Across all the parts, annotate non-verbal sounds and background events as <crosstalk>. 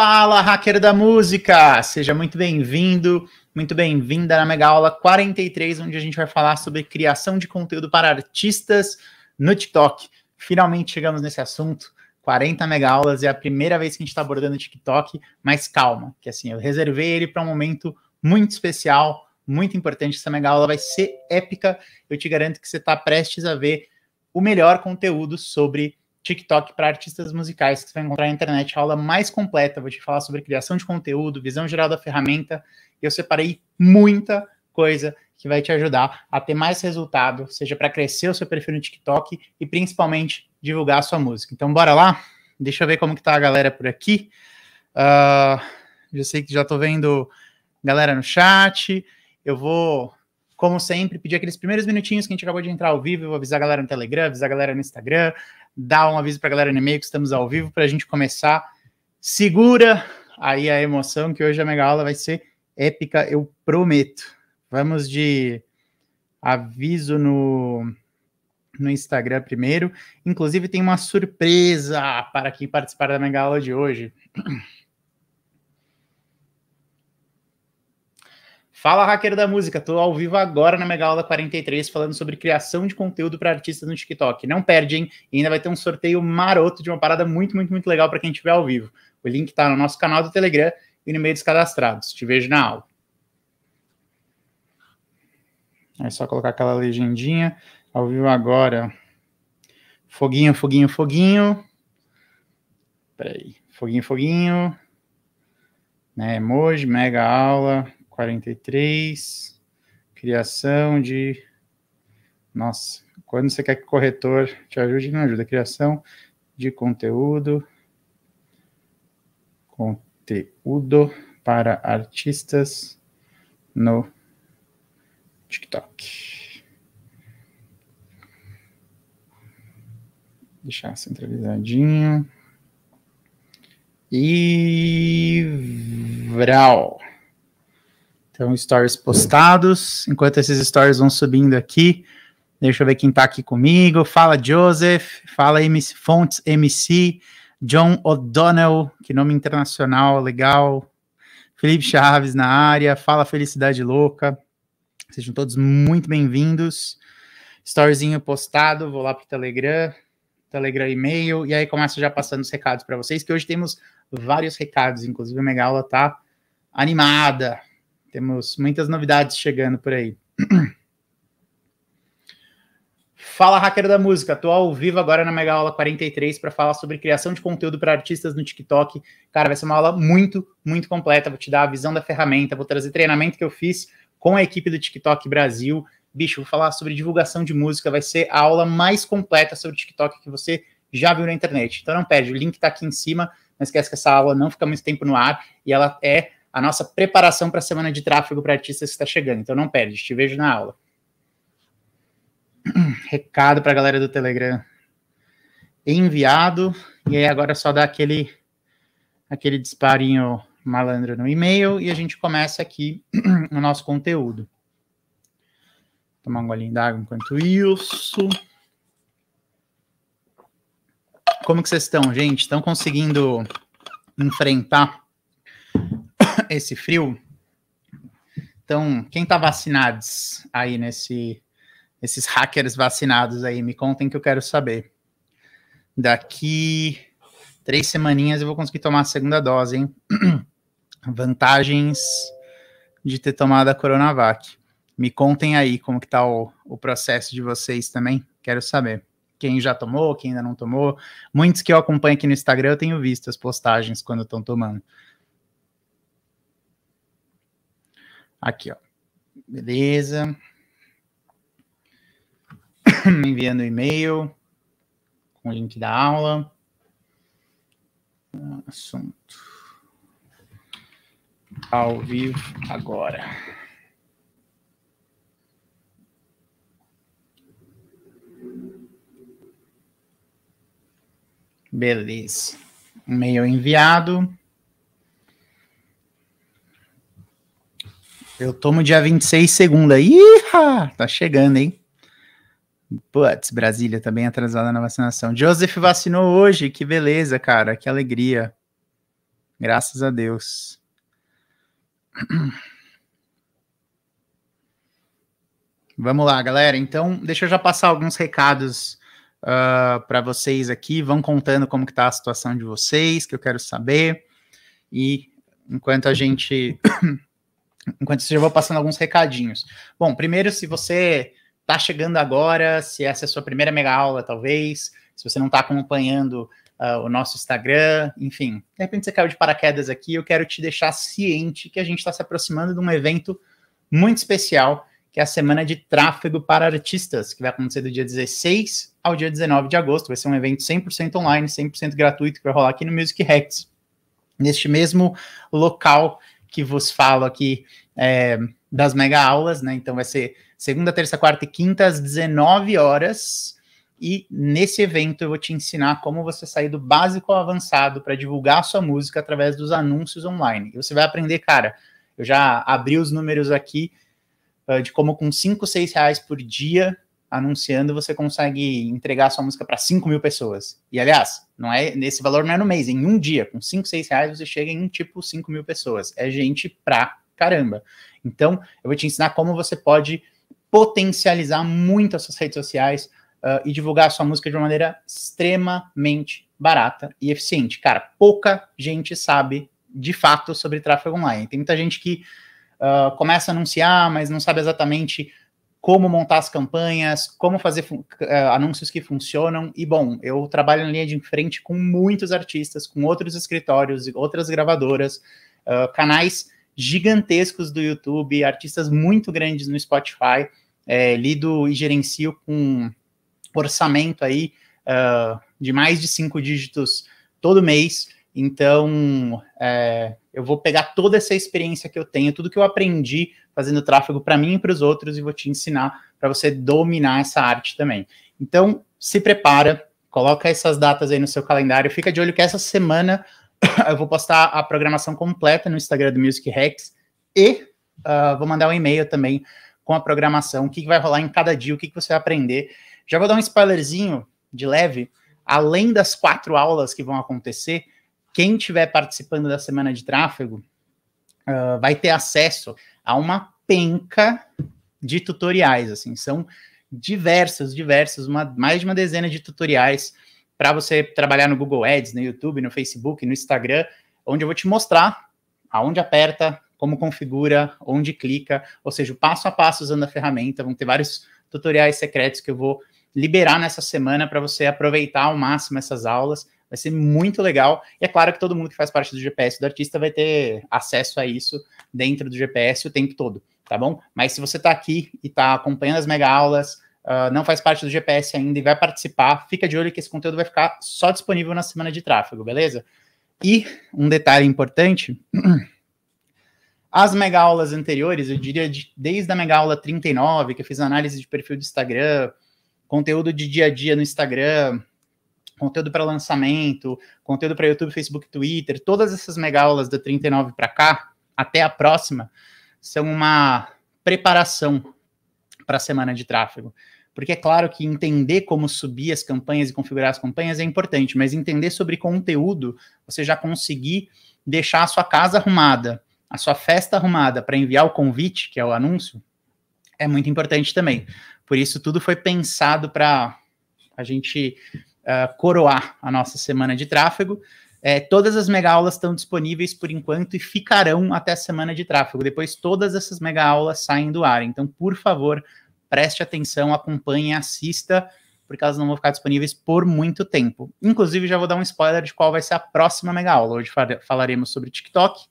Fala, hacker da música! Seja muito bem-vindo, muito bem-vinda na Mega Aula 43, onde a gente vai falar sobre criação de conteúdo para artistas no TikTok. Finalmente chegamos nesse assunto. 40 mega aulas é a primeira vez que a gente está abordando o TikTok, mas calma, que assim, eu reservei ele para um momento muito especial, muito importante. Essa mega aula vai ser épica. Eu te garanto que você está prestes a ver o melhor conteúdo sobre TikTok para artistas musicais, que você vai encontrar na internet a aula mais completa. Vou te falar sobre criação de conteúdo, visão geral da ferramenta. Eu separei muita coisa que vai te ajudar a ter mais resultado, seja para crescer o seu perfil no TikTok e principalmente divulgar a sua música. Então, bora lá? Deixa eu ver como que tá a galera por aqui. Uh, ah, já sei que já estou vendo galera no chat. Eu vou, como sempre, pedir aqueles primeiros minutinhos que a gente acabou de entrar ao vivo. Eu vou avisar a galera no Telegram, avisar a galera no Instagram, dar um aviso para a galera no e-mail que estamos ao vivo para a gente começar. Segura aí a emoção, que hoje a mega aula vai ser épica, eu prometo. Vamos de aviso no, no Instagram primeiro. Inclusive, tem uma surpresa para quem participar da mega aula de hoje. <clears throat> Fala, hacker da música. Tô ao vivo agora na Mega Aula 43 falando sobre criação de conteúdo para artistas no TikTok. Não perde, hein? E ainda vai ter um sorteio maroto de uma parada muito, muito, muito legal para quem estiver ao vivo. O link tá no nosso canal do Telegram e no meio dos cadastrados. Te vejo na aula. É só colocar aquela legendinha. Ao vivo agora. Foguinho, foguinho, foguinho. Peraí. Foguinho, foguinho. Né, emoji, mega aula. 43, criação de. Nossa, quando você quer que o corretor te ajude, não ajuda. Criação de conteúdo. Conteúdo para artistas no TikTok. Deixar centralizadinho. E Vral. Então, stories postados. Enquanto esses stories vão subindo aqui, deixa eu ver quem está aqui comigo. Fala Joseph, fala MC, Fontes MC, John O'Donnell, que nome internacional, legal. Felipe Chaves na área, fala Felicidade Louca. Sejam todos muito bem-vindos. Storyzinho postado, vou lá para o Telegram, Telegram e-mail, e aí começo já passando os recados para vocês, que hoje temos vários recados, inclusive a minha aula tá animada, temos muitas novidades chegando por aí. <clears throat> Fala, hacker da música. Estou ao vivo agora na Mega Aula 43 para falar sobre criação de conteúdo para artistas no TikTok. Cara, vai ser uma aula muito, muito completa. Vou te dar a visão da ferramenta, vou trazer treinamento que eu fiz com a equipe do TikTok Brasil. Bicho, vou falar sobre divulgação de música. Vai ser a aula mais completa sobre TikTok que você já viu na internet. Então não perde, o link está aqui em cima. Não esquece que essa aula não fica muito tempo no ar e ela é a nossa preparação para a semana de tráfego para artistas que está chegando. Então não perde, te vejo na aula. <clears throat> Recado para a galera do Telegram enviado. E aí agora é só dar aquele, aquele disparinho malandro no e-mail e a gente começa aqui <clears throat> o nosso conteúdo. tomar um golinho d'água enquanto isso. Como que vocês estão, gente? Estão conseguindo enfrentar esse frio. Então, quem tá vacinados aí nesse esses hackers vacinados aí, me contem que eu quero saber. Daqui três semaninhas eu vou conseguir tomar a segunda dose, hein? <clears throat> Vantagens de ter tomado a Coronavac. Me contem aí como que tá o, o processo de vocês também, quero saber. Quem já tomou, quem ainda não tomou. Muitos que eu acompanho aqui no Instagram, eu tenho visto as postagens quando estão tomando. Aqui, ó. Beleza. <clears throat> enviando e-mail com o link da aula. Assunto. Ao vivo agora. Beleza. E-mail enviado. Eu tomo dia 26, segunda. Iha! Tá chegando, hein? Putz, Brasília também tá atrasada na vacinação. Joseph vacinou hoje, que beleza, cara, que alegria. Graças a Deus. <clears throat> Vamos lá, galera. Então, deixa eu já passar alguns recados uh, ah, para vocês aqui. Vão contando como que tá a situação de vocês, que eu quero saber. E enquanto a gente <clears throat> Enquanto isso, eu vou passando alguns recadinhos. Bom, primeiro, se você está chegando agora, se essa é a sua primeira mega aula, talvez, se você não está acompanhando uh, o nosso Instagram, enfim, de repente você caiu de paraquedas aqui, eu quero te deixar ciente que a gente está se aproximando de um evento muito especial, que é a Semana de Tráfego para Artistas, que vai acontecer do dia 16 ao dia 19 de agosto. Vai ser um evento 100% online, 100% gratuito, que vai rolar aqui no Music Hacks, neste mesmo local que vos falo aqui é, das mega aulas, né? Então vai ser segunda, terça, quarta e quinta às 19 horas. E nesse evento eu vou te ensinar como você sair do básico ao avançado para divulgar a sua música através dos anúncios online. E você vai aprender, cara. Eu já abri os números aqui uh, de como com 5, 6 reais por dia anunciando, você consegue entregar sua música para 5 mil pessoas. E aliás, não é nesse valor não é no mês, é em um dia, com 5, 6 reais você chega em tipo 5 mil pessoas. É gente pra caramba. Então, eu vou te ensinar como você pode potencializar muito as suas redes sociais uh, e divulgar a sua música de uma maneira extremamente barata e eficiente. Cara, pouca gente sabe de fato sobre tráfego online. Tem muita gente que uh, começa a anunciar, mas não sabe exatamente como montar as campanhas, como fazer uh, anúncios que funcionam. E bom, eu trabalho na linha de frente com muitos artistas, com outros escritórios e outras gravadoras, uh, canais gigantescos do YouTube, artistas muito grandes no Spotify. É, lido e gerencio com orçamento aí uh, de mais de cinco dígitos todo mês. Então, é, eu vou pegar toda essa experiência que eu tenho, tudo que eu aprendi fazendo tráfego para mim e para os outros, e vou te ensinar para você dominar essa arte também. Então, se prepara, coloca essas datas aí no seu calendário, fica de olho que essa semana <coughs> eu vou postar a programação completa no Instagram do Music Hacks e uh, vou mandar um e-mail também com a programação, o que, vai rolar em cada dia, o que, que você vai aprender. Já vou dar um spoilerzinho de leve, além das quatro aulas que vão acontecer quem estiver participando da semana de tráfego uh, vai ter acesso a uma penca de tutoriais, assim, são diversas, diversas, uma, mais de uma dezena de tutoriais para você trabalhar no Google Ads, no YouTube, no Facebook, no Instagram, onde eu vou te mostrar aonde aperta, como configura, onde clica, ou seja, o passo a passo usando a ferramenta. Vão ter vários tutoriais secretos que eu vou liberar nessa semana para você aproveitar ao máximo essas aulas vai ser muito legal. E é claro que todo mundo que faz parte do GPS do artista vai ter acesso a isso dentro do GPS o tempo todo, tá bom? Mas se você está aqui e está acompanhando as mega aulas, uh, não faz parte do GPS ainda e vai participar, fica de olho que esse conteúdo vai ficar só disponível na semana de tráfego, beleza? E um detalhe importante. <clears throat> As mega aulas anteriores, eu diria de, desde a mega aula 39, que eu fiz análise de perfil do Instagram, conteúdo de dia a dia no Instagram, conteúdo para lançamento, conteúdo para YouTube, Facebook, Twitter, todas essas mega aulas da 39 para cá, até a próxima, são uma preparação para a semana de tráfego. Porque é claro que entender como subir as campanhas e configurar as campanhas é importante, mas entender sobre conteúdo, você já conseguir deixar a sua casa arrumada, a sua festa arrumada para enviar o convite, que é o anúncio, é muito importante também. Por isso, tudo foi pensado para a gente uh, coroar a nossa semana de tráfego. É, todas as mega aulas estão disponíveis por enquanto e ficarão até a semana de tráfego. Depois todas essas mega aulas saem do ar. Então, por favor, preste atenção, acompanhe, assista, porque elas não vão ficar disponíveis por muito tempo. Inclusive, já vou dar um spoiler de qual vai ser a próxima mega aula. Hoje falaremos sobre TikTok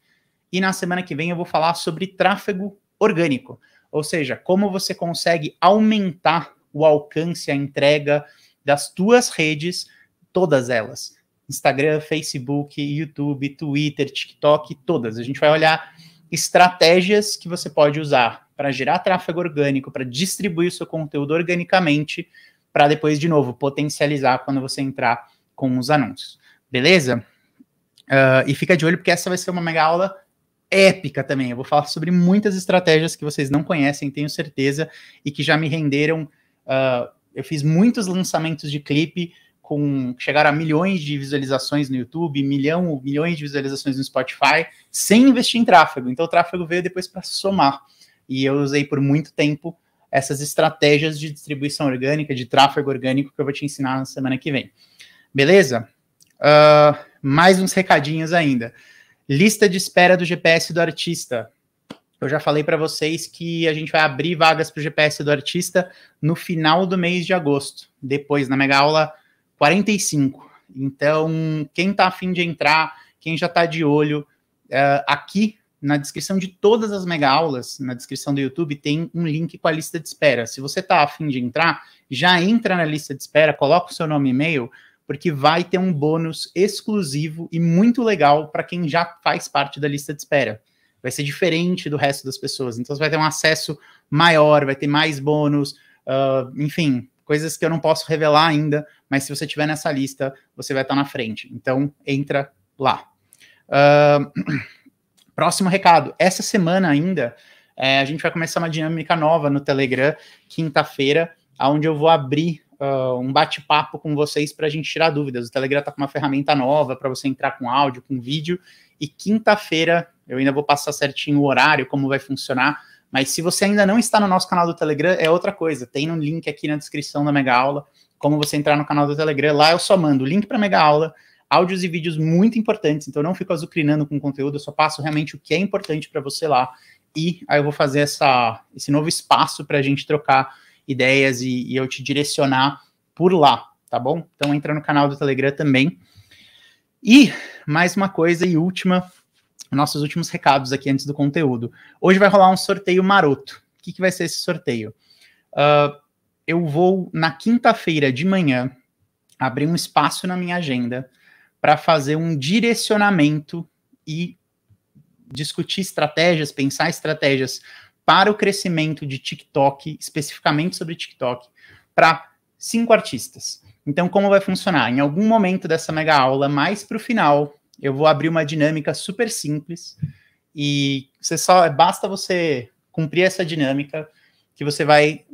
e na semana que vem eu vou falar sobre tráfego orgânico, ou seja, como você consegue aumentar o alcance, a entrega, das tuas redes, todas elas. Instagram, Facebook, YouTube, Twitter, TikTok, todas. A gente vai olhar estratégias que você pode usar para gerar tráfego orgânico, para distribuir o seu conteúdo organicamente, para depois, de novo, potencializar quando você entrar com os anúncios. Beleza? Uh, e fica de olho, porque essa vai ser uma mega aula épica também. Eu vou falar sobre muitas estratégias que vocês não conhecem, tenho certeza, e que já me renderam. Uh, eu fiz muitos lançamentos de clipe com chegaram a milhões de visualizações no YouTube, milhão, milhões de visualizações no Spotify, sem investir em tráfego. Então o tráfego veio depois para somar. E eu usei por muito tempo essas estratégias de distribuição orgânica, de tráfego orgânico que eu vou te ensinar na semana que vem. Beleza? Uh, mais uns recadinhos ainda. Lista de espera do GPS do artista. Eu já falei para vocês que a gente vai abrir vagas para o GPS do artista no final do mês de agosto, depois na Mega Aula 45. Então, quem está afim de entrar, quem já está de olho, uh, aqui na descrição de todas as Mega Aulas, na descrição do YouTube, tem um link com a lista de espera. Se você está afim de entrar, já entra na lista de espera, coloca o seu nome e e-mail, porque vai ter um bônus exclusivo e muito legal para quem já faz parte da lista de espera vai ser diferente do resto das pessoas. Então você vai ter um acesso maior, vai ter mais bônus, uh, enfim, coisas que eu não posso revelar ainda, mas se você tiver nessa lista, você vai estar tá na frente. Então entra lá. Uh, <clears throat> próximo recado. Essa semana ainda é, a gente vai começar uma dinâmica nova no Telegram, quinta-feira, onde eu vou abrir uh, um bate-papo com vocês para a gente tirar dúvidas. O Telegram está com uma ferramenta nova para você entrar com áudio, com vídeo. E quinta-feira eu ainda vou passar certinho o horário, como vai funcionar. Mas se você ainda não está no nosso canal do Telegram, é outra coisa. Tem um link aqui na descrição da Mega Aula, como você entrar no canal do Telegram. Lá eu só mando o link para Mega Aula, áudios e vídeos muito importantes. Então não fico azucrinando com conteúdo, eu só passo realmente o que é importante para você lá. E aí eu vou fazer essa, esse novo espaço para a gente trocar ideias e, e eu te direcionar por lá, tá bom? Então entra no canal do Telegram também. E mais uma coisa e última, nossos últimos recados aqui antes do conteúdo. Hoje vai rolar um sorteio maroto. O que, que vai ser esse sorteio? Uh, eu vou, na quinta-feira de manhã, abrir um espaço na minha agenda para fazer um direcionamento e discutir estratégias, pensar estratégias para o crescimento de TikTok, especificamente sobre TikTok, para cinco artistas. Então, como vai funcionar? Em algum momento dessa mega aula, mais para o final, eu vou abrir uma dinâmica super simples e você só basta você cumprir essa dinâmica que você vai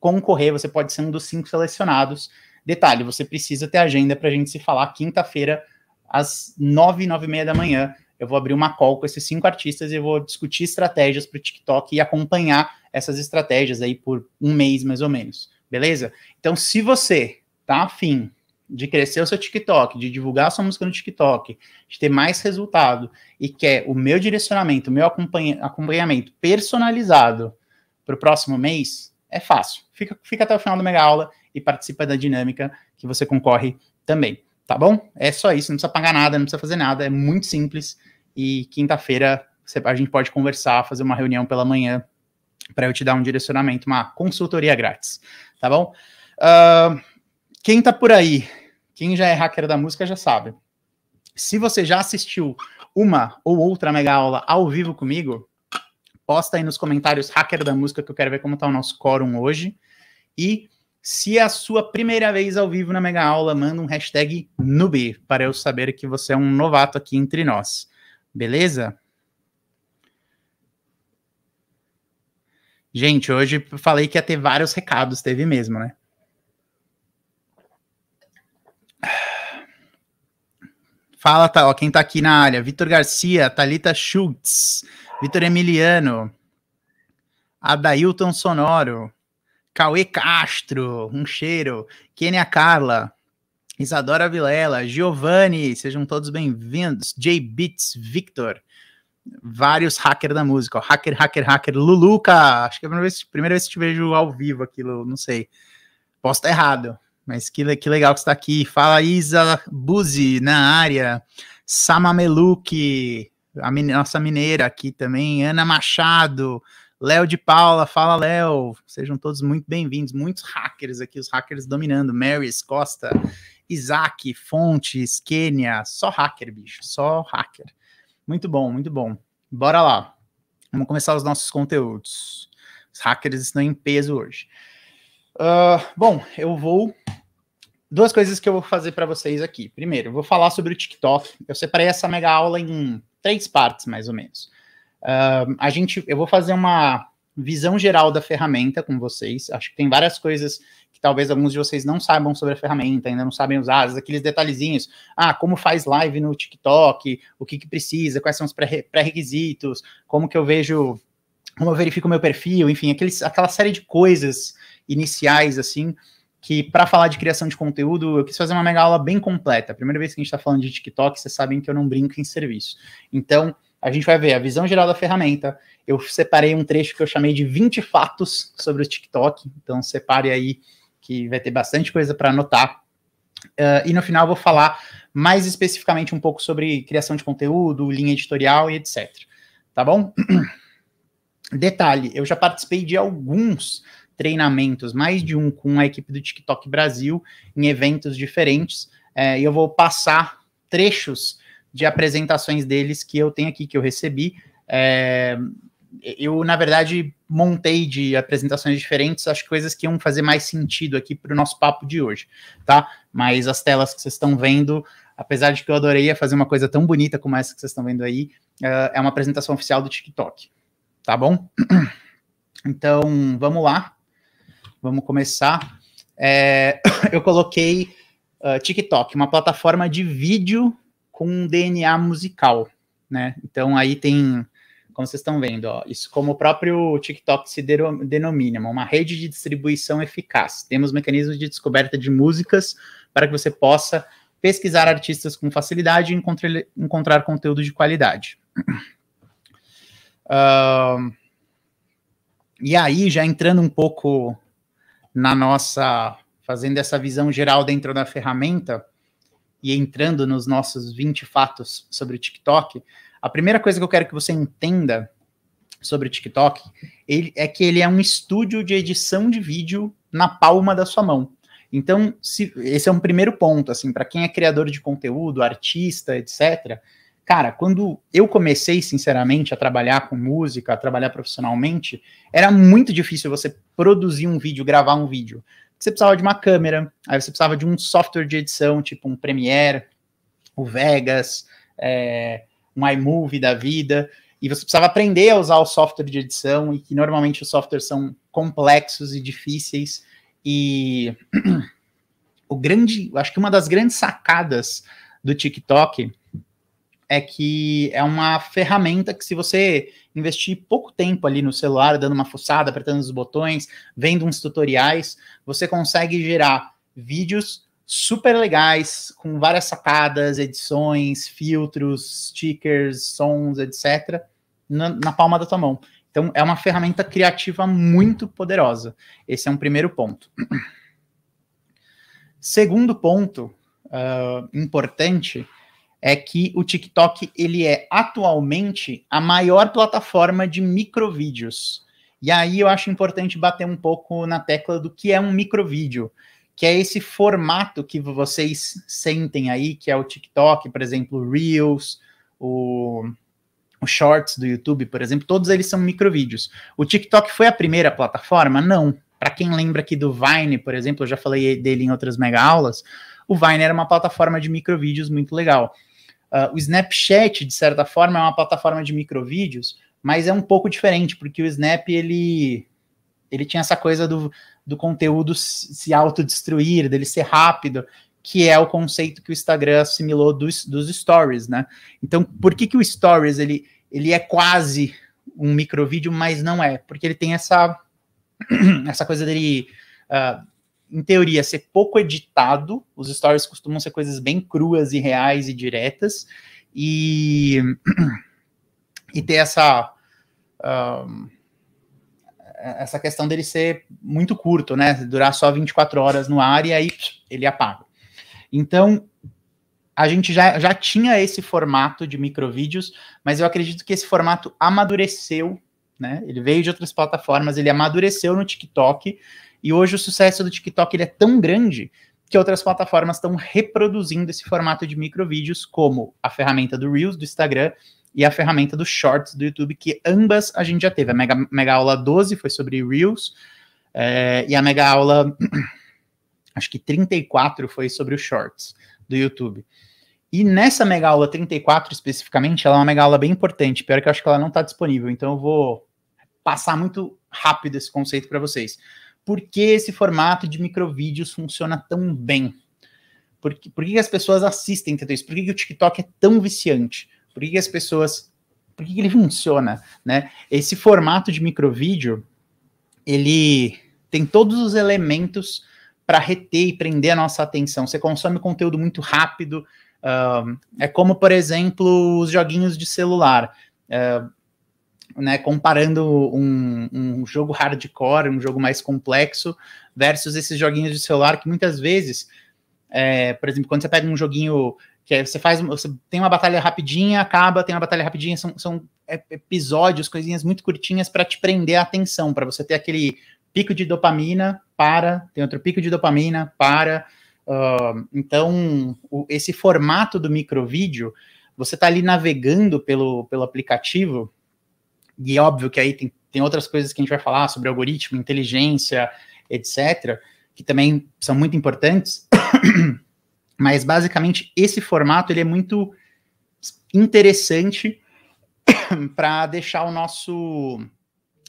concorrer. Você pode ser um dos cinco selecionados. Detalhe, você precisa ter agenda para a gente se falar quinta-feira às nove, nove e meia da manhã eu vou abrir uma call com esses cinco artistas e vou discutir estratégias para o TikTok e acompanhar essas estratégias aí por um mês mais ou menos, beleza? Então, se você tá afim de crescer o seu TikTok, de divulgar a sua música no TikTok, de ter mais resultado e quer o meu direcionamento, o meu acompanhamento personalizado para o próximo mês, é fácil. Fica, fica até o final da mega aula e participa da dinâmica que você concorre também. Tá bom? É só isso, não precisa pagar nada, não precisa fazer nada, é muito simples. E quinta-feira a gente pode conversar, fazer uma reunião pela manhã para eu te dar um direcionamento, uma consultoria grátis, tá bom? Uh, quem tá por aí, quem já é hacker da música já sabe. Se você já assistiu uma ou outra mega aula ao vivo comigo, posta aí nos comentários hacker da música que eu quero ver como tá o nosso quórum hoje. E se é a sua primeira vez ao vivo na Mega Aula, manda um hashtag noob para eu saber que você é um novato aqui entre nós. Beleza? Gente, hoje falei que ia ter vários recados, teve mesmo, né? Fala, tá, ó, quem tá aqui na área. Vitor Garcia, Talita Schultz, Vitor Emiliano, Adailton Sonoro, Cauê Castro, um cheiro. Kênia Carla, Isadora Vilela, Giovanni, sejam todos bem-vindos. J Beats, Victor, vários hackers da música. Ó. Hacker, hacker, hacker. Luluca, acho que é a primeira vez, primeira vez que te vejo ao vivo aqui, não sei. Posso estar errado, mas que, que legal que você está aqui. Fala Isa Buzi na área. Samameluki, a min nossa mineira aqui também. Ana Machado. Léo de Paula, fala Léo, sejam todos muito bem-vindos. Muitos hackers aqui, os hackers dominando. Marys, Costa, Isaac, Fontes, Kenia, só hacker, bicho, só hacker. Muito bom, muito bom. Bora lá. Vamos começar os nossos conteúdos. Os hackers estão em peso hoje. Uh, bom, eu vou. Duas coisas que eu vou fazer para vocês aqui. Primeiro, eu vou falar sobre o TikTok. Eu separei essa mega aula em três partes, mais ou menos. Uh, a gente, eu vou fazer uma visão geral da ferramenta com vocês. Acho que tem várias coisas que talvez alguns de vocês não saibam sobre a ferramenta, ainda não sabem usar, aqueles detalhezinhos. Ah, como faz live no TikTok, o que, que precisa, quais são os pré-requisitos, como que eu vejo, como eu verifico meu perfil, enfim, aqueles, aquela série de coisas iniciais, assim, que para falar de criação de conteúdo, eu quis fazer uma mega aula bem completa. A primeira vez que a gente está falando de TikTok, vocês sabem que eu não brinco em serviço. Então, a gente vai ver a visão geral da ferramenta. Eu separei um trecho que eu chamei de 20 fatos sobre o TikTok, então separe aí que vai ter bastante coisa para anotar. Uh, e no final eu vou falar mais especificamente um pouco sobre criação de conteúdo, linha editorial e etc. Tá bom? <clears throat> Detalhe, eu já participei de alguns treinamentos, mais de um com a equipe do TikTok Brasil, em eventos diferentes, é, e eu vou passar trechos de apresentações deles que eu tenho aqui, que eu recebi. É, eu, na verdade, montei de apresentações diferentes as coisas que iam fazer mais sentido aqui para o nosso papo de hoje, tá? Mas as telas que vocês estão vendo, apesar de que eu adorei é fazer uma coisa tão bonita como essa que vocês estão vendo aí, é, é uma apresentação oficial do TikTok, tá bom? <clears throat> Então, vamos lá, vamos começar. É, <coughs> eu coloquei uh, TikTok, uma plataforma de vídeo com um DNA musical, né? Então aí tem, como vocês estão vendo, ó, isso como o próprio TikTok se denomina, uma rede de distribuição eficaz. Temos mecanismos de descoberta de músicas para que você possa pesquisar artistas com facilidade e encontrar, encontrar conteúdo de qualidade. Uh, e aí, já entrando um pouco na nossa, fazendo essa visão geral dentro da ferramenta, e entrando nos nossos 20 fatos sobre o TikTok, a primeira coisa que eu quero que você entenda sobre o TikTok ele, é que ele é um estúdio de edição de vídeo na palma da sua mão. Então, se, esse é um primeiro ponto, assim, para quem é criador de conteúdo, artista, etc. Cara, quando eu comecei, sinceramente, a trabalhar com música, a trabalhar profissionalmente, era muito difícil você produzir um vídeo, gravar um vídeo você precisava de uma câmera, aí você precisava de um software de edição, tipo um Premiere, o Vegas, é, um iMovie da vida, e você precisava aprender a usar o software de edição, e que normalmente os softwares são complexos e difíceis, e <clears throat> o grande, acho que uma das grandes sacadas do TikTok é que é uma ferramenta que, se você investir pouco tempo ali no celular, dando uma fuçada, apertando os botões, vendo uns tutoriais, você consegue gerar vídeos super legais, com várias sacadas, edições, filtros, stickers, sons, etc., na, na palma da tua mão. Então, é uma ferramenta criativa muito poderosa. Esse é um primeiro ponto. Segundo ponto uh, importante é que o TikTok ele é atualmente a maior plataforma de microvídeos. E aí eu acho importante bater um pouco na tecla do que é um microvídeo, que é esse formato que vocês sentem aí, que é o TikTok, por exemplo, Reels, o, o Shorts do YouTube, por exemplo, todos eles são microvídeos. O TikTok foi a primeira plataforma? Não. Para quem lembra aqui do Vine, por exemplo, eu já falei dele em outras mega aulas, o Vine era uma plataforma de microvídeos muito legal. Uh, o Snapchat, de certa forma, é uma plataforma de microvídeos, mas é um pouco diferente, porque o Snap, ele, ele tinha essa coisa do, do conteúdo se autodestruir, dele ser rápido, que é o conceito que o Instagram assimilou dos, dos stories, né? Então, por que, que o stories, ele, ele é quase um microvídeo, mas não é? Porque ele tem essa, <clears throat> essa coisa dele... Uh, em teoria, ser pouco editado. Os stories costumam ser coisas bem cruas e reais e diretas. E, <clears throat> e ter essa. Um, essa questão dele ser muito curto, né? Durar só 24 horas no ar e aí ele apaga. Então, a gente já, já tinha esse formato de microvídeos, mas eu acredito que esse formato amadureceu, né? Ele veio de outras plataformas, ele amadureceu no TikTok e hoje o sucesso do TikTok ele é tão grande que outras plataformas estão reproduzindo esse formato de microvídeos, como a ferramenta do Reels do Instagram e a ferramenta do Shorts do YouTube, que ambas a gente já teve. A Mega, mega Aula 12 foi sobre Reels, é, e a Mega Aula, <clears throat> acho que 34 foi sobre os Shorts do YouTube. E nessa Mega Aula 34, especificamente, ela é uma Mega Aula bem importante, pior que eu acho que ela não está disponível, então eu vou passar muito rápido esse conceito para vocês por que esse formato de microvídeos funciona tão bem? Por que, por que as pessoas assistem tanto isso? Por que, que, o TikTok é tão viciante? Por que, que as pessoas. Por que, ele funciona? Né? Esse formato de microvídeo, ele tem todos os elementos para reter e prender a nossa atenção. Você consome conteúdo muito rápido. Uh, é como, por exemplo, os joguinhos de celular. Uh, né, comparando um, um jogo hardcore, um jogo mais complexo, versus esses joguinhos de celular que muitas vezes, é, por exemplo, quando você pega um joguinho que é, você faz, você tem uma batalha rapidinha, acaba, tem uma batalha rapidinha, são, são é, episódios, coisinhas muito curtinhas para te prender a atenção, para você ter aquele pico de dopamina, para, tem outro pico de dopamina, para. Uh, então, o, esse formato do microvídeo, você está ali navegando pelo, pelo aplicativo e é óbvio que aí tem, tem outras coisas que a gente vai falar sobre algoritmo, inteligência, etc., que também são muito importantes. <clears throat> Mas basicamente esse formato ele é muito interessante <clears throat> para deixar o nosso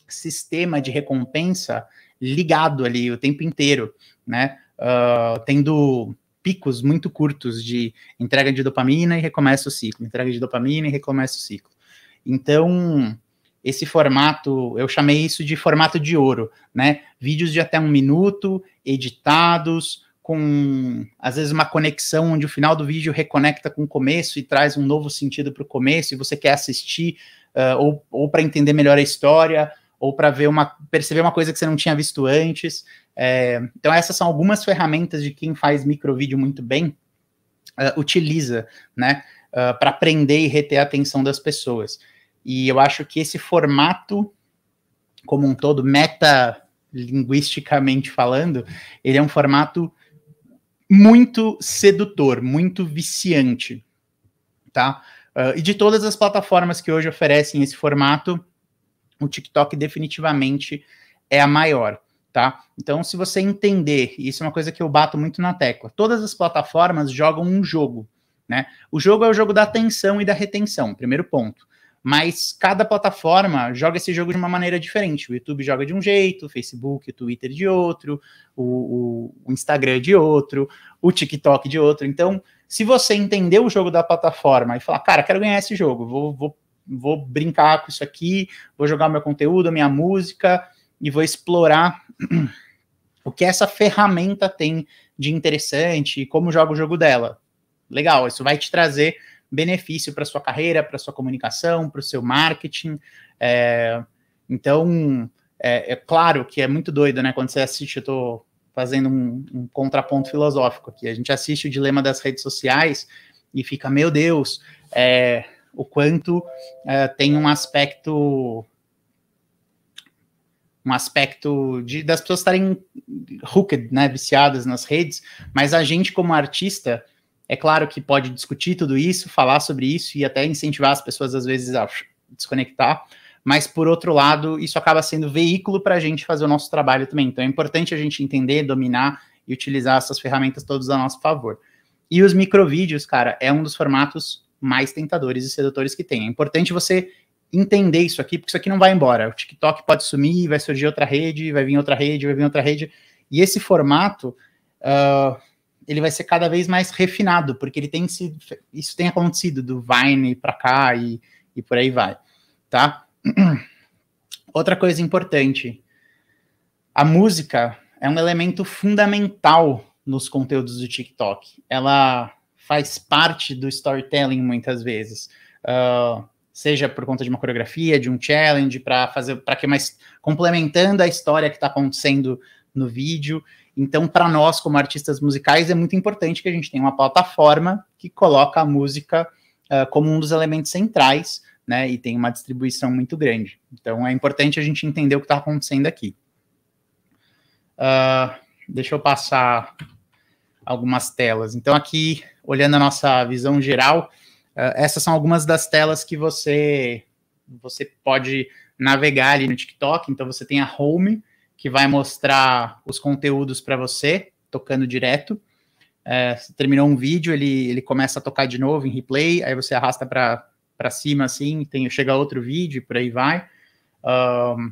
sistema de recompensa ligado ali o tempo inteiro, né? Uh, tendo picos muito curtos de entrega de dopamina e recomeça o ciclo, entrega de dopamina e recomeça o ciclo. Então, esse formato, eu chamei isso de formato de ouro, né? Vídeos de até um minuto, editados, com às vezes uma conexão onde o final do vídeo reconecta com o começo e traz um novo sentido para o começo, e você quer assistir, uh, ou, ou para entender melhor a história, ou para ver uma perceber uma coisa que você não tinha visto antes. É, então, essas são algumas ferramentas de quem faz microvídeo muito bem uh, utiliza, né? Uh, para prender e reter a atenção das pessoas. E eu acho que esse formato, como um todo, meta linguisticamente falando, ele é um formato muito sedutor, muito viciante, tá? Uh, e de todas as plataformas que hoje oferecem esse formato, o TikTok definitivamente é a maior, tá? Então, se você entender, e isso é uma coisa que eu bato muito na tecla, todas as plataformas jogam um jogo, né? O jogo é o jogo da atenção e da retenção, primeiro ponto. Mas cada plataforma joga esse jogo de uma maneira diferente. O YouTube joga de um jeito, o Facebook, o Twitter de outro, o, o Instagram de outro, o TikTok de outro. Então, se você entender o jogo da plataforma e falar, cara, quero ganhar esse jogo, vou, vou, vou brincar com isso aqui, vou jogar meu conteúdo, minha música e vou explorar <clears throat> o que essa ferramenta tem de interessante e como joga o jogo dela. Legal, isso vai te trazer benefício para sua carreira, para sua comunicação, para o seu marketing. É, então, é, é, claro que é muito doido, né? Quando você assiste, eu estou fazendo um, um, contraponto filosófico aqui. A gente assiste o dilema das redes sociais e fica, meu Deus, é, o quanto é, tem um aspecto um aspecto de, das pessoas estarem hooked, né, viciadas nas redes, mas a gente como artista, é claro que pode discutir tudo isso, falar sobre isso e até incentivar as pessoas, às vezes, a desconectar. Mas, por outro lado, isso acaba sendo veículo para a gente fazer o nosso trabalho também. Então, é importante a gente entender, dominar e utilizar essas ferramentas todas a nosso favor. E os microvídeos, cara, é um dos formatos mais tentadores e sedutores que tem. É importante você entender isso aqui, porque isso aqui não vai embora. O TikTok pode sumir, vai surgir outra rede, vai vir outra rede, vai vir outra rede. E esse formato, uh, ele vai ser cada vez mais refinado, porque ele tem sido, isso tem acontecido do Vine para cá e, e por aí vai, tá? <clears throat> Outra coisa importante, a música é um elemento fundamental nos conteúdos do TikTok. Ela faz parte do storytelling muitas vezes. Uh, seja por conta de uma coreografia, de um challenge, para fazer, para que mais complementando a história que está acontecendo no vídeo. Então, para nós, como artistas musicais, é muito importante que a gente tenha uma plataforma que coloca a música uh, como um dos elementos centrais, né? E tem uma distribuição muito grande. Então, é importante a gente entender o que está acontecendo aqui. Uh, deixa eu passar algumas telas. Então, aqui, olhando a nossa visão geral, uh, essas são algumas das telas que você, você pode navegar ali no TikTok. Então, você tem a home, que vai mostrar os conteúdos para você, tocando direto. É, você terminou um vídeo, ele, ele começa a tocar de novo em replay, aí você arrasta para cima assim, tem, chega outro vídeo, por aí vai. Um,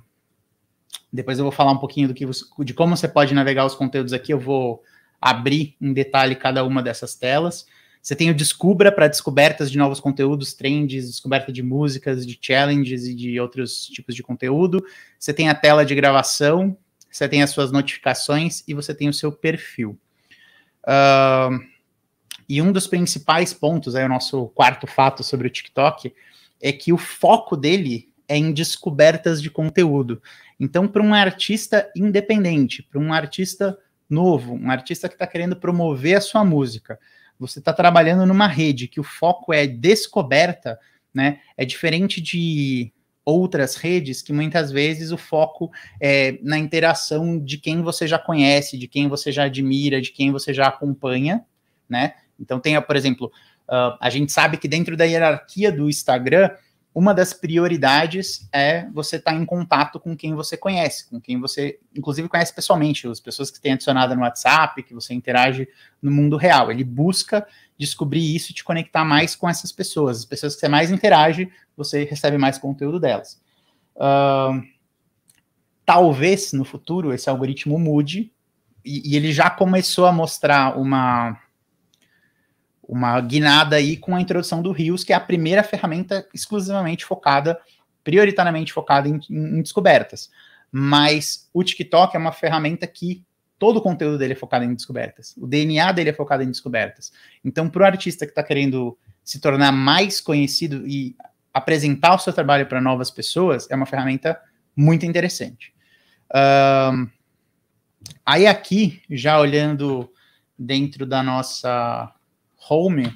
depois eu vou falar um pouquinho do que você, de como você pode navegar os conteúdos aqui, eu vou abrir em detalhe cada uma dessas telas. Você tem o Descubra para descobertas de novos conteúdos, trends, descoberta de músicas, de challenges e de outros tipos de conteúdo. Você tem a tela de gravação, você tem as suas notificações e você tem o seu perfil. Uh, e um dos principais pontos, aí o nosso quarto fato sobre o TikTok, é que o foco dele é em descobertas de conteúdo. Então, para um artista independente, para um artista novo, um artista que está querendo promover a sua música, você está trabalhando numa rede que o foco é descoberta, né? É diferente de outras redes que muitas vezes o foco é na interação de quem você já conhece, de quem você já admira, de quem você já acompanha, né? Então tem, por exemplo, uh, a gente sabe que dentro da hierarquia do Instagram uma das prioridades é você estar tá em contato com quem você conhece, com quem você, inclusive, conhece pessoalmente, as pessoas que tem adicionado no WhatsApp, que você interage no mundo real. Ele busca descobrir isso e te conectar mais com essas pessoas. As pessoas que você mais interage, você recebe mais conteúdo delas. Uh, talvez no futuro esse algoritmo mude, e, e ele já começou a mostrar uma uma guinada aí com a introdução do Rios, que é a primeira ferramenta exclusivamente focada, prioritariamente focada em, em, em descobertas. Mas o TikTok é uma ferramenta que todo o conteúdo dele é focado em descobertas. O DNA dele é focado em descobertas. Então, para o artista que está querendo se tornar mais conhecido e apresentar o seu trabalho para novas pessoas, é uma ferramenta muito interessante. Um, aí aqui, já olhando dentro da nossa home,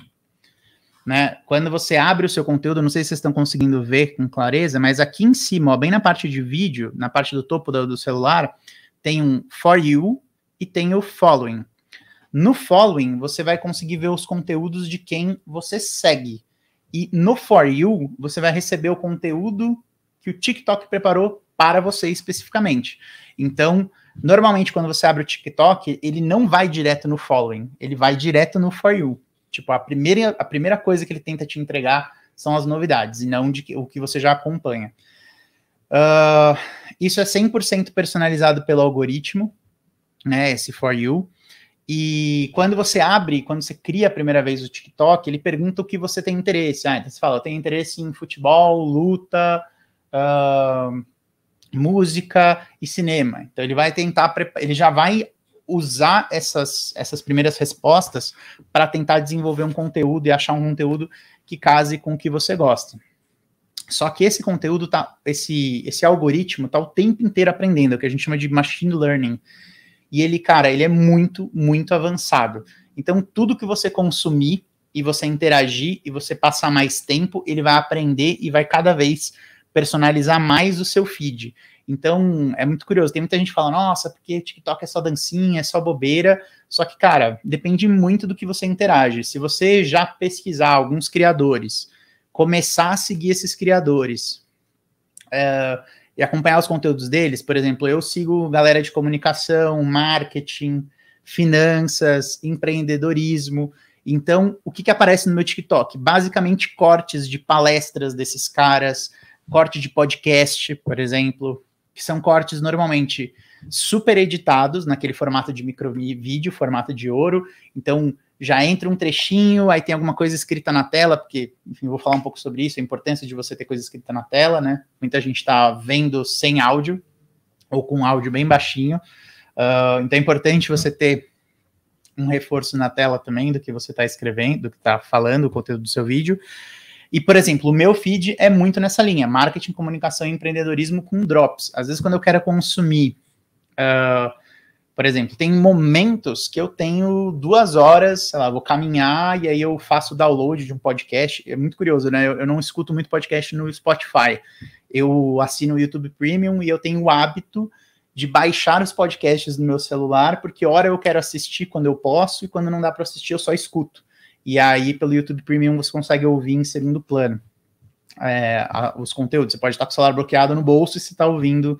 né? Quando você abre o seu conteúdo, não sei se vocês estão conseguindo ver com clareza, mas aqui em cima, ó, bem na parte de vídeo, na parte do topo do, do celular, tem um for you e tem o following. No following, você vai conseguir ver os conteúdos de quem você segue. E no for you, você vai receber o conteúdo que o TikTok preparou para você especificamente. Então, normalmente quando você abre o TikTok, ele não vai direto no following, ele vai direto no for you. Tipo, a primeira, a primeira coisa que ele tenta te entregar são as novidades, e não de que, o que você já acompanha. Uh, isso é 100% personalizado pelo algoritmo, né, esse For You. E quando você abre, quando você cria a primeira vez o TikTok, ele pergunta o que você tem interesse. Ah, então você fala, eu tenho interesse em futebol, luta, uh, música e cinema. Então ele vai tentar, ele já vai usar essas, essas primeiras respostas para tentar desenvolver um conteúdo e achar um conteúdo que case com o que você gosta. Só que esse conteúdo tá, esse, esse algoritmo tá o tempo inteiro aprendendo, é o que a gente chama de machine learning. E ele, cara, ele é muito, muito avançado. Então, tudo que você consumir e você interagir e você passar mais tempo, ele vai aprender e vai cada vez personalizar mais o seu feed. Então, é muito curioso. Tem muita gente que fala, nossa, porque TikTok é só dancinha, é só bobeira. Só que, cara, depende muito do que você interage. Se você já pesquisar alguns criadores, começar a seguir esses criadores é, e acompanhar os conteúdos deles, por exemplo, eu sigo galera de comunicação, marketing, finanças, empreendedorismo. Então, o que, que aparece no meu TikTok? Basicamente, cortes de palestras desses caras, corte de podcast, por exemplo, que são cortes normalmente super editados, naquele formato de micro vídeo formato de ouro. Então, já entra um trechinho, aí tem alguma coisa escrita na tela, porque, enfim, vou falar um pouco sobre isso, a importância de você ter coisa escrita na tela, né? Muita gente está vendo sem áudio, ou com áudio bem baixinho. Uh, então, é importante você ter um reforço na tela também do que você está escrevendo, do que está falando, o conteúdo do seu vídeo. E, por exemplo, o meu feed é muito nessa linha: marketing, comunicação e empreendedorismo com drops. Às vezes, quando eu quero consumir. Uh, por exemplo, tem momentos que eu tenho duas horas, sei lá, vou caminhar e aí eu faço download de um podcast. É muito curioso, né? Eu, eu não escuto muito podcast no Spotify. Eu assino o YouTube Premium e eu tenho o hábito de baixar os podcasts no meu celular, porque hora eu quero assistir quando eu posso e quando não dá para assistir eu só escuto. E aí, pelo YouTube Premium, você consegue ouvir em segundo plano. É, a, os conteúdos. Você pode estar com o celular bloqueado no bolso e você está ouvindo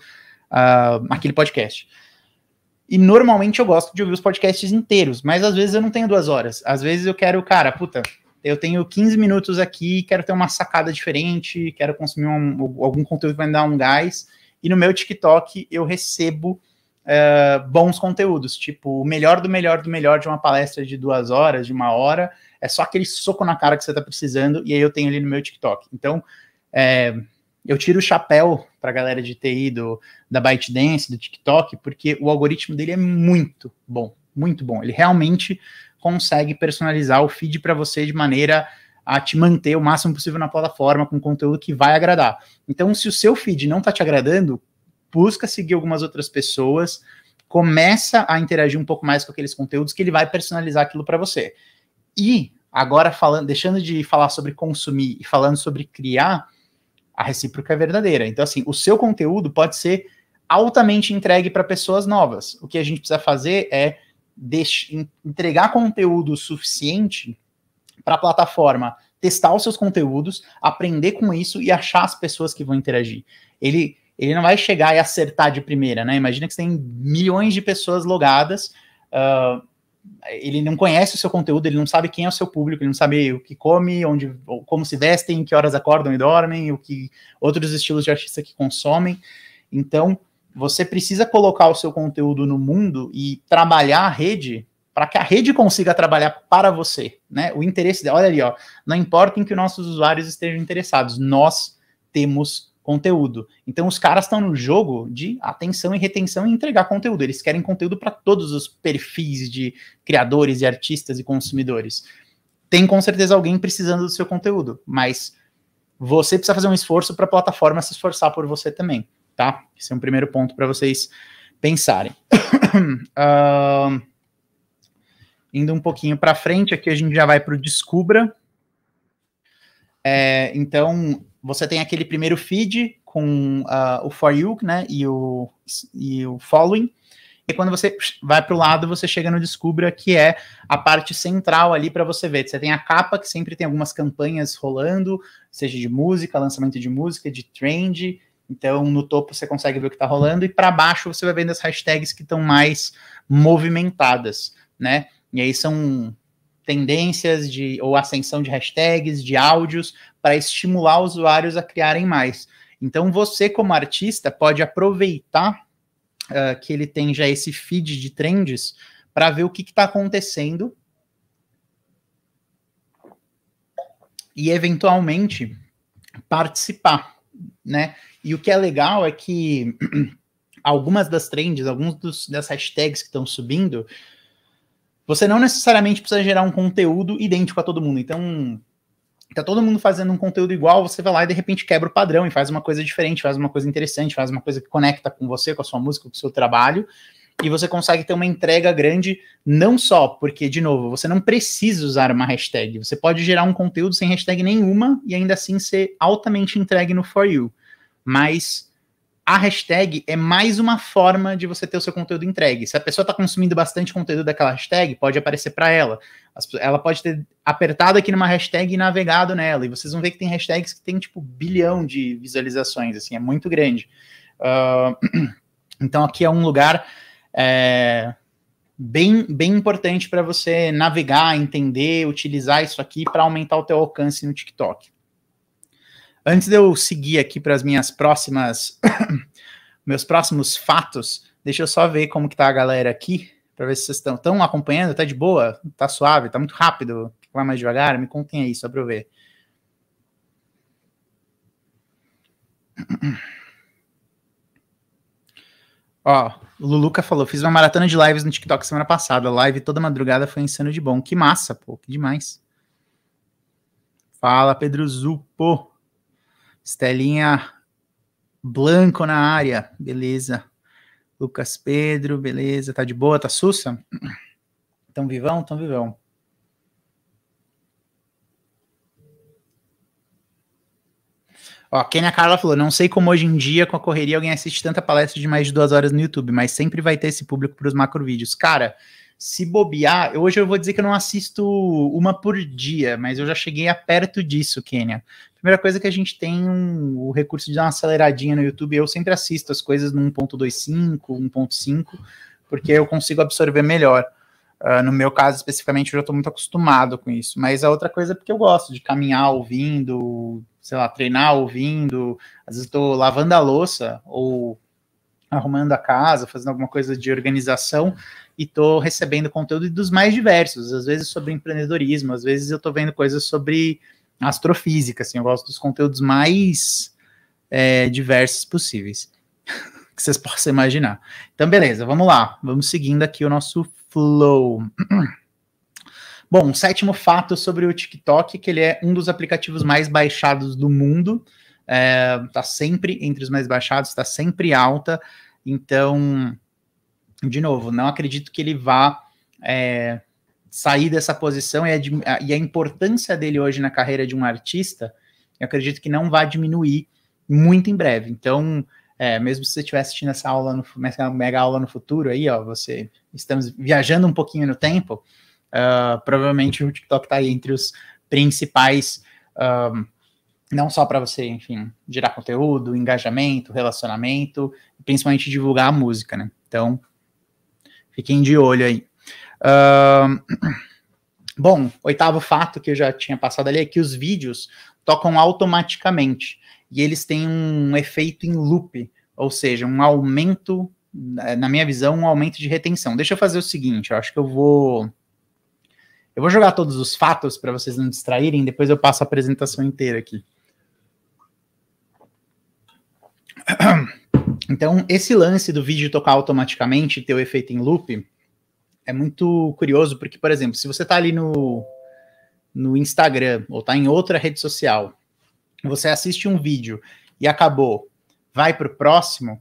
uh, aquele podcast. E normalmente eu gosto de ouvir os podcasts inteiros, mas às vezes eu não tenho duas horas. Às vezes eu quero, cara, puta, eu tenho 15 minutos aqui, quero ter uma sacada diferente, quero consumir um, algum conteúdo que vai me dar um gás. E no meu TikTok eu recebo uh, bons conteúdos, tipo o melhor do melhor do melhor de uma palestra de duas horas, de uma hora, é só aquele soco na cara que você está precisando, e aí eu tenho ali no meu TikTok. Então, é, eu tiro o chapéu para a galera de TI do, da ByteDance, do TikTok, porque o algoritmo dele é muito bom, muito bom. Ele realmente consegue personalizar o feed para você de maneira a te manter o máximo possível na plataforma com conteúdo que vai agradar. Então, se o seu feed não está te agradando, busca seguir algumas outras pessoas, começa a interagir um pouco mais com aqueles conteúdos que ele vai personalizar aquilo para você. E agora falando, deixando de falar sobre consumir e falando sobre criar, a recíproca é verdadeira. Então assim, o seu conteúdo pode ser altamente entregue para pessoas novas. O que a gente precisa fazer é entregar conteúdo suficiente para a plataforma testar os seus conteúdos, aprender com isso e achar as pessoas que vão interagir. Ele ele não vai chegar e acertar de primeira, né? Imagina que você tem milhões de pessoas logadas, uh, ele não conhece o seu conteúdo, ele não sabe quem é o seu público, ele não sabe o que come, onde, como se vestem, que horas acordam e dormem, o que outros estilos de artista que consomem. Então, você precisa colocar o seu conteúdo no mundo e trabalhar a rede para que a rede consiga trabalhar para você, né? O interesse olha ali, ó, não importa em que nossos usuários estejam interessados, nós temos conteúdo. Então os caras estão no jogo de atenção e retenção e entregar conteúdo. Eles querem conteúdo para todos os perfis de criadores e artistas e consumidores. Tem com certeza alguém precisando do seu conteúdo, mas você precisa fazer um esforço para a plataforma se esforçar por você também, tá? Esse é um primeiro ponto para vocês pensarem. uh, <coughs> indo um pouquinho para frente, aqui a gente já vai para o Descubra. É, então, você tem aquele primeiro feed com uh, o for you, né, e o, e o following, e quando você vai para o lado, você chega no Descubra, que é a parte central ali para você ver. Você tem a capa, que sempre tem algumas campanhas rolando, seja de música, lançamento de música, de trend. Então, no topo você consegue ver o que está rolando, e para baixo você vai vendo as hashtags que estão mais movimentadas, né? E aí são tendências de ou ascensão de hashtags, de áudios para estimular usuários a criarem mais. Então, você, como artista, pode aproveitar uh, que ele tem já esse feed de trends para ver o que está acontecendo e, eventualmente, participar, né? E o que é legal é que <clears throat> algumas das trends, algumas das hashtags que estão subindo, você não necessariamente precisa gerar um conteúdo idêntico a todo mundo. Então, tá todo mundo fazendo um conteúdo igual, você vai lá e de repente quebra o padrão e faz uma coisa diferente, faz uma coisa interessante, faz uma coisa que conecta com você, com a sua música, com o seu trabalho, e você consegue ter uma entrega grande, não só porque, de novo, você não precisa usar uma hashtag, você pode gerar um conteúdo sem hashtag nenhuma e ainda assim ser altamente entregue no For You, mas a hashtag é mais uma forma de você ter o seu conteúdo entregue. Se a pessoa está consumindo bastante conteúdo daquela hashtag, pode aparecer para ela. Ela pode ter apertado aqui numa hashtag e navegado nela. E vocês vão ver que tem hashtags que tem, tipo, bilhão de visualizações, assim, é muito grande. Uh, <clears throat> então, aqui é um lugar é, bem, bem importante para você navegar, entender, utilizar isso aqui para aumentar o teu alcance no TikTok. Antes de eu seguir aqui para as minhas próximas, <coughs> meus próximos fatos, deixa eu só ver como que tá a galera aqui, para ver se vocês estão tão acompanhando, tá de boa, tá suave, tá muito rápido, vai mais devagar, me contem aí, só para eu ver. <coughs> Ó, o Luluca falou, fiz uma maratona de lives no TikTok semana passada, live toda madrugada foi insano de bom, que massa, pô, que demais. Fala, Pedro Zupo. Estelinha Blanco na área, beleza. Lucas Pedro, beleza. Tá de boa? Tá sussa? Tão vivão? Tão vivão. Ó, Kenia Carla falou: não sei como hoje em dia, com a correria, alguém assiste tanta palestra de mais de duas horas no YouTube, mas sempre vai ter esse público para os macro vídeos. Cara, se bobear, hoje eu vou dizer que eu não assisto uma por dia, mas eu já cheguei a perto disso, Kenia. Primeira coisa é que a gente tem um, o recurso de dar uma aceleradinha no YouTube. Eu sempre assisto as coisas no 1.25, 1.5, porque eu consigo absorver melhor. Uh, no meu caso, especificamente, eu já estou muito acostumado com isso. Mas a outra coisa é porque eu gosto de caminhar ouvindo, sei lá, treinar ouvindo. Às vezes estou lavando a louça ou arrumando a casa, fazendo alguma coisa de organização e estou recebendo conteúdo dos mais diversos. Às vezes sobre empreendedorismo, às vezes eu estou vendo coisas sobre astrofísica, assim, eu gosto dos conteúdos mais é, diversos possíveis <laughs> que vocês possam imaginar. Então, beleza, vamos lá, vamos seguindo aqui o nosso flow. <clears throat> Bom, o sétimo fato sobre o TikTok, que ele é um dos aplicativos mais baixados do mundo, está é, tá sempre entre os mais baixados, está sempre alta, então, de novo, não acredito que ele vá é, sair dessa posição e a, e a importância dele hoje na carreira de um artista, eu acredito que não vai diminuir muito em breve. Então, é, mesmo se você estiver assistindo essa aula, no, essa mega aula no futuro aí, ó, você estamos viajando um pouquinho no tempo, uh, provavelmente o TikTok está aí entre os principais, ah, não só para você, enfim, gerar conteúdo, engajamento, relacionamento, principalmente divulgar a música, né? Então, fiquem de olho aí. <clears throat> bom, oitavo fato que eu já tinha passado ali é que os vídeos tocam automaticamente e eles têm um efeito em loop, ou seja, um aumento, eh, na minha visão, um aumento de retenção. Deixa eu fazer o seguinte, eu acho que eu vou. Eu vou jogar todos os fatos para vocês não distraírem, depois eu passo a apresentação inteira aqui. <clears throat> Então, esse lance do vídeo tocar automaticamente e ter o efeito em loop é muito curioso, porque, por exemplo, se você está ali no, no Instagram ou está em outra rede social, você assiste um vídeo e acabou, vai para o próximo,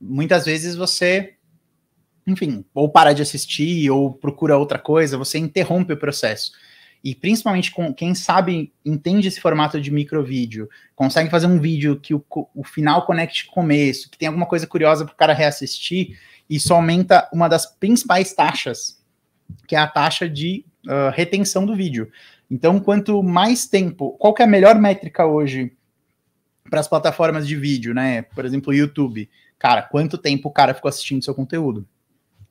muitas vezes você, enfim, ou para de assistir ou procura outra coisa, você interrompe o processo. E principalmente com quem sabe, entende esse formato de microvídeo, consegue fazer um vídeo que o, o final conecte com o começo, que tem alguma coisa curiosa para o cara reassistir, isso aumenta uma das principais taxas, que é a taxa de uh, retenção do vídeo. Então, quanto mais tempo, qual é a melhor métrica hoje para as plataformas de vídeo, né? Por exemplo, o YouTube. Cara, quanto tempo o cara ficou assistindo seu conteúdo?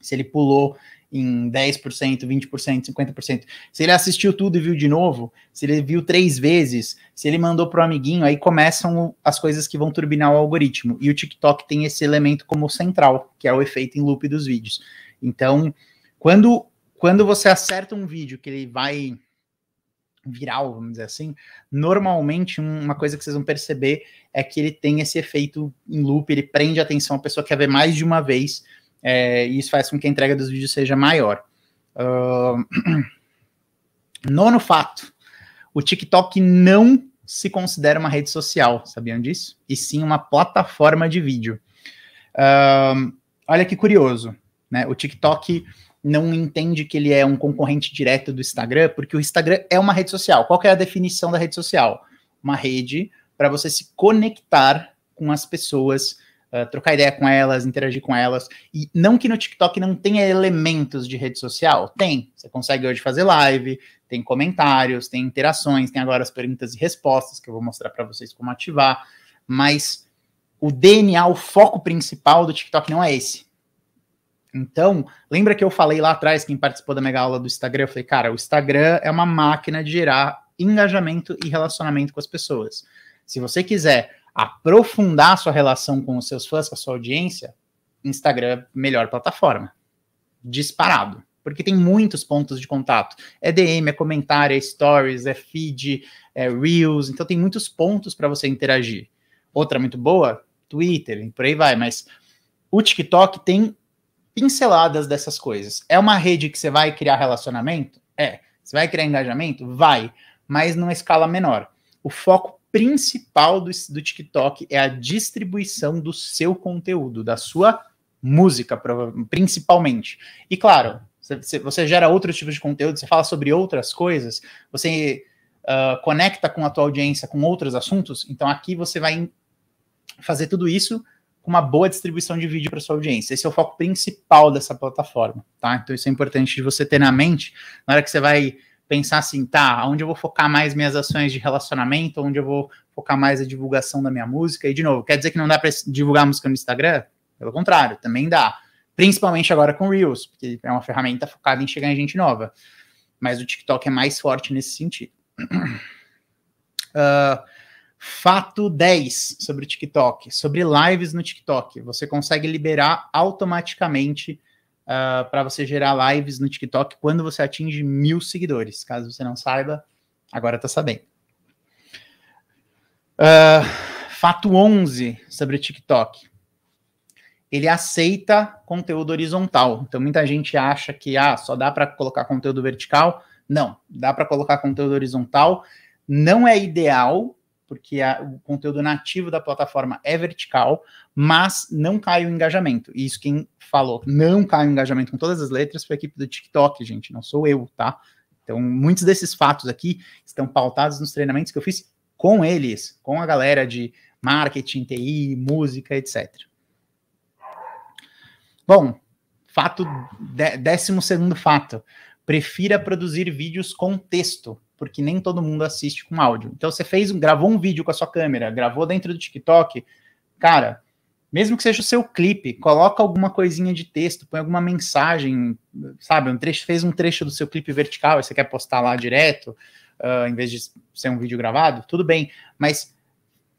Se ele pulou em 10%, 20%, 50%. Se ele assistiu tudo e viu de novo, se ele viu três vezes, se ele mandou para o amiguinho, aí começam as coisas que vão turbinar o algoritmo. E o TikTok tem esse elemento como central, que é o efeito em loop dos vídeos. Então, quando, quando você acerta um vídeo que ele vai viral, vamos dizer assim, normalmente uma coisa que vocês vão perceber é que ele tem esse efeito em loop, ele prende a atenção, a pessoa quer ver mais de uma vez é, e isso faz com que a entrega dos vídeos seja maior. Uh, <clears throat> nono fato: o TikTok não se considera uma rede social, sabiam disso? E sim uma plataforma de vídeo. Uh, olha que curioso, né? O TikTok não entende que ele é um concorrente direto do Instagram, porque o Instagram é uma rede social. Qual é a definição da rede social? Uma rede para você se conectar com as pessoas ah, trocar ideia com elas, interagir com elas. E não que no TikTok não tenha elementos de rede social, tem. Você consegue hoje fazer live, tem comentários, tem interações, tem agora as perguntas e respostas que eu vou mostrar para vocês como ativar. Mas o DNA, o foco principal do TikTok não é esse. Então, lembra que eu falei lá atrás, quem participou da mega aula do Instagram, eu falei, cara, o Instagram é uma máquina de gerar engajamento e relacionamento com as pessoas. Se você quiser aprofundar sua relação com os seus fãs, com a sua audiência, Instagram é a melhor plataforma. Disparado. Porque tem muitos pontos de contato. É DM, é comentário, é stories, é feed, é reels. Então tem muitos pontos para você interagir. Outra muito boa, Twitter, por aí vai. Mas o TikTok tem pinceladas dessas coisas. É uma rede que você vai criar relacionamento? É. Você vai criar engajamento? Vai. Mas numa escala menor. O foco principal do, do TikTok é a distribuição do seu conteúdo, da sua música, principalmente. E claro, você, gera outros tipos de conteúdo, você fala sobre outras coisas, você uh, conecta com a tua audiência com outros assuntos, então aqui você vai fazer tudo isso com uma boa distribuição de vídeo para sua audiência. Esse é o foco principal dessa plataforma, tá? Então isso é importante de você ter na mente na hora que você vai pensar assim, tá, onde eu vou focar mais minhas ações de relacionamento, onde eu vou focar mais a divulgação da minha música. E, de novo, quer dizer que não dá para divulgar música no Instagram? Pelo contrário, também dá. Principalmente agora com Reels, porque é uma ferramenta focada em chegar em gente nova. Mas o TikTok é mais forte nesse sentido. Uh, <clears throat> fato 10 sobre o TikTok, sobre lives no TikTok. Você consegue liberar automaticamente uh, ah, para você gerar lives no TikTok quando você atinge mil seguidores. Caso você não saiba, agora está sabendo. Uh, fato 11 sobre o TikTok. Ele aceita conteúdo horizontal. Então, muita gente acha que ah, só dá para colocar conteúdo vertical. Não, dá para colocar conteúdo horizontal. Não é ideal, porque a, o conteúdo nativo da plataforma é vertical, mas não cai o engajamento. E isso quem falou, não cai o engajamento com todas as letras foi a equipe do TikTok, gente, não sou eu, tá? Então, muitos desses fatos aqui estão pautados nos treinamentos que eu fiz com eles, com a galera de marketing, TI, música, etc. Bom, fato, décimo segundo fato, prefira produzir vídeos com texto porque nem todo mundo assiste com áudio. Então você fez, gravou um vídeo com a sua câmera, gravou dentro do TikTok, cara, mesmo que seja o seu clipe, coloca alguma coisinha de texto, põe alguma mensagem, sabe? Um trecho, fez um trecho do seu clipe vertical, e você quer postar lá direto, uh, em vez de ser um vídeo gravado, tudo bem, mas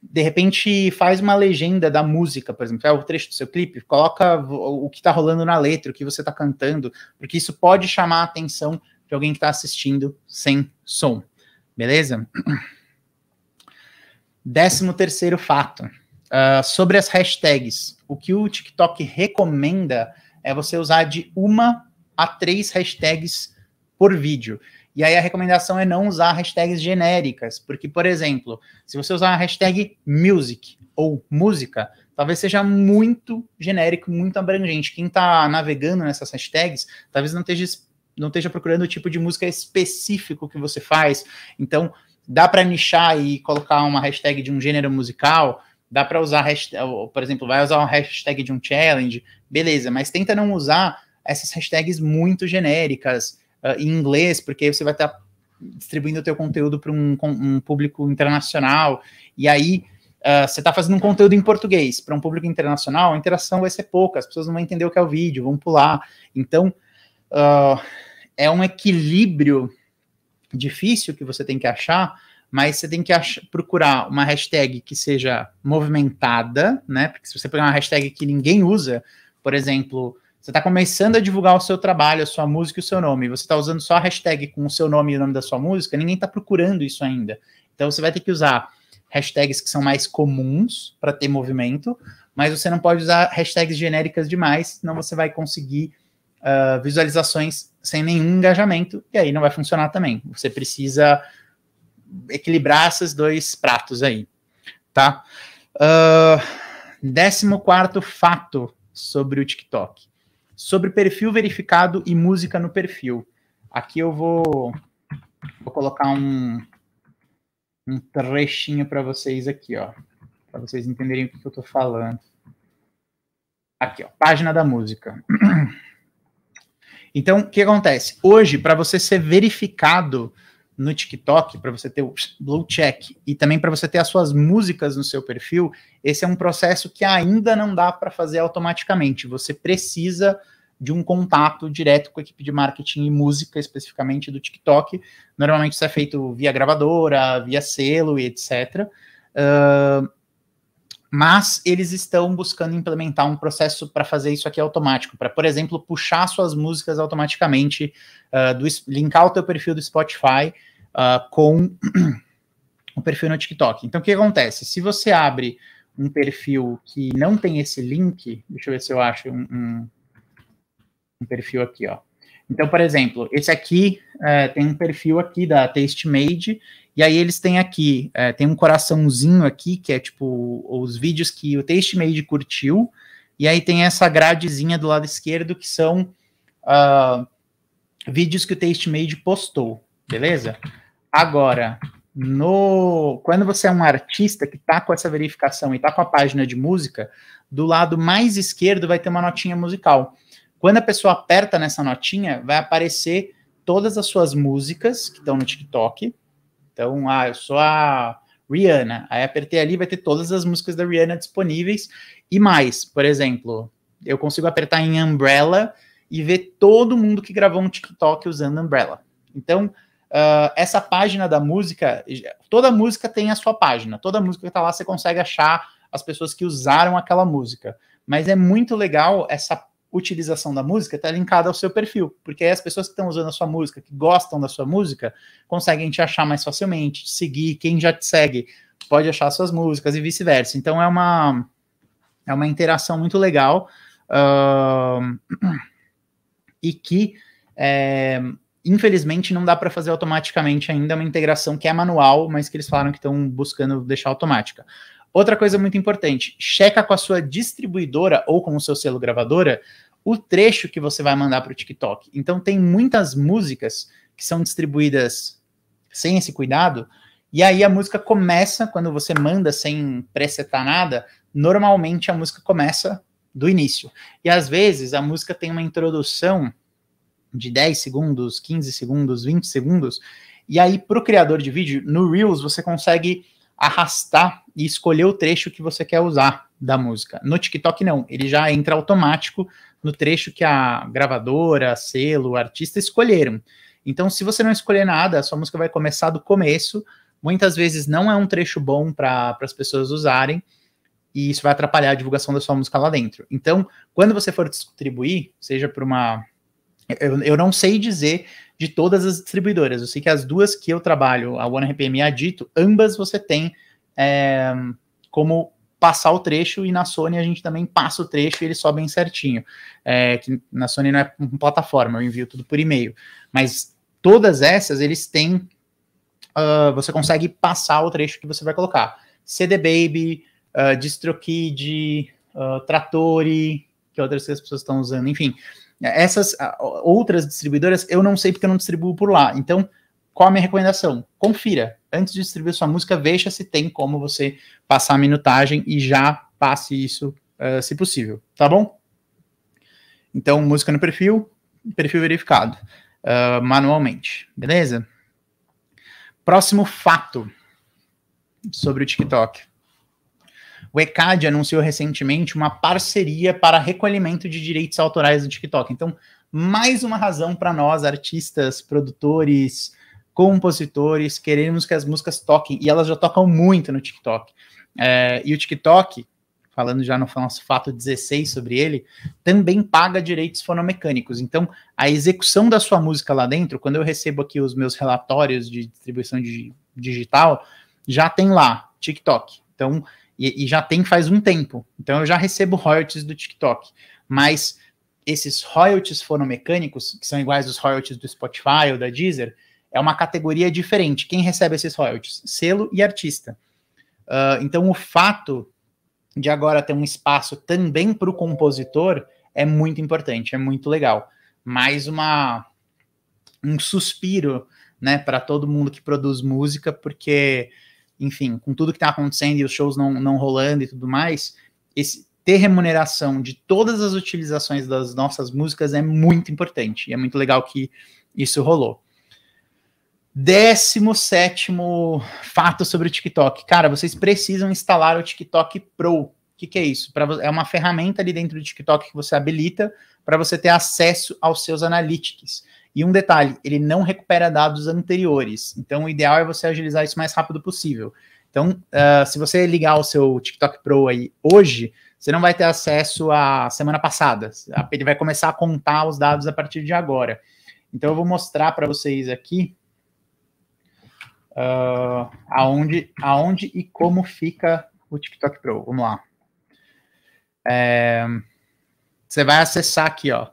de repente faz uma legenda da música, por exemplo, é o trecho do seu clipe, coloca o que está rolando na letra, o que você está cantando, porque isso pode chamar a atenção de alguém que está assistindo sem som. Beleza? Décimo terceiro fato. Uh, sobre as hashtags. O que o TikTok recomenda é você usar de uma a três hashtags por vídeo. E aí a recomendação é não usar hashtags genéricas, porque, por exemplo, se você usar a hashtag music ou música, talvez seja muito genérico, muito abrangente. Quem está navegando nessas hashtags, talvez não esteja não esteja procurando o tipo de música específico que você faz. Então, dá para nichar e colocar uma hashtag de um gênero musical, dá para usar, hashtag, por exemplo, vai usar uma hashtag de um challenge, beleza, mas tenta não usar essas hashtags muito genéricas uh, em inglês, porque você vai estar tá distribuindo o teu conteúdo para um, um, público internacional, e aí uh, você está fazendo um conteúdo em português para um público internacional, a interação vai ser pouca, as pessoas não vão entender o que é o vídeo, vão pular, então uh, é um equilíbrio difícil que você tem que achar, mas você tem que achar, procurar uma hashtag que seja movimentada, né? Porque se você pegar uma hashtag que ninguém usa, por exemplo, você está começando a divulgar o seu trabalho, a sua música e o seu nome, você está usando só a hashtag com o seu nome e o nome da sua música, ninguém está procurando isso ainda. Então você vai ter que usar hashtags que são mais comuns para ter movimento, mas você não pode usar hashtags genéricas demais, senão você vai conseguir uh, visualizações sem nenhum engajamento, e aí não vai funcionar também. Você precisa equilibrar esses dois pratos aí, tá? Uh, quarto fato sobre o TikTok. Sobre perfil verificado e música no perfil. Aqui eu vou, vou colocar um, um trechinho para vocês aqui, ó, para vocês entenderem o que eu estou falando. Aqui, ó, página da música. <clears throat> Então, o que acontece? Hoje, para você ser verificado no TikTok, para você ter o blue check e também para você ter as suas músicas no seu perfil, esse é um processo que ainda não dá para fazer automaticamente. Você precisa de um contato direto com a equipe de marketing e música, especificamente do TikTok. Normalmente isso é feito via gravadora, via selo e etc. Uh, mas eles estão buscando implementar um processo para fazer isso aqui automático, para, por exemplo, puxar suas músicas automaticamente, uh, do, linkar o teu perfil do Spotify uh, com <clears throat> o perfil no TikTok. Então, o que acontece? Se você abre um perfil que não tem esse link, deixa eu ver se eu acho um, um, um perfil aqui, ó. Então, por exemplo, esse aqui é, tem um perfil aqui da Taste Made, e aí eles têm aqui, é, tem um coraçãozinho aqui, que é tipo os vídeos que o Taste Made curtiu, e aí tem essa gradezinha do lado esquerdo que são uh, vídeos que o Taste Made postou, beleza? Agora, no quando você é um artista que está com essa verificação e está com a página de música, do lado mais esquerdo vai ter uma notinha musical. Quando a pessoa aperta nessa notinha, vai aparecer todas as suas músicas que estão no TikTok. Então, ah, eu sou a Rihanna. Aí apertei ali, vai ter todas as músicas da Rihanna disponíveis e mais. Por exemplo, eu consigo apertar em Umbrella e ver todo mundo que gravou um TikTok usando Umbrella. Então, uh, essa página da música, toda música tem a sua página. Toda música que tá lá, você consegue achar as pessoas que usaram aquela música. Mas é muito legal essa utilização da música está linkada ao seu perfil, porque aí as pessoas que estão usando a sua música, que gostam da sua música, conseguem te achar mais facilmente, te seguir, quem já te segue pode achar suas músicas e vice-versa. Então é uma é uma interação muito legal uh, e que é, infelizmente não dá para fazer automaticamente ainda é uma integração que é manual, mas que eles falaram que estão buscando deixar automática. Outra coisa muito importante, checa com a sua distribuidora ou com o seu selo gravadora o trecho que você vai mandar para o TikTok. Então tem muitas músicas que são distribuídas sem esse cuidado, e aí a música começa, quando você manda sem presetar nada, normalmente a música começa do início. E às vezes a música tem uma introdução de 10 segundos, 15 segundos, 20 segundos, e aí para o criador de vídeo, no Reels você consegue arrastar e escolher o trecho que você quer usar da música. No TikTok, não, ele já entra automático no trecho que a gravadora, a selo, o artista escolheram. Então, se você não escolher nada, a sua música vai começar do começo. Muitas vezes não é um trecho bom para as pessoas usarem, e isso vai atrapalhar a divulgação da sua música lá dentro. Então, quando você for distribuir, seja para uma. Eu, eu não sei dizer de todas as distribuidoras. Eu sei que as duas que eu trabalho, a OneRPM e a Dito, ambas você tem é, como passar o trecho e na Sony a gente também passa o trecho e ele sobe bem certinho. É, que na Sony não é uma plataforma, eu envio tudo por e-mail. Mas todas essas eles têm. Uh, você consegue passar o trecho que você vai colocar. CD Baby, uh, ah, DistroKid, uh, ah, Trattori, que outras que as pessoas estão usando, enfim. Essas uh, outras distribuidoras eu não sei porque eu não distribuo por lá. Então, qual a minha recomendação? Confira antes de distribuir sua música, veja se tem como você passar a minutagem e já passe isso, uh, se possível, tá bom? Então, música no perfil, perfil verificado, uh, manualmente, beleza? Próximo fato sobre o TikTok. O ECAD anunciou recentemente uma parceria para recolhimento de direitos autorais do TikTok. Então, mais uma razão para nós, artistas, produtores, compositores, queremos que as músicas toquem, e elas já tocam muito no TikTok. É, e o TikTok, falando já no nosso fato 16 sobre ele, também paga direitos fonomecânicos. Então, a execução da sua música lá dentro, quando eu recebo aqui os meus relatórios de distribuição de, digital, já tem lá TikTok. Então, e, e já tem faz um tempo. Então, eu já recebo royalties do TikTok. Mas esses royalties fonomecânicos, que são iguais aos royalties do Spotify ou da Deezer, é uma categoria diferente. Quem recebe esses royalties? Selo e artista. Uh, então, o fato de agora ter um espaço também para o compositor é muito importante, é muito legal. Mais uma um suspiro, né, para todo mundo que produz música, porque, enfim, com tudo que está acontecendo e os shows não, não rolando e tudo mais, esse, ter remuneração de todas as utilizações das nossas músicas é muito importante. E é muito legal que isso rolou. 17 fato sobre o TikTok. Cara, vocês precisam instalar o TikTok Pro. O que, que é isso? Pra, é uma ferramenta ali dentro do TikTok que você habilita para você ter acesso aos seus analytics. E um detalhe, ele não recupera dados anteriores. Então, o ideal é você agilizar isso o mais rápido possível. Então, uh, se você ligar o seu TikTok Pro aí hoje, você não vai ter acesso à semana passada. Ele vai começar a contar os dados a partir de agora. Então, eu vou mostrar para vocês aqui uh, aonde, aonde e como fica o TikTok Pro. Vamos lá. É, você vai acessar aqui, ó.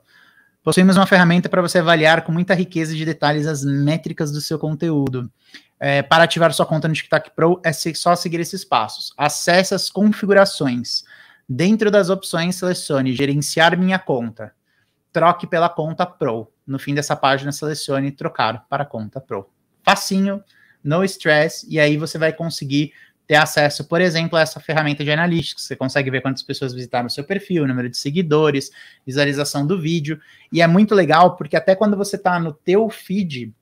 Possuímos uma ferramenta para você avaliar com muita riqueza de detalhes as métricas do seu conteúdo. É, para ativar sua conta no TikTok Pro, é só seguir esses passos. Acesse as configurações. Dentro das opções, selecione Gerenciar minha conta. Troque pela conta Pro. No fim dessa página, selecione Trocar para conta Pro. Facinho no stress, e aí você vai conseguir ter acesso, por exemplo, a essa ferramenta de analytics. Você consegue ver quantas pessoas visitaram o seu perfil, número de seguidores, visualização do vídeo. E é muito legal porque até quando você está no teu feed,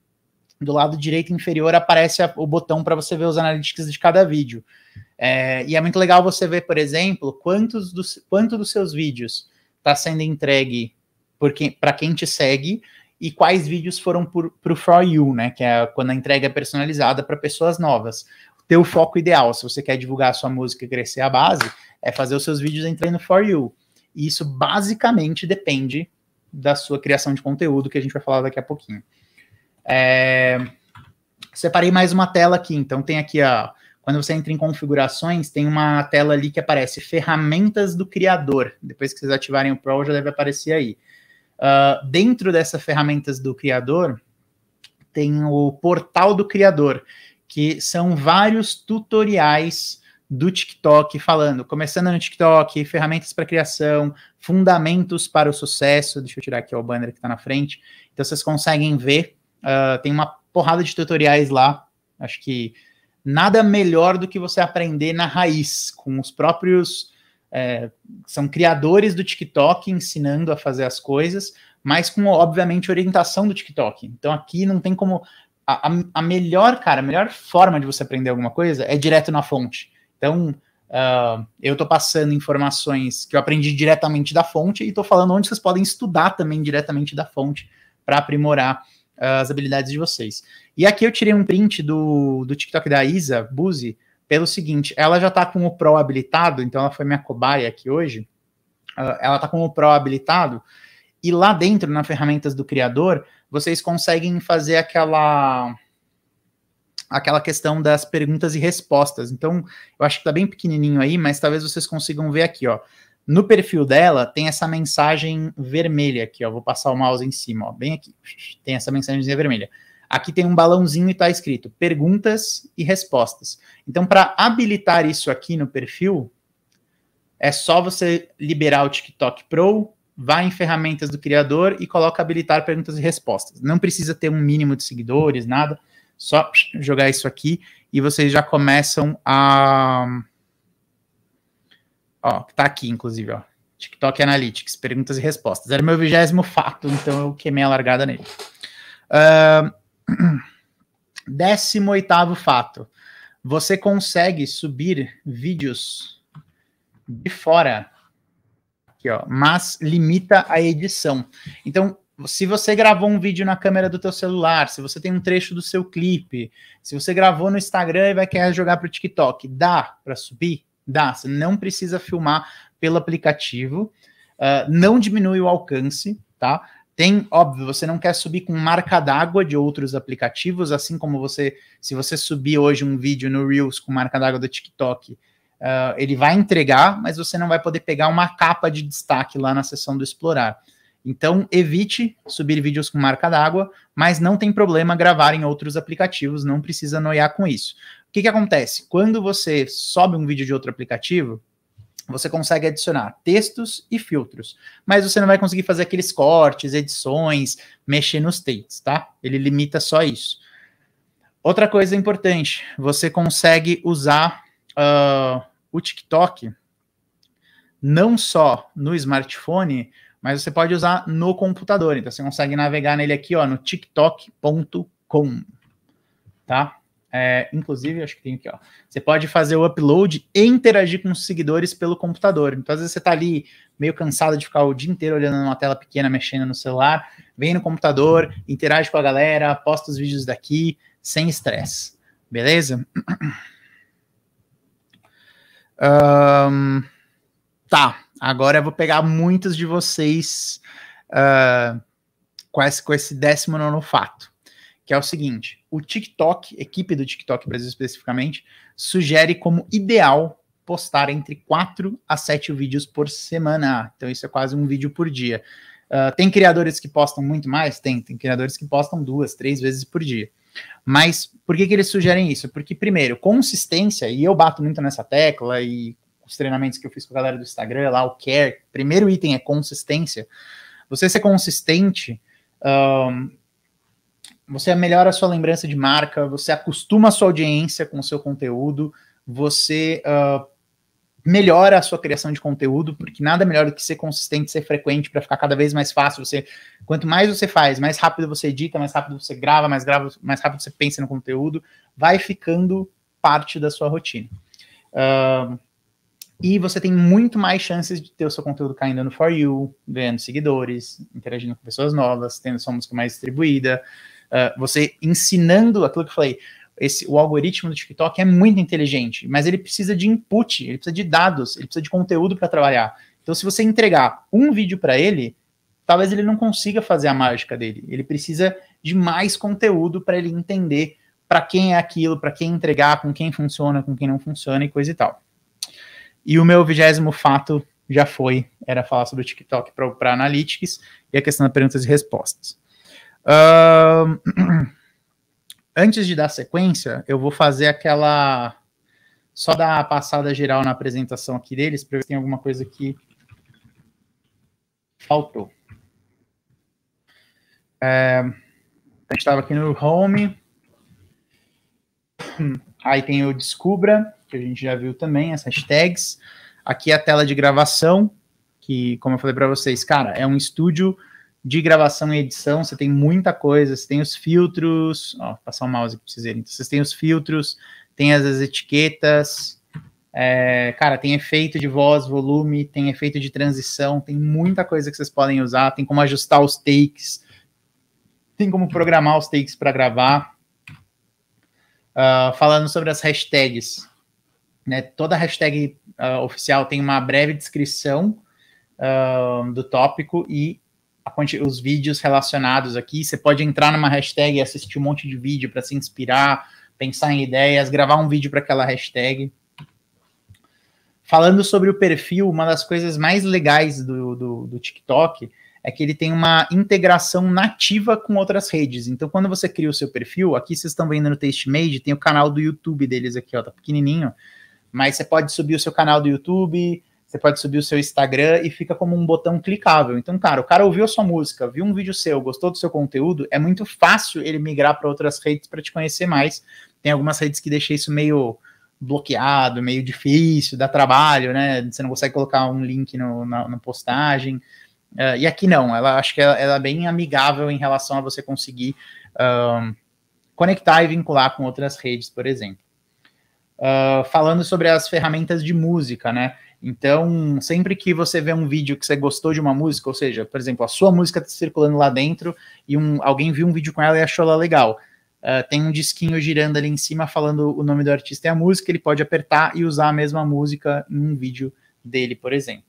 do lado direito inferior aparece o botão para você ver os analytics de cada vídeo. É, e é muito legal você ver, por exemplo, quantos dos, quanto dos seus vídeos está sendo entregue para quem te segue e quais vídeos foram para o For You, né? Que é quando a entrega é personalizada para pessoas novas. O teu foco ideal, se você quer divulgar a sua música e crescer a base, é fazer os seus vídeos entrando no For You. E isso basicamente depende da sua criação de conteúdo, que a gente vai falar daqui a pouquinho. É... Separei mais uma tela aqui, então tem aqui a. Quando você entra em configurações, tem uma tela ali que aparece ferramentas do criador. Depois que vocês ativarem o Pro, já deve aparecer aí. Uh, dentro dessas ferramentas do criador, tem o portal do criador, que são vários tutoriais do TikTok falando, começando no TikTok, ferramentas para criação, fundamentos para o sucesso. Deixa eu tirar aqui o banner que está na frente. Então vocês conseguem ver, uh, tem uma porrada de tutoriais lá. Acho que nada melhor do que você aprender na raiz, com os próprios é, são criadores do TikTok ensinando a fazer as coisas, mas com, obviamente, orientação do TikTok. Então aqui não tem como. A, a, a melhor, cara, a melhor forma de você aprender alguma coisa é direto na fonte. Então, uh, eu estou passando informações que eu aprendi diretamente da fonte e estou falando onde vocês podem estudar também diretamente da fonte para aprimorar uh, as habilidades de vocês. E aqui eu tirei um print do, do TikTok da Isa Buzi, pelo seguinte, ela já está com o Pro habilitado, então ela foi minha cobaia aqui hoje, ela está com o Pro habilitado, e lá dentro, na ferramentas do criador, vocês conseguem fazer aquela aquela questão das perguntas e respostas. Então, eu acho que está bem pequenininho aí, mas talvez vocês consigam ver aqui, ó. No perfil dela tem essa mensagem vermelha aqui, ó. Vou passar o mouse em cima, ó, bem aqui. Tem essa mensagem vermelha aqui tem um balãozinho e está escrito perguntas e respostas. Então, para habilitar isso aqui no perfil, é só você liberar o TikTok Pro, vai em ferramentas do criador e coloca habilitar perguntas e respostas. Não precisa ter um mínimo de seguidores, nada. Só jogar isso aqui e vocês já começam a. Ó, tá aqui, inclusive, ó. TikTok Analytics, perguntas e respostas. Era meu vigésimo fato, então eu queimei a largada nele. Uh, <clears throat> Décimo oitavo fato. Você consegue subir vídeos de fora. Aqui, ó, mas limita a edição. Então, se você gravou um vídeo na câmera do teu celular, se você tem um trecho do seu clipe, se você gravou no Instagram e vai querer jogar para o TikTok, dá para subir? Dá. Você não precisa filmar pelo aplicativo. Uh, não diminui o alcance, tá? Tem, óbvio, você não quer subir com marca d'água de outros aplicativos, assim como você, se você subir hoje um vídeo no Reels com marca d'água do TikTok, uh, ele vai entregar, mas você não vai poder pegar uma capa de destaque lá na seção do Explorar. Então, evite subir vídeos com marca d'água, mas não tem problema gravar em outros aplicativos, não precisa noiar com isso. O que, que acontece? Quando você sobe um vídeo de outro aplicativo, você consegue adicionar textos e filtros, mas você não vai conseguir fazer aqueles cortes, edições, mexer nos takes, tá? Ele limita só isso. Outra coisa importante, você consegue usar uh, o TikTok não só no smartphone, mas você pode usar no computador. Então você consegue navegar nele aqui, ó, no tiktok.com, tá? É, inclusive, acho que tem aqui, ó. Você pode fazer o upload e interagir com os seguidores pelo computador. Então, às vezes, você tá ali meio cansado de ficar o dia inteiro olhando numa tela pequena, mexendo no celular, vem no computador, interage com a galera, posta os vídeos daqui, sem estresse. Beleza? Um, <clears throat> tá, agora eu vou pegar muitos de vocês uh, com, esse, com esse décimo nono fato que é o seguinte: o TikTok, equipe do TikTok Brasil especificamente, sugere como ideal postar entre 4 a 7 vídeos por semana. Então, isso é quase um vídeo por dia. Uh, tem criadores que postam muito mais? Tem. Tem criadores que postam duas, três vezes por dia. Mas por que, que eles sugerem isso? Porque, primeiro, consistência, e eu bato muito nessa tecla, e os treinamentos que eu fiz com a galera do Instagram, lá, o care, primeiro item é consistência. Você ser consistente um, você melhora a sua lembrança de marca, você acostuma a sua audiência com o seu conteúdo, você uh, melhora a sua criação de conteúdo, porque nada melhor do que ser consistente, ser frequente, para ficar cada vez mais fácil. Você, quanto mais você faz, mais rápido você edita, mais rápido você grava, mais, grava, mais rápido você pensa no conteúdo, vai ficando parte da sua rotina. Uh, e você tem muito mais chances de ter o seu conteúdo caindo no For You, ganhando seguidores, interagindo com pessoas novas, tendo sua música mais distribuída, ah, você ensinando aquilo que eu falei. Esse, o algoritmo do TikTok é muito inteligente, mas ele precisa de input, ele precisa de dados, ele precisa de conteúdo para trabalhar. Então, se você entregar um vídeo para ele, talvez ele não consiga fazer a mágica dele. Ele precisa de mais conteúdo para ele entender para quem é aquilo, para quem entregar, com quem funciona, com quem não funciona e coisa e tal. E o meu vigésimo fato já foi, era falar sobre o TikTok para Analytics e a questão das perguntas e respostas. <clears throat> antes de dar sequência, eu vou fazer aquela. Só dar a passada geral na apresentação aqui deles, para ver se tem alguma coisa que faltou. É, a gente estava aqui no Home. <clears throat> Aí tem o Descubra, que a gente já viu também, as hashtags. Aqui é a tela de gravação, que, como eu falei para vocês, cara, é um estúdio de gravação e edição, você tem muita coisa, você tem os filtros, ó, passar o mouse aqui pra vocês verem, então, vocês têm os filtros, tem as, as etiquetas, é, cara, tem efeito de voz, volume, tem efeito de transição, tem muita coisa que vocês podem usar, tem como ajustar os takes, tem como programar os takes para gravar. Uh, falando sobre as hashtags, né, toda hashtag uh, oficial tem uma breve descrição uh, do tópico e os vídeos relacionados aqui. Você pode entrar numa hashtag e assistir um monte de vídeo para se inspirar, pensar em ideias, gravar um vídeo para aquela hashtag. Falando sobre o perfil, uma das coisas mais legais do, do, do TikTok é que ele tem uma integração nativa com outras redes. Então, quando você cria o seu perfil, aqui vocês estão vendo no TasteMade, tem o canal do YouTube deles aqui, ó, tá pequenininho, mas você pode subir o seu canal do YouTube, você pode subir o seu Instagram e fica como um botão clicável. Então, cara, o cara ouviu a sua música, viu um vídeo seu, gostou do seu conteúdo, é muito fácil ele migrar para outras redes para te conhecer mais. Tem algumas redes que deixam isso meio bloqueado, meio difícil, dá trabalho, né? Você não consegue colocar um link no, na, na postagem. Uh, e aqui não, ela acho que ela, ela, é bem amigável em relação a você conseguir conectar e vincular com outras redes, por exemplo. Uh, falando sobre as ferramentas de música, né? Então, sempre que você vê um vídeo que você gostou de uma música, ou seja, por exemplo, a sua música está circulando lá dentro e um, alguém viu um vídeo com ela e achou ela legal. Uh, tem um disquinho girando ali em cima falando o nome do artista e a música, ele pode apertar e usar a mesma música em um vídeo dele, por exemplo.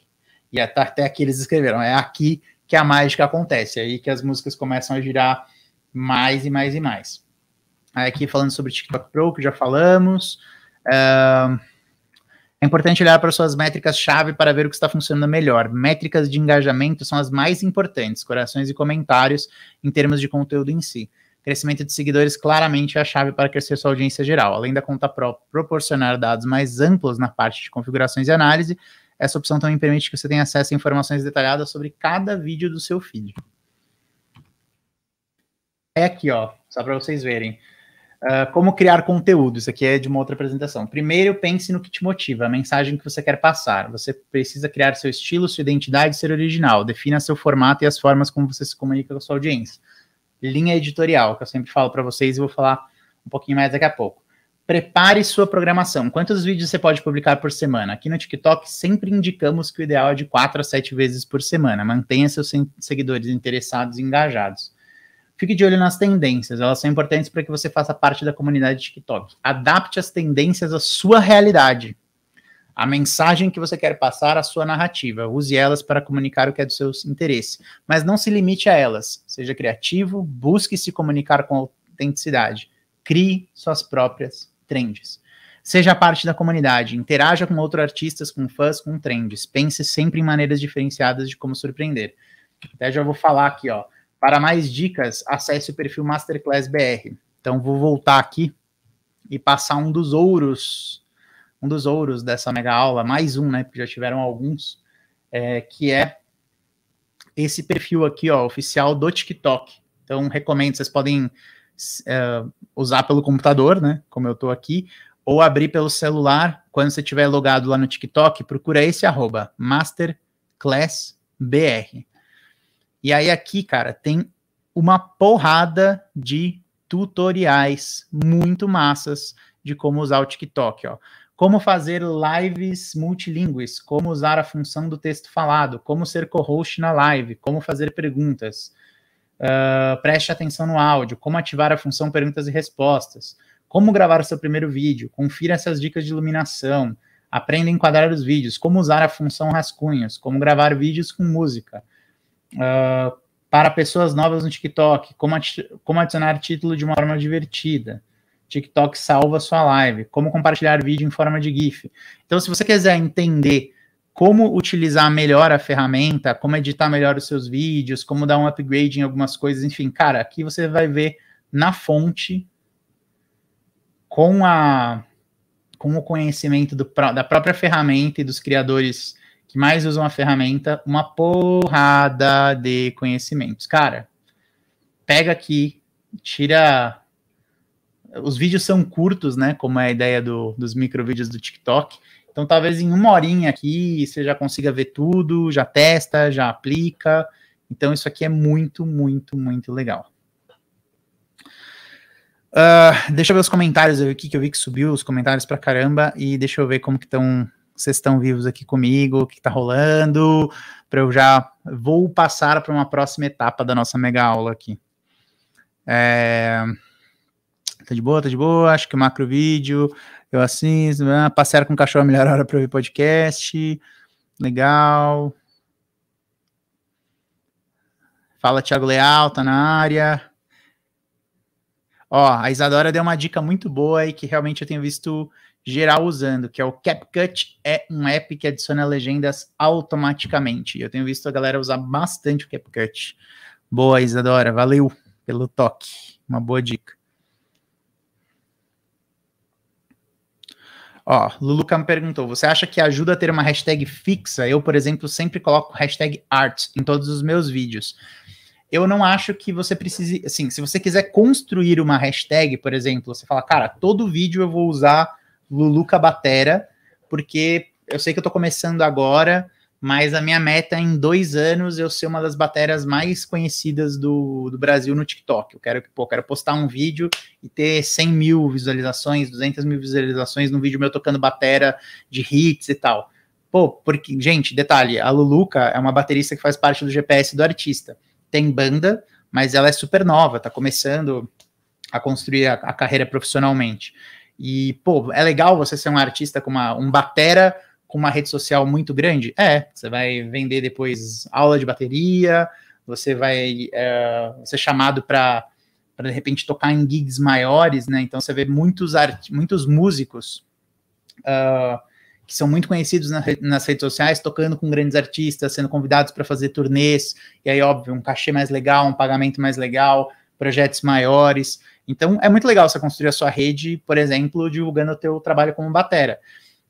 E é até aqui eles escreveram, é aqui que a mágica acontece, é aí que as músicas começam a girar mais e mais e mais. Aí aqui falando sobre TikTok Pro, que já falamos. Uh, é importante olhar para suas métricas-chave para ver o que está funcionando melhor. Métricas de engajamento são as mais importantes, corações e comentários, em termos de conteúdo em si. Crescimento de seguidores claramente é a chave para crescer sua audiência geral. Além da conta pro proporcionar dados mais amplos na parte de configurações e análise, essa opção também permite que você tenha acesso a informações detalhadas sobre cada vídeo do seu feed. É aqui, ó, só para vocês verem. Uh, como criar conteúdo? Isso aqui é de uma outra apresentação. Primeiro, pense no que te motiva, a mensagem que você quer passar. Você precisa criar seu estilo, sua identidade, ser original. Defina seu formato e as formas como você se comunica com a sua audiência. Linha editorial, que eu sempre falo para vocês e vou falar um pouquinho mais daqui a pouco. Prepare sua programação. Quantos vídeos você pode publicar por semana? Aqui no TikTok sempre indicamos que o ideal é de 4 a 7 vezes por semana. Mantenha seus seguidores interessados e engajados Fique de olho nas tendências, elas são importantes para que você faça parte da comunidade TikTok. Adapte as tendências à sua realidade, a mensagem que você quer passar, à sua narrativa. Use elas para comunicar o que é do seu interesse, mas não se limite a elas. Seja criativo, busque se comunicar com autenticidade. Crie suas próprias trends. Seja parte da comunidade, interaja com outros artistas, com fãs, com trends. Pense sempre em maneiras diferenciadas de como surpreender. Até já vou falar aqui, ó. Para mais dicas, acesse o perfil Masterclass BR. Então vou voltar aqui e passar um dos ouros, um dos ouros dessa mega aula, mais um, né? Porque já tiveram alguns, é, que é esse perfil aqui, ó, oficial do TikTok. Então recomendo, vocês podem é, usar pelo computador, né? Como eu estou aqui, ou abrir pelo celular. Quando você estiver logado lá no TikTok, procura esse arroba, masterclassbr. E aí aqui, cara, tem uma porrada de tutoriais muito massas de como usar o TikTok, ó. Como fazer lives multilingües, como usar a função do texto falado, como ser co-host na live, como fazer perguntas. Uh, preste atenção no áudio, como ativar a função perguntas e respostas, como gravar o seu primeiro vídeo, confira essas dicas de iluminação, aprenda a enquadrar os vídeos, como usar a função rascunhos, como gravar vídeos com música, uh, para pessoas novas no TikTok, como, como adicionar título de uma forma divertida. TikTok salva sua live, como compartilhar vídeo em forma de GIF. Então, se você quiser entender como utilizar melhor a ferramenta, como editar melhor os seus vídeos, como dar um upgrade em algumas coisas, enfim, cara, aqui você vai ver na fonte com a com o conhecimento do, da própria ferramenta e dos criadores que mais usa uma ferramenta, uma porrada de conhecimentos. Cara, pega aqui, tira. Os vídeos são curtos, né? Como é a ideia do, dos microvídeos do TikTok. Então, talvez em uma horinha aqui você já consiga ver tudo, já testa, já aplica. Então, isso aqui é muito, muito, muito legal. Uh, deixa eu ver os comentários aqui, que eu vi que subiu os comentários pra caramba. E deixa eu ver como que estão vocês estão vivos aqui comigo, o que está rolando, para eu já vou passar para uma próxima etapa da nossa mega aula aqui. É... Tá de boa, tá de boa, acho que macro vídeo, eu assisto, né? passear com o cachorro é a melhor hora para ouvir podcast, legal. Fala, Thiago Leal, tá na área. Ó, a Isadora deu uma dica muito boa aí que realmente eu tenho visto geral usando, que é o CapCut, é um app que adiciona legendas automaticamente. Eu tenho visto a galera usar bastante o CapCut. Boa, Isadora, valeu pelo toque. Uma boa dica. Ó, Luluca me perguntou: você acha que ajuda a ter uma hashtag fixa? Eu, por exemplo, sempre coloco hashtag arts em todos os meus vídeos. Eu não acho que você precise. Assim, se você quiser construir uma hashtag, por exemplo, você fala, cara, todo vídeo eu vou usar Luluca Batera, porque eu sei que eu tô começando agora, mas a minha meta é em dois anos eu ser uma das bateras mais conhecidas do, do Brasil no TikTok. Eu quero, pô, quero postar um vídeo e ter 100 mil visualizações, 200 mil visualizações num vídeo meu tocando batera de hits e tal. Pô, porque, gente, detalhe, a Luluca é uma baterista que faz parte do GPS do artista. Tem banda, mas ela é super nova, tá começando a construir a, a carreira profissionalmente. E, pô, é legal você ser um artista com uma, um batera com uma rede social muito grande? É, você vai vender depois aula de bateria, você vai é, ser chamado para de repente tocar em gigs maiores, né? Então você vê muitos, art, muitos músicos uh, que são muito conhecidos na, nas redes sociais, tocando com grandes artistas, sendo convidados para fazer turnês, e aí, óbvio, um cachê mais legal, um pagamento mais legal, projetos maiores. Então, é muito legal você construir a sua rede, por exemplo, divulgando o teu trabalho como batera.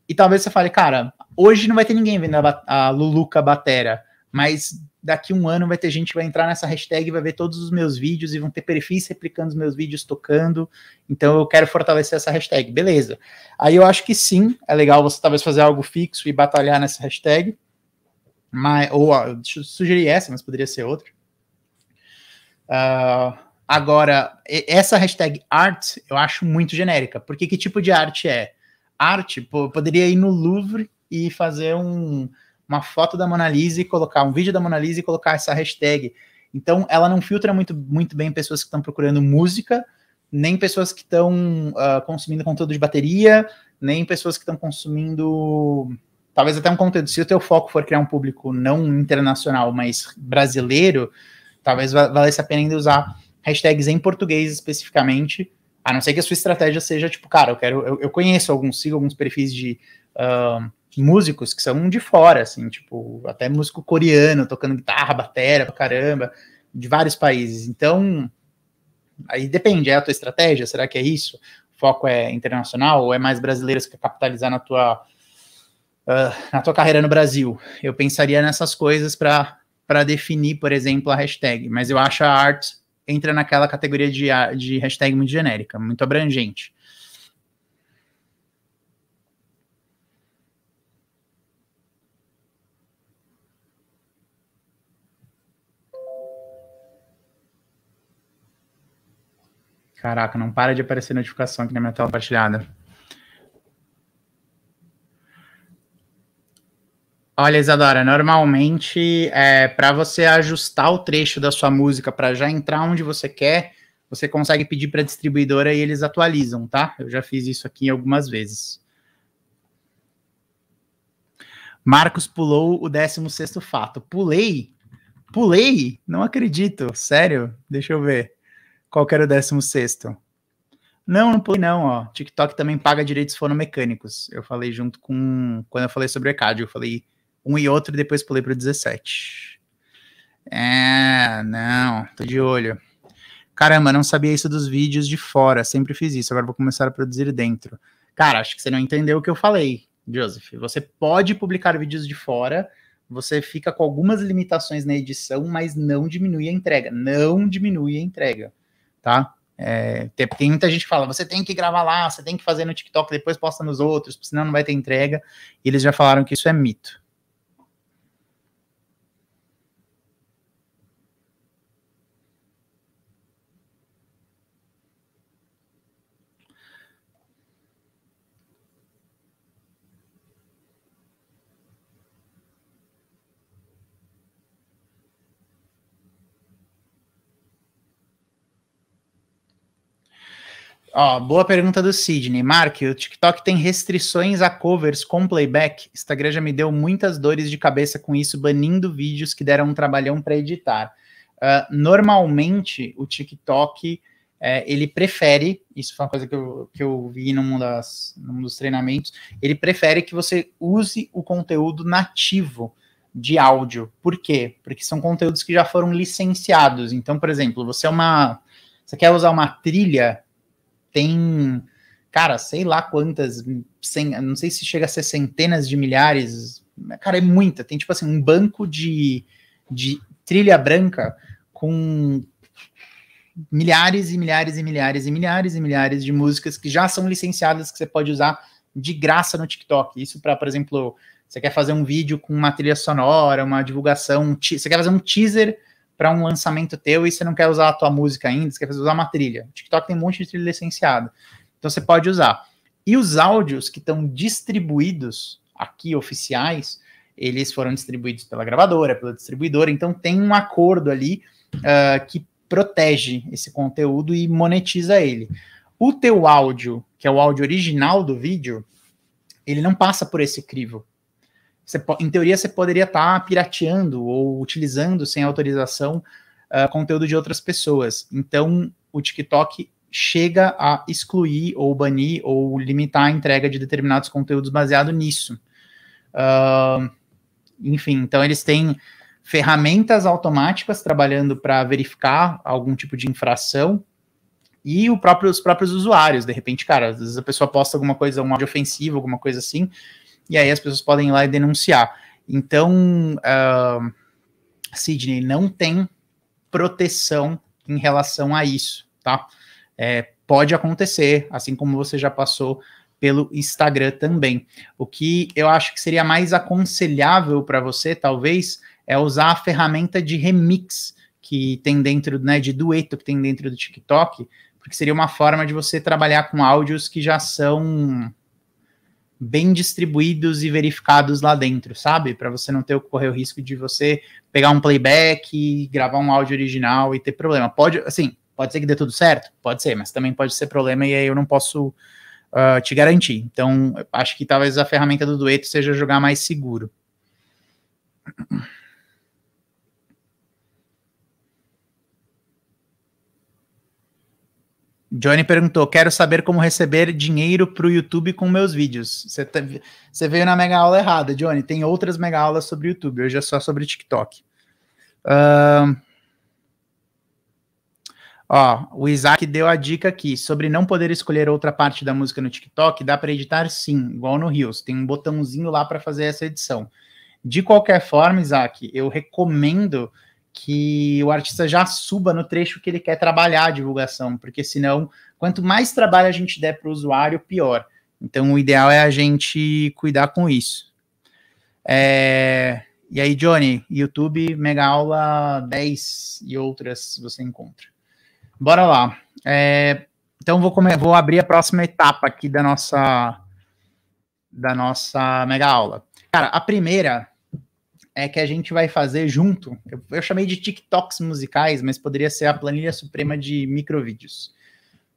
E talvez você fale, cara, hoje não vai ter ninguém vendo a, a Luluca Batera, mas daqui um ano vai ter gente que vai entrar nessa hashtag, vai ver todos os meus vídeos e vão ter perfis replicando os meus vídeos tocando. Então eu quero fortalecer essa hashtag, beleza. Aí eu acho que sim, é legal você talvez fazer algo fixo e batalhar nessa hashtag. Mas, ou ó, eu sugeri essa, mas poderia ser outra. Uh, Agora, essa hashtag art eu acho muito genérica, porque que tipo de arte é? Arte, pô, poderia ir no Louvre e fazer um, uma foto da Mona Lisa e colocar um vídeo da Mona Lisa e colocar essa hashtag. Então, ela não filtra muito, muito bem pessoas que estão procurando música, nem pessoas que estão uh, consumindo conteúdo de bateria, nem pessoas que estão consumindo talvez até um conteúdo. Se o teu foco for criar um público não internacional, mas brasileiro, talvez valesse a pena ainda usar hashtags em português especificamente, a não ser que a sua estratégia seja tipo, cara, eu quero, eu, eu conheço alguns, sigo alguns perfis de uh, músicos que são de fora, assim, tipo, até músico coreano tocando guitarra, batera pra caramba, de vários países. Então, aí depende, é a tua estratégia? Será que é isso? O foco é internacional ou é mais brasileiro que capitalizar na tua uh, na tua carreira no Brasil? Eu pensaria nessas coisas para para definir, por exemplo, a hashtag, mas eu acho a arte entra naquela categoria de, de hashtag muito genérica, muito abrangente. Caraca, não para de aparecer notificação aqui na minha tela compartilhada. Olha, Isadora, normalmente é, para você ajustar o trecho da sua música para já entrar onde você quer, você consegue pedir para a distribuidora e eles atualizam, tá? Eu já fiz isso aqui algumas vezes. Marcos pulou o 16 fato. Pulei? Pulei? Não acredito. Sério? Deixa eu ver. Qual que era o 16? Não, não pulei, não. Ó. TikTok também paga direitos fonomecânicos. Eu falei junto com. Quando eu falei sobre o ECAD, eu falei um e outro e depois pulei para o 17. É, não, tô de olho. Caramba, não sabia isso dos vídeos de fora, sempre fiz isso, agora vou começar a produzir dentro. Cara, acho que você não entendeu o que eu falei, Joseph. Você pode publicar vídeos de fora, você fica com algumas limitações na edição, mas não diminui a entrega. Não diminui a entrega, tá? É, tem, muita gente que fala, você tem que gravar lá, você tem que fazer no TikTok, depois posta nos outros, senão não vai ter entrega. E eles já falaram que isso é mito. Ó, boa pergunta do Sidney. Mark, o TikTok tem restrições a covers com playback. Instagram já me deu muitas dores de cabeça com isso, banindo vídeos que deram um trabalhão para editar. Uh, normalmente, o TikTok, é, ele prefere, isso foi uma coisa que eu, que eu vi num, das, num dos treinamentos, ele prefere que você use o conteúdo nativo de áudio. Por quê? Porque são conteúdos que já foram licenciados. Então, por exemplo, você é uma... Você quer usar uma trilha tem, cara, sei lá quantas, cem, não sei se chega a ser centenas de milhares, cara, é muita. Tem tipo assim, um banco de, de trilha branca com milhares e milhares e milhares e milhares e milhares de músicas que já são licenciadas que você pode usar de graça no TikTok. Isso para, por exemplo, você quer fazer um vídeo com uma trilha sonora, uma divulgação, você quer fazer um teaser para um lançamento teu e você não quer usar a tua música ainda, você quer usar uma trilha. O TikTok tem um monte de trilha licenciada. Então você pode usar. E os áudios que estão distribuídos aqui, oficiais, eles foram distribuídos pela gravadora, pela distribuidora, então tem um acordo ali uh, que protege esse conteúdo e monetiza ele. O teu áudio, que é o áudio original do vídeo, ele não passa por esse crivo. Você, em teoria, você poderia estar tá pirateando ou utilizando sem autorização uh, conteúdo de outras pessoas. Então, o TikTok chega a excluir ou banir ou limitar a entrega de determinados conteúdos baseado nisso. Uh, enfim, então eles têm ferramentas automáticas trabalhando para verificar algum tipo de infração e próprio, os próprios usuários. De repente, cara, às vezes a pessoa posta alguma coisa, um áudio ofensivo, alguma coisa assim, e aí as pessoas podem ir lá e denunciar. Então, uh, Sidney, não tem proteção em relação a isso, tá? É, pode acontecer, assim como você já passou pelo Instagram também. O que eu acho que seria mais aconselhável para você, talvez, é usar a ferramenta de remix que tem dentro, né, de dueto que tem dentro do TikTok, porque seria uma forma de você trabalhar com áudios que já são bem distribuídos e verificados lá dentro, sabe? Para você não ter o correr o risco de você pegar um playback, gravar um áudio original e ter problema. Pode, assim, pode ser que dê tudo certo, pode ser, mas também pode ser problema e aí eu não posso uh, te garantir. Então, acho que talvez a ferramenta do dueto seja jogar mais seguro. Johnny perguntou: quero saber como receber dinheiro para o YouTube com meus vídeos. Você, tá você veio na mega aula errada, Johnny. Tem outras mega aulas sobre YouTube, hoje é só sobre TikTok. Uh, ó, o Isaac deu a dica aqui sobre não poder escolher outra parte da música no TikTok. Dá para editar sim, igual no Rios. Tem um botãozinho lá para fazer essa edição. De qualquer forma, Isaac, eu recomendo que o artista já suba no trecho que ele quer trabalhar a divulgação, porque senão, quanto mais trabalho a gente der para o usuário, pior. Então, o ideal é a gente cuidar com isso. É... E aí, Johnny, YouTube, Mega Aula 10 e outras você encontra. Bora lá. É... Então, vou, vou abrir a próxima etapa aqui da nossa, da nossa Mega Aula. Cara, a primeira é, que a gente vai fazer junto. Eu, eu, chamei de TikToks musicais, mas poderia ser a planilha suprema de microvídeos.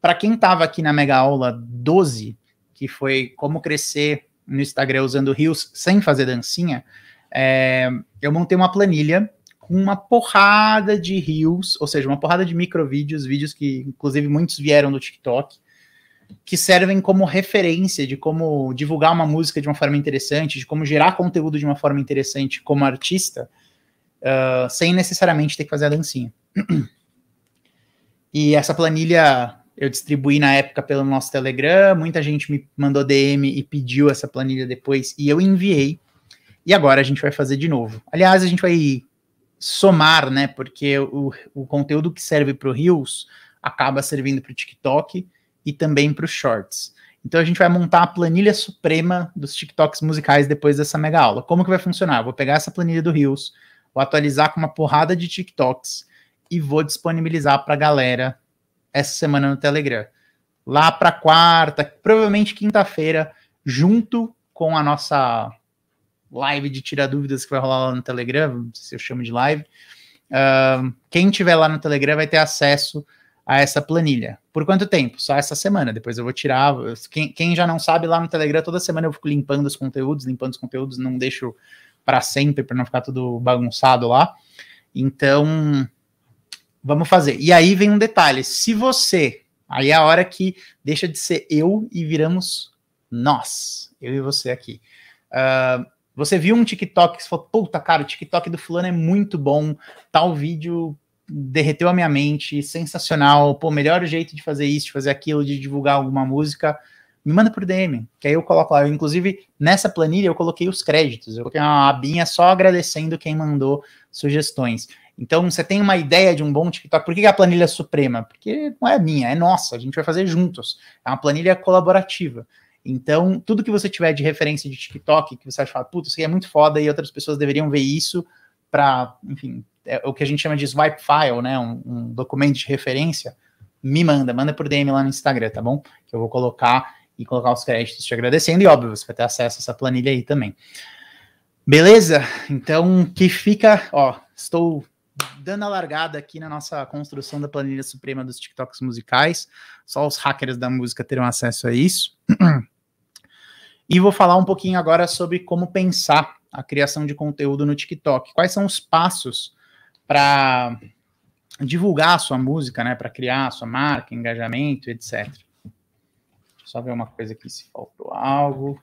Para quem estava aqui na mega aula 12, que foi como crescer no Instagram usando rios sem fazer dancinha, é, eu montei uma planilha com uma porrada de rios, ou seja, uma porrada de microvídeos, vídeos que inclusive muitos vieram do TikTok, que servem como referência de como divulgar uma música de uma forma interessante, de como gerar conteúdo de uma forma interessante como artista, uh, sem necessariamente ter que fazer a dancinha. e essa planilha eu distribuí na época pelo nosso Telegram, muita gente me mandou DM e pediu essa planilha depois, e eu enviei. E agora a gente vai fazer de novo. Aliás, a gente vai somar, né? Porque o, o conteúdo que serve para o Rios acaba servindo para o TikTok e também para os shorts. Então a gente vai montar a planilha suprema dos TikToks musicais depois dessa mega aula. Como que vai funcionar? Eu vou pegar essa planilha do Rios, vou atualizar com uma porrada de TikToks e vou disponibilizar para a galera essa semana no Telegram. Lá para quarta, provavelmente quinta-feira, junto com a nossa live de tirar dúvidas que vai rolar lá no Telegram, se eu chamo de live. Uh, quem tiver lá no Telegram vai ter acesso a essa planilha. Por quanto tempo? Só essa semana. Depois eu vou tirar. Quem, quem, já não sabe, lá no Telegram, toda semana eu fico limpando os conteúdos, limpando os conteúdos, não deixo para sempre, para não ficar tudo bagunçado lá. Então, vamos fazer. E aí vem um detalhe: se você. Aí é a hora que deixa de ser eu e viramos nós. Eu e você aqui. Uh, você viu um TikTok e falou, puta, cara, o TikTok do fulano é muito bom, tal vídeo derreteu a minha mente, sensacional, pô, melhor jeito de fazer isso, de fazer aquilo, de divulgar alguma música, me manda por DM, que aí eu coloco lá. Eu, inclusive, nessa planilha eu coloquei os créditos, eu coloquei uma abinha só agradecendo quem mandou sugestões. Então, você tem uma ideia de um bom TikTok. Por que a planilha é suprema? Porque não é minha, é nossa, a gente vai fazer juntos. É uma planilha colaborativa. Então, tudo que você tiver de referência de TikTok, que você vai falar, putz, isso aqui é muito foda e outras pessoas deveriam ver isso, para, enfim, é o que a gente chama de swipe file, né? Um, um, documento de referência, me manda, manda por DM lá no Instagram, tá bom? Que eu vou colocar e colocar os créditos te agradecendo, e óbvio, você vai ter acesso a essa planilha aí também. Beleza? Então, que fica, ó, estou dando a largada aqui na nossa construção da planilha suprema dos TikToks musicais. Só os hackers da música terão acesso a isso. <clears throat> E vou falar um pouquinho agora sobre como pensar a criação de conteúdo no TikTok? Quais são os passos para divulgar a sua música, né? Para criar a sua marca, engajamento, etc. Só ver uma coisa aqui se faltou algo.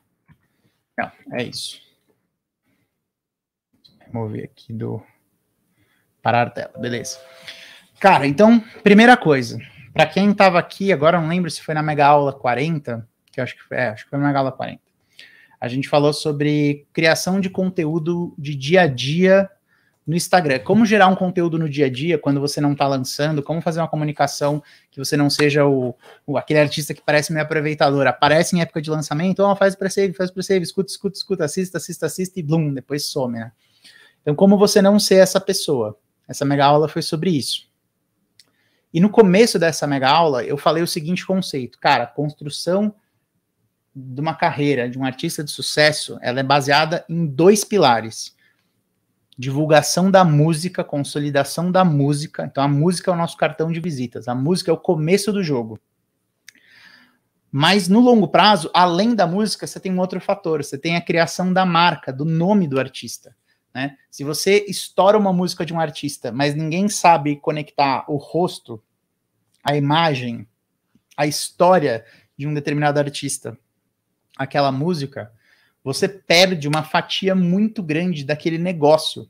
Não, é isso. Remover aqui do parar a tela, beleza. Cara, então, primeira coisa, para quem estava aqui, agora não lembro se foi na mega aula 40, que eu acho que foi, é, acho que foi na mega aula 40. A gente falou sobre criação de conteúdo de dia a dia no Instagram. Como gerar um conteúdo no dia a dia quando você não está lançando? Como fazer uma comunicação que você não seja o, o aquele artista que parece meio aproveitador? Aparece em época de lançamento, oh, faz para save, faz para save, escuta, escuta, escuta, assista, assista, assista e blum, depois some, né? Então, como você não ser essa pessoa? Essa mega aula foi sobre isso. E no começo dessa mega aula, eu falei o seguinte conceito, cara, construção de uma carreira de um artista de sucesso, ela é baseada em dois pilares: divulgação da música, consolidação da música. Então a música é o nosso cartão de visitas, a música é o começo do jogo. Mas no longo prazo, além da música, você tem um outro fator, você tem a criação da marca, do nome do artista. Né? Se você estoura uma música de um artista, mas ninguém sabe conectar o rosto, a imagem, a história de um determinado artista aquela música, você perde uma fatia muito grande daquele negócio,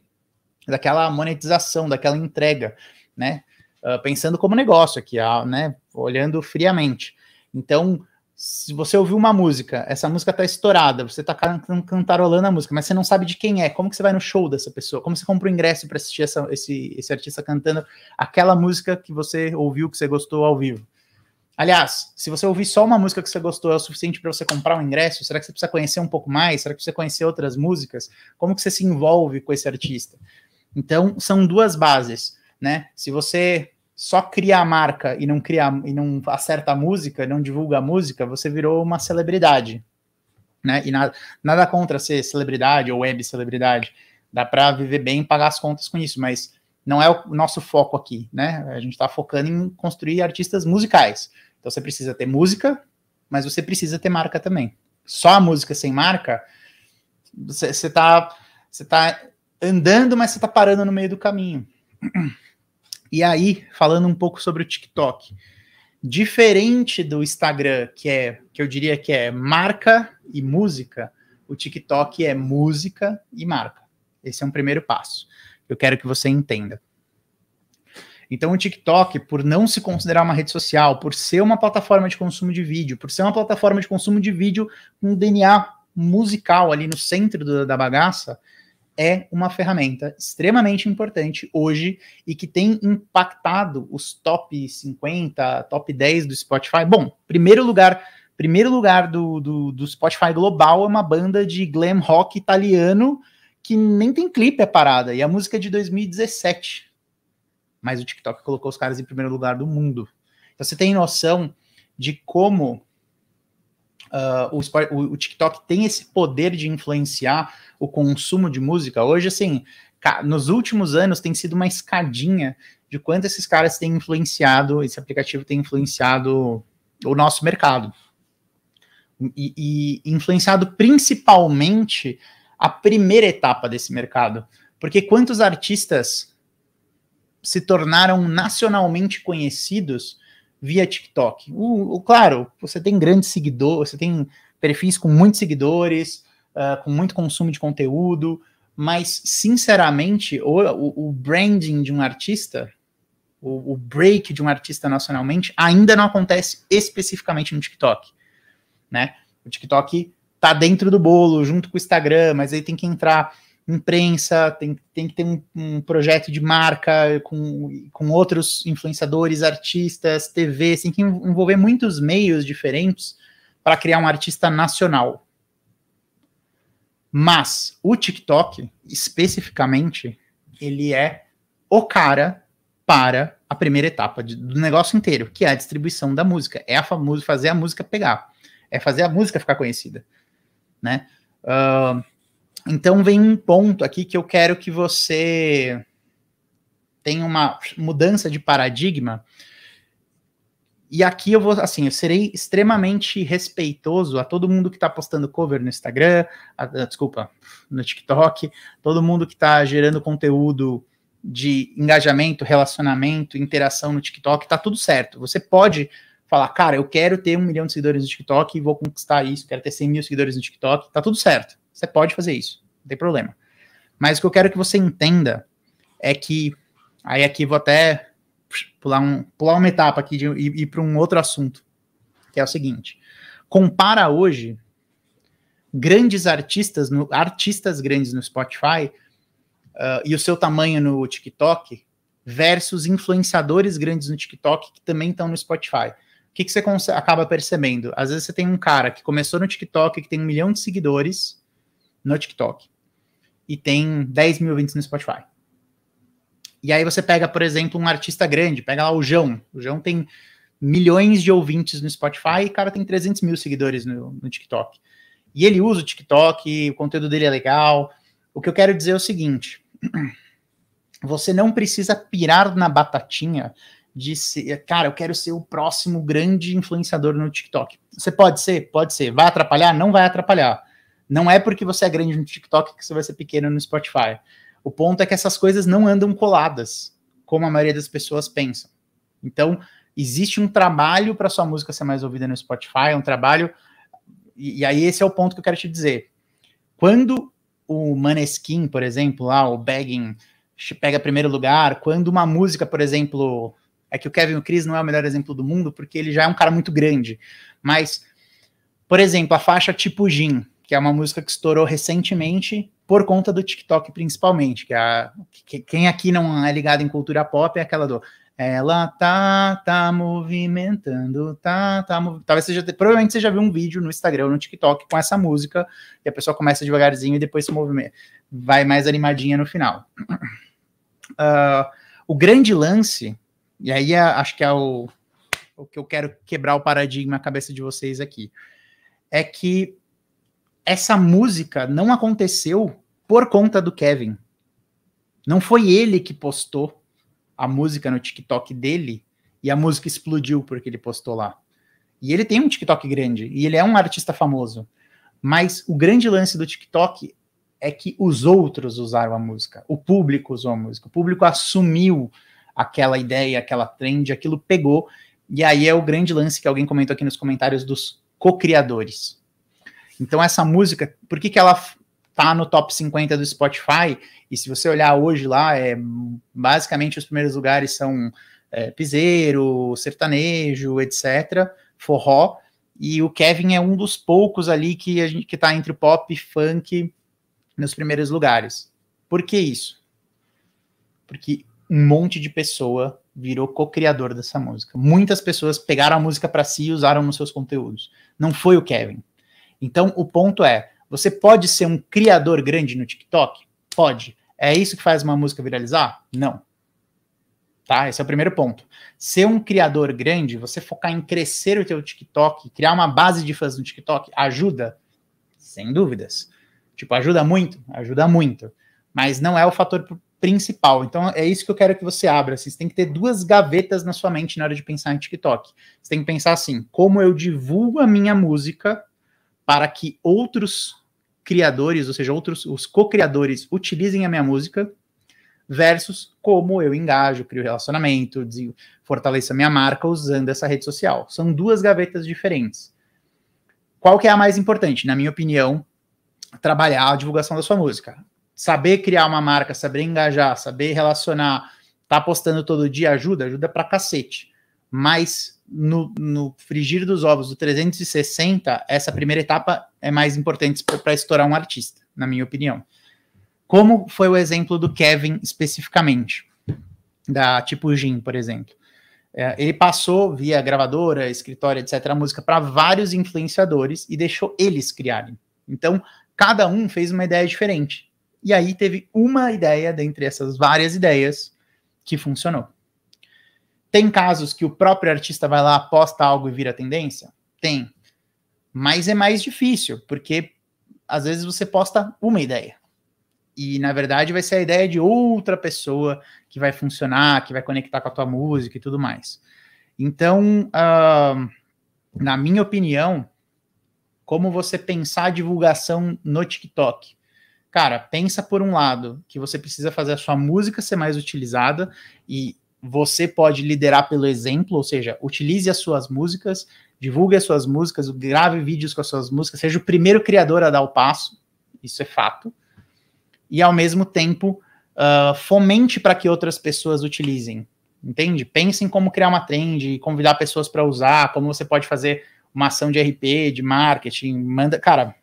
daquela monetização, daquela entrega, né? Uh, pensando como negócio aqui, ah, né? Olhando friamente. Então, se você ouviu uma música, essa música tá estourada, você tá cantarolando a música, mas você não sabe de quem é, como que você vai no show dessa pessoa? Como você compra o um ingresso para assistir essa, esse, esse artista cantando aquela música que você ouviu, que você gostou ao vivo? Aliás, se você ouvir só uma música que você gostou é o suficiente para você comprar um ingresso, será que você precisa conhecer um pouco mais? Será que você conhecer outras músicas? Como que você se envolve com esse artista? Então, são duas bases, né? Se você só cria a marca e não cria e não acerta a música, não divulga a música, você virou uma celebridade, né? E nada, nada contra ser celebridade ou web celebridade. Dá para viver bem e pagar as contas com isso, mas não é o nosso foco aqui, né? A gente está focando em construir artistas musicais. Então você precisa ter música, mas você precisa ter marca também. Só a música sem marca, você está você tá andando, mas você está parando no meio do caminho. E aí, falando um pouco sobre o TikTok. Diferente do Instagram, que é que eu diria que é marca e música, o TikTok é música e marca. Esse é um primeiro passo. Eu quero que você entenda. Então, o TikTok, por não se considerar uma rede social, por ser uma plataforma de consumo de vídeo, por ser uma plataforma de consumo de vídeo com um DNA musical ali no centro do, da bagaça, é uma ferramenta extremamente importante hoje e que tem impactado os top 50, top 10 do Spotify. Bom, primeiro lugar, primeiro lugar do, do, do Spotify global é uma banda de glam rock italiano que nem tem clipe é parada, e a música é de 2017 mas o TikTok colocou os caras em primeiro lugar do mundo. Então você tem noção de como uh, o, o, TikTok tem esse poder de influenciar o consumo de música? Hoje, assim, nos últimos anos tem sido uma escadinha de quanto esses caras têm influenciado, esse aplicativo tem influenciado o nosso mercado. e, e influenciado principalmente a primeira etapa desse mercado. Porque quantos artistas se tornaram nacionalmente conhecidos via TikTok. O, o, claro, você tem grandes seguidores, você tem perfis com muitos seguidores, uh, com muito consumo de conteúdo, mas sinceramente, o, o, o branding de um artista, o, break de um artista nacionalmente, ainda não acontece especificamente no TikTok. Né? O TikTok tá dentro do bolo, junto com o Instagram, mas aí tem que entrar imprensa, tem, tem que ter um, um, projeto de marca com, com outros influenciadores, artistas, TV, assim, tem que envolver muitos meios diferentes para criar um artista nacional. Mas o TikTok, especificamente, ele é o cara para a primeira etapa de, do negócio inteiro, que é a distribuição da música. É a famoso fazer a música pegar, é fazer a música ficar conhecida, né? Uh, então vem um ponto aqui que eu quero que você tenha uma mudança de paradigma. E aqui eu vou, assim, eu serei extremamente respeitoso a todo mundo que está postando cover no Instagram, a, a, desculpa, no TikTok, todo mundo que está gerando conteúdo de engajamento, relacionamento, interação no TikTok, tá tudo certo. Você pode falar, cara, eu quero ter um milhão de seguidores no TikTok e vou conquistar isso, quero ter 100 mil seguidores no TikTok, tá tudo certo. Você pode fazer isso, não tem problema. Mas o que eu quero que você entenda é que. Aí aqui vou até pular, um, pular uma etapa aqui e ir para um outro assunto, que é o seguinte. Compara hoje grandes artistas, no, artistas grandes no Spotify uh, e o seu tamanho no TikTok versus influenciadores grandes no TikTok que também estão no Spotify. O que, que você acaba percebendo? Às vezes você tem um cara que começou no TikTok, que tem um milhão de seguidores, no TikTok e tem 10 mil ouvintes no Spotify. E aí você pega, por exemplo, um artista grande, pega lá o João. O João tem milhões de ouvintes no Spotify e o cara tem 300 mil seguidores no, no TikTok. E ele usa o TikTok, o conteúdo dele é legal. O que eu quero dizer é o seguinte: <clears throat> você não precisa pirar na batatinha de ser, cara, eu quero ser o próximo grande influenciador no TikTok. Você pode ser? Pode ser. Vai atrapalhar? Não vai atrapalhar. Não é porque você é grande no TikTok que você vai ser pequeno no Spotify. O ponto é que essas coisas não andam coladas, como a maioria das pessoas pensam. Então, existe um trabalho para sua música ser mais ouvida no Spotify, um trabalho. E, e, aí, esse é o ponto que eu quero te dizer. Quando o Maneskin, por exemplo, lá, o Begging, pega primeiro lugar, quando uma música, por exemplo. É que o Kevin o Chris não é o melhor exemplo do mundo, porque ele já é um cara muito grande. Mas, por exemplo, a faixa tipo Jim, que é uma música que estourou recentemente por conta do TikTok principalmente, que, é a, que quem aqui não é ligado em cultura pop é aquela do ela tá tá movimentando, tá tá mov... talvez seja provavelmente você já viu um vídeo no Instagram ou no TikTok com essa música e a pessoa começa devagarzinho e depois se movimenta, vai mais animadinha no final. Uh, o grande lance e aí é, acho que é o, o que eu quero quebrar o paradigma a cabeça de vocês aqui é que essa música não aconteceu por conta do Kevin. Não foi ele que postou a música no TikTok dele e a música explodiu porque ele postou lá. E ele tem um TikTok grande e ele é um artista famoso. Mas o grande lance do TikTok é que os outros usaram a música, o público usou a música, o público assumiu aquela ideia, aquela trend, aquilo pegou. E aí é o grande lance que alguém comentou aqui nos comentários dos co-criadores. Então essa música, por que, que ela tá no top 50 do Spotify? E se você olhar hoje lá, é basicamente os primeiros lugares são é, piseiro, sertanejo, etc., forró. E o Kevin é um dos poucos ali que a gente que tá entre pop e funk nos primeiros lugares. Por que isso? Porque um monte de pessoa virou co-criador dessa música. Muitas pessoas pegaram a música para si e usaram nos seus conteúdos. Não foi o Kevin. Então, o ponto é: você pode ser um criador grande no TikTok? Pode. É isso que faz uma música viralizar? Não. Tá? Esse é o primeiro ponto. Ser um criador grande, você focar em crescer o teu TikTok, criar uma base de fãs no TikTok, ajuda? Sem dúvidas. Tipo, ajuda muito? Ajuda muito. Mas não é o fator principal. Então, é isso que eu quero que você abra. Assim, você tem que ter duas gavetas na sua mente na hora de pensar em TikTok. Você tem que pensar assim: como eu divulgo a minha música para que outros criadores, ou seja, outros os co-criadores utilizem a minha música versus como eu engajo, crio relacionamento, fortaleço a minha marca usando essa rede social. São duas gavetas diferentes. Qual que é a mais importante? Na minha opinião, trabalhar a divulgação da sua música. Saber criar uma marca, saber engajar, saber relacionar, tá postando todo dia ajuda, ajuda pra cacete mas no, no, frigir dos ovos do 360, essa primeira etapa é mais importante para estourar um artista, na minha opinião. Como foi o exemplo do Kevin especificamente, da Tipo Jim, por exemplo. É, ele passou via gravadora, escritório, etc., a música para vários influenciadores e deixou eles criarem. Então, cada um fez uma ideia diferente. E aí teve uma ideia dentre essas várias ideias que funcionou. Tem casos que o próprio artista vai lá, aposta algo e vira tendência? Tem. Mas é mais difícil, porque às vezes você posta uma ideia. E na verdade vai ser a ideia de outra pessoa que vai funcionar, que vai conectar com a tua música e tudo mais. Então, uh, na minha opinião, como você pensar a divulgação no TikTok? Cara, pensa por um lado que você precisa fazer a sua música ser mais utilizada e você pode liderar pelo exemplo, ou seja, utilize as suas músicas, divulgue as suas músicas, grave vídeos com as suas músicas, seja o primeiro criador a dar o passo, isso é fato, e ao mesmo tempo uh, fomente para que outras pessoas utilizem, entende? Pense em como criar uma trend, convidar pessoas para usar, como você pode fazer uma ação de RP, de marketing, manda, cara,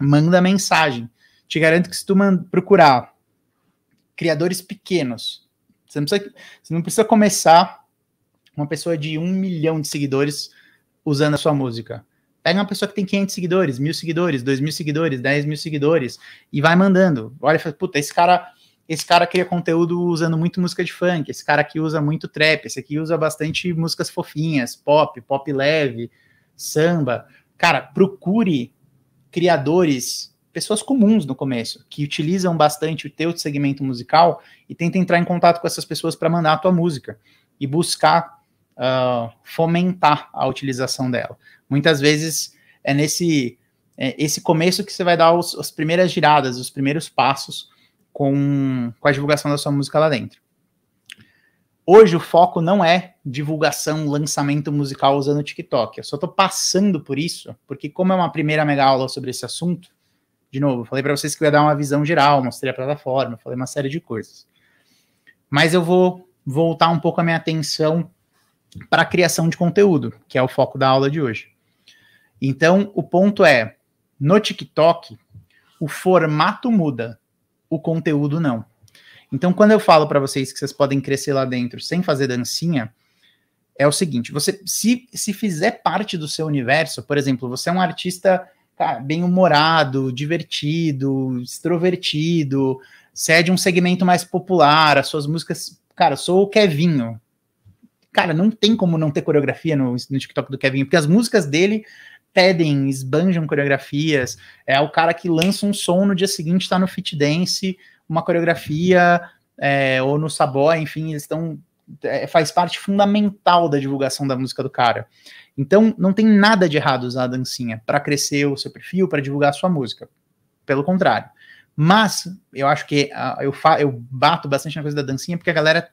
manda mensagem. Te garanto que se tu procurar criadores pequenos você não precisa, você não precisa começar uma pessoa de um milhão de seguidores usando a sua música. Pega uma pessoa que tem 500 seguidores, mil seguidores, dois mil seguidores, 10 mil seguidores e vai mandando. Olha e fala, puta, esse cara, esse cara cria conteúdo usando muito música de funk, esse cara aqui usa muito trap, esse aqui usa bastante músicas fofinhas, pop, pop leve, samba. Cara, procure criadores pessoas comuns no começo, que utilizam bastante o teu segmento musical e tenta entrar em contato com essas pessoas para mandar a tua música e buscar uh, fomentar a utilização dela. Muitas vezes é nesse é esse começo que você vai dar os, as primeiras giradas, os primeiros passos com, com a divulgação da sua música lá dentro. Hoje o foco não é divulgação, lançamento musical usando o TikTok. Eu só estou passando por isso, porque como é uma primeira mega aula sobre esse assunto, de novo, falei para vocês que eu ia dar uma visão geral, mostrei a plataforma, falei uma série de coisas. Mas eu vou voltar um pouco a minha atenção para a criação de conteúdo, que é o foco da aula de hoje. Então, o ponto é, no TikTok, o formato muda, o conteúdo não. Então, quando eu falo para vocês que vocês podem crescer lá dentro sem fazer dancinha, é o seguinte: você se, se fizer parte do seu universo, por exemplo, você é um artista cara, bem humorado, divertido, extrovertido, cede um segmento mais popular, as suas músicas, cara, sou o Kevinho. Cara, não tem como não ter coreografia no, no TikTok do Kevinho, porque as músicas dele pedem, esbanjam coreografias. É o cara que lança um som no dia seguinte está no fit dance, uma coreografia é, ou no sabó, enfim, eles estão é, faz parte fundamental da divulgação da música do cara. Então, não tem nada de errado usar a dancinha para crescer o seu perfil, para divulgar a sua música. Pelo contrário. Mas eu acho que uh, eu, eu bato bastante na coisa da dancinha, porque a galera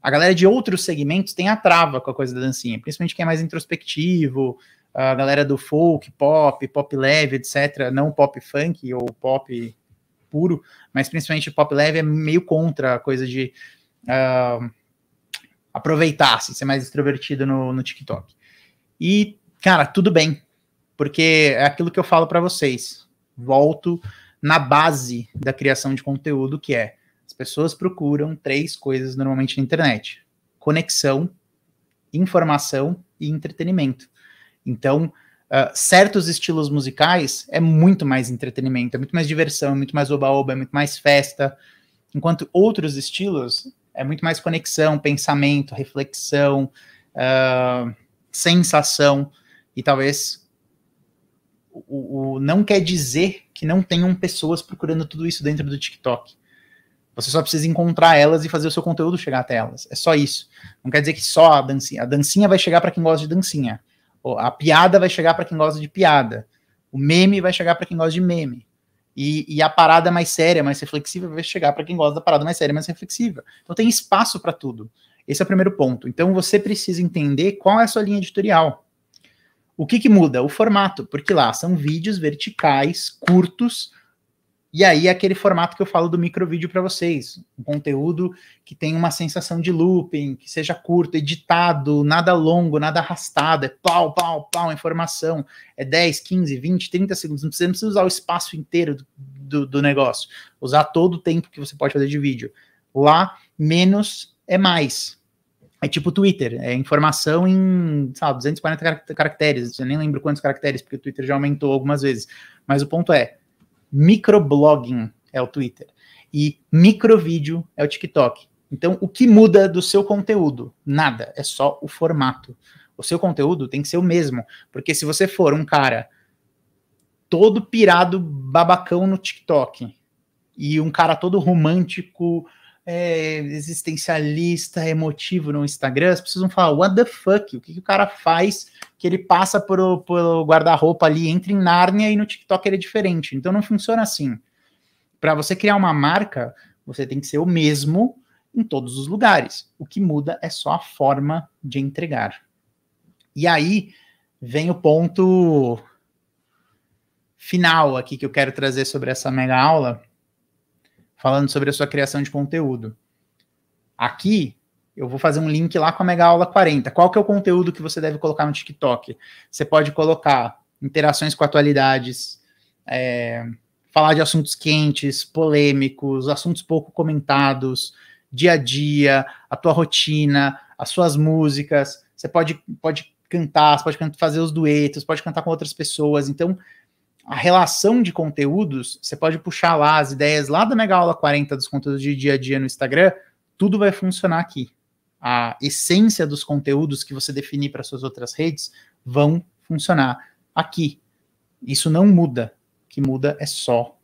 a galera de outros segmentos tem a trava com a coisa da dancinha, principalmente quem é mais introspectivo, a galera do folk, pop, pop leve, etc. Não pop funk ou pop puro, mas principalmente pop leve é meio contra a coisa de uh, ah, aproveitar-se, assim, ser mais extrovertido no, no TikTok. E, cara, tudo bem. Porque é aquilo que eu falo para vocês. Volto na base da criação de conteúdo, que é as pessoas procuram três coisas normalmente na internet: conexão, informação e entretenimento. Então, uh, certos estilos musicais é muito mais entretenimento, é muito mais diversão, é muito mais oba-oba, é muito mais festa, enquanto outros estilos é muito mais conexão, pensamento, reflexão. Uh, sensação e talvez o, o, não quer dizer que não tenham pessoas procurando tudo isso dentro do TikTok. Você só precisa encontrar elas e fazer o seu conteúdo chegar até elas. É só isso. Não quer dizer que só a dancinha. A dancinha vai chegar para quem gosta de dancinha. A piada vai chegar para quem gosta de piada. O meme vai chegar para quem gosta de meme. E, e, a parada mais séria, mais reflexiva, vai chegar para quem gosta da parada mais séria, mais reflexiva. Então tem espaço para tudo. Esse é o primeiro ponto. Então você precisa entender qual é a sua linha editorial. O que, que muda? O formato, porque lá são vídeos verticais, curtos, e aí é aquele formato que eu falo do microvídeo para vocês. Um conteúdo que tem uma sensação de looping, que seja curto, editado, nada longo, nada arrastado, é pau, pau, pau, informação. É 10, 15, 20, 30 segundos. Não precisa, usar o espaço inteiro do, do, do negócio. Usar todo o tempo que você pode fazer de vídeo. Lá, menos é mais. É tipo Twitter, é informação em, sabe, 240 car caracteres. Eu nem lembro quantos caracteres, porque o Twitter já aumentou algumas vezes. Mas o ponto é, microblogging é o Twitter e microvídeo é o TikTok. Então, o que muda do seu conteúdo? Nada, é só o formato. O seu conteúdo tem que ser o mesmo, porque se você for um cara todo pirado babacão no TikTok e um cara todo romântico é, existencialista, emotivo no Instagram, as pessoas vão falar, what the fuck? O que, que o cara faz que ele passa pelo, pelo guarda-roupa ali, entra em Nárnia e no TikTok ele é diferente. Então não funciona assim. Para você criar uma marca, você tem que ser o mesmo em todos os lugares. O que muda é só a forma de entregar. E aí vem o ponto final aqui que eu quero trazer sobre essa mega aula, falando sobre a sua criação de conteúdo. Aqui, eu vou fazer um link lá com a Mega Aula 40. Qual que é o conteúdo que você deve colocar no TikTok? Você pode colocar interações com atualidades, é, falar de assuntos quentes, polêmicos, assuntos pouco comentados, dia a dia, a tua rotina, as suas músicas. Você pode, pode cantar, você pode fazer os duetos, pode cantar com outras pessoas. Então, a relação de conteúdos, você pode puxar lá as ideias lá da Mega Aula 40 dos conteúdos de dia a dia no Instagram, tudo vai funcionar aqui. A essência dos conteúdos que você definir para suas outras redes vão funcionar aqui. Isso não muda. O que muda é só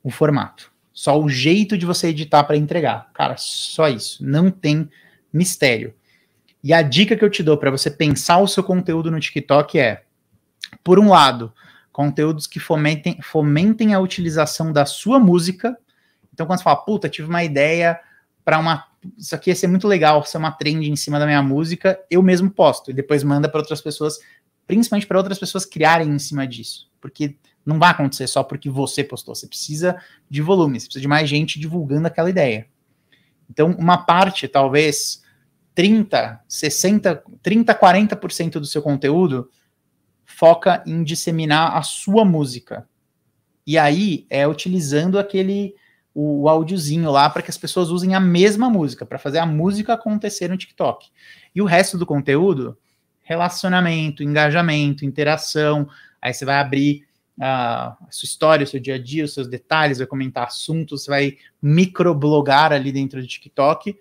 o formato. Só o jeito de você editar para entregar. Cara, só isso. Não tem mistério. E a dica que eu te dou para você pensar o seu conteúdo no TikTok é: por um lado, conteúdos que fomentem, fomentem a utilização da sua música. Então, quando você fala, puta, tive uma ideia para uma. Isso aqui ia ser muito legal, ser uma trend em cima da minha música, eu mesmo posto. E depois manda para outras pessoas, principalmente para outras pessoas criarem em cima disso. Porque não vai acontecer só porque você postou. Você precisa de volume, você precisa de mais gente divulgando aquela ideia. Então, uma parte, talvez 30, 60, 30, 40% do seu conteúdo foca em disseminar a sua música. E aí é utilizando aquele o, áudiozinho lá para que as pessoas usem a mesma música, para fazer a música acontecer no TikTok. E o resto do conteúdo, relacionamento, engajamento, interação. Aí você vai abrir ah, a sua história, o seu dia a dia, os seus detalhes, vai comentar assuntos, você vai microblogar ali dentro do TikTok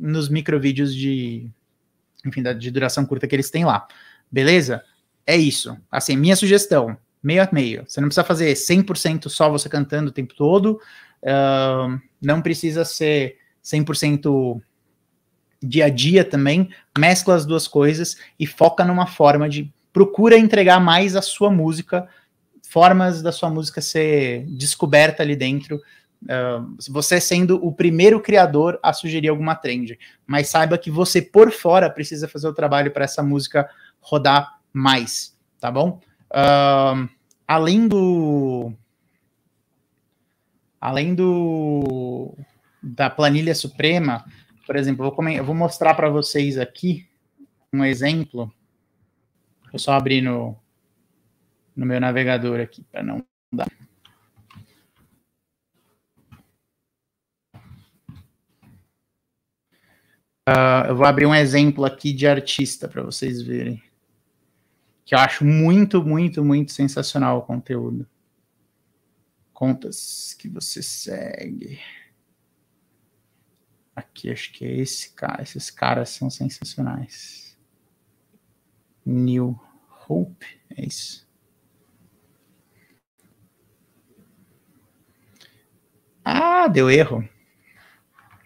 nos microvídeos de, enfim, de duração curta que eles têm lá. Beleza? É isso. Assim, minha sugestão, meio a meio. Você não precisa fazer 100% só você cantando o tempo todo. Uh, não precisa ser 100% dia a dia também. Mescla as duas coisas e foca numa forma de... Procura entregar mais a sua música, formas da sua música ser descoberta ali dentro, Uh, você sendo o primeiro criador a sugerir alguma trend, mas saiba que você por fora precisa fazer o trabalho para essa música rodar mais, tá bom? Uh, além do. Além do. Da planilha suprema, por exemplo, eu vou, eu vou mostrar para vocês aqui um exemplo. Vou só abrir no, no meu navegador aqui para não dar. Uh, eu vou abrir um exemplo aqui de artista para vocês verem que eu acho muito, muito, muito sensacional o conteúdo. Contas que você segue. Aqui, acho que é esse cara. Esses caras são sensacionais. New Hope, é isso. Ah, deu erro.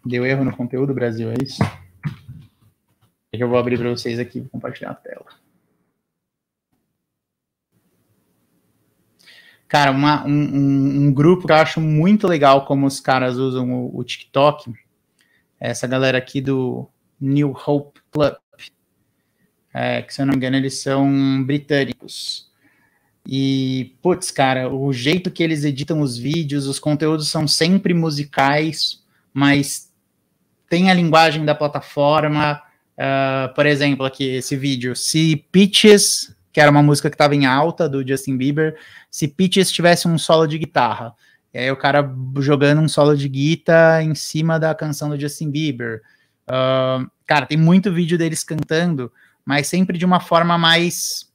Deu erro no conteúdo, Brasil, é isso? É eu vou abrir para vocês aqui, compartilhar a tela. Cara, uma, um, um, um, grupo que eu acho muito legal como os caras usam o, o TikTok. É essa galera aqui do New Hope Club, é, que se eu não me engano eles são britânicos. E, putz, cara, o jeito que eles editam os vídeos, os conteúdos são sempre musicais, mas tem a linguagem da plataforma. Uh, por exemplo, aqui esse vídeo: Se Pitches que era uma música que estava em alta do Justin Bieber, se Peaches tivesse um solo de guitarra. E aí o cara jogando um solo de guitarra em cima da canção do Justin Bieber. Uh, cara, tem muito vídeo deles cantando, mas sempre de uma forma mais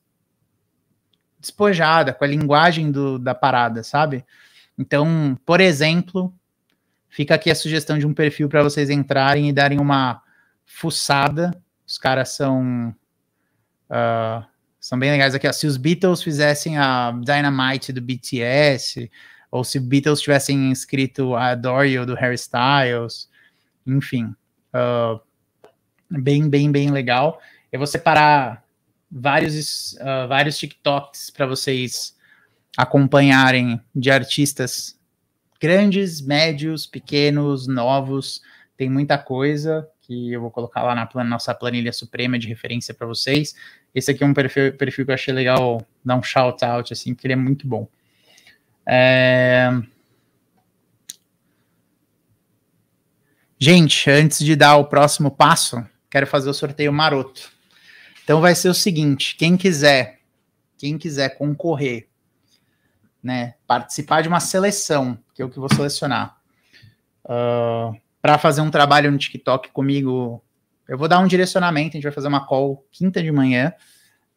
despojada, com a linguagem do, da parada, sabe? Então, por exemplo, fica aqui a sugestão de um perfil para vocês entrarem e darem uma fuçada. Os caras são. Uh, são bem legais aqui. Ó. Se os Beatles fizessem a Dynamite do BTS, ou se Beatles tivessem escrito a Adore You do Harry Styles, enfim, uh, bem, bem, bem legal. Eu vou separar vários, uh, vários TikToks para vocês acompanharem de artistas grandes, médios, pequenos, novos. Tem muita coisa que eu vou colocar lá na nossa planilha suprema de referência para vocês. Esse aqui é um perfil, perfil que eu achei legal dar um shout out, assim, porque ele é muito bom. É... Gente, antes de dar o próximo passo, quero fazer o sorteio maroto. Então vai ser o seguinte: quem quiser, quem quiser concorrer, né, participar de uma seleção, que é o que vou selecionar, uh, ah, para fazer um trabalho no TikTok comigo eu vou dar um direcionamento, a gente vai fazer uma call quinta de manhã.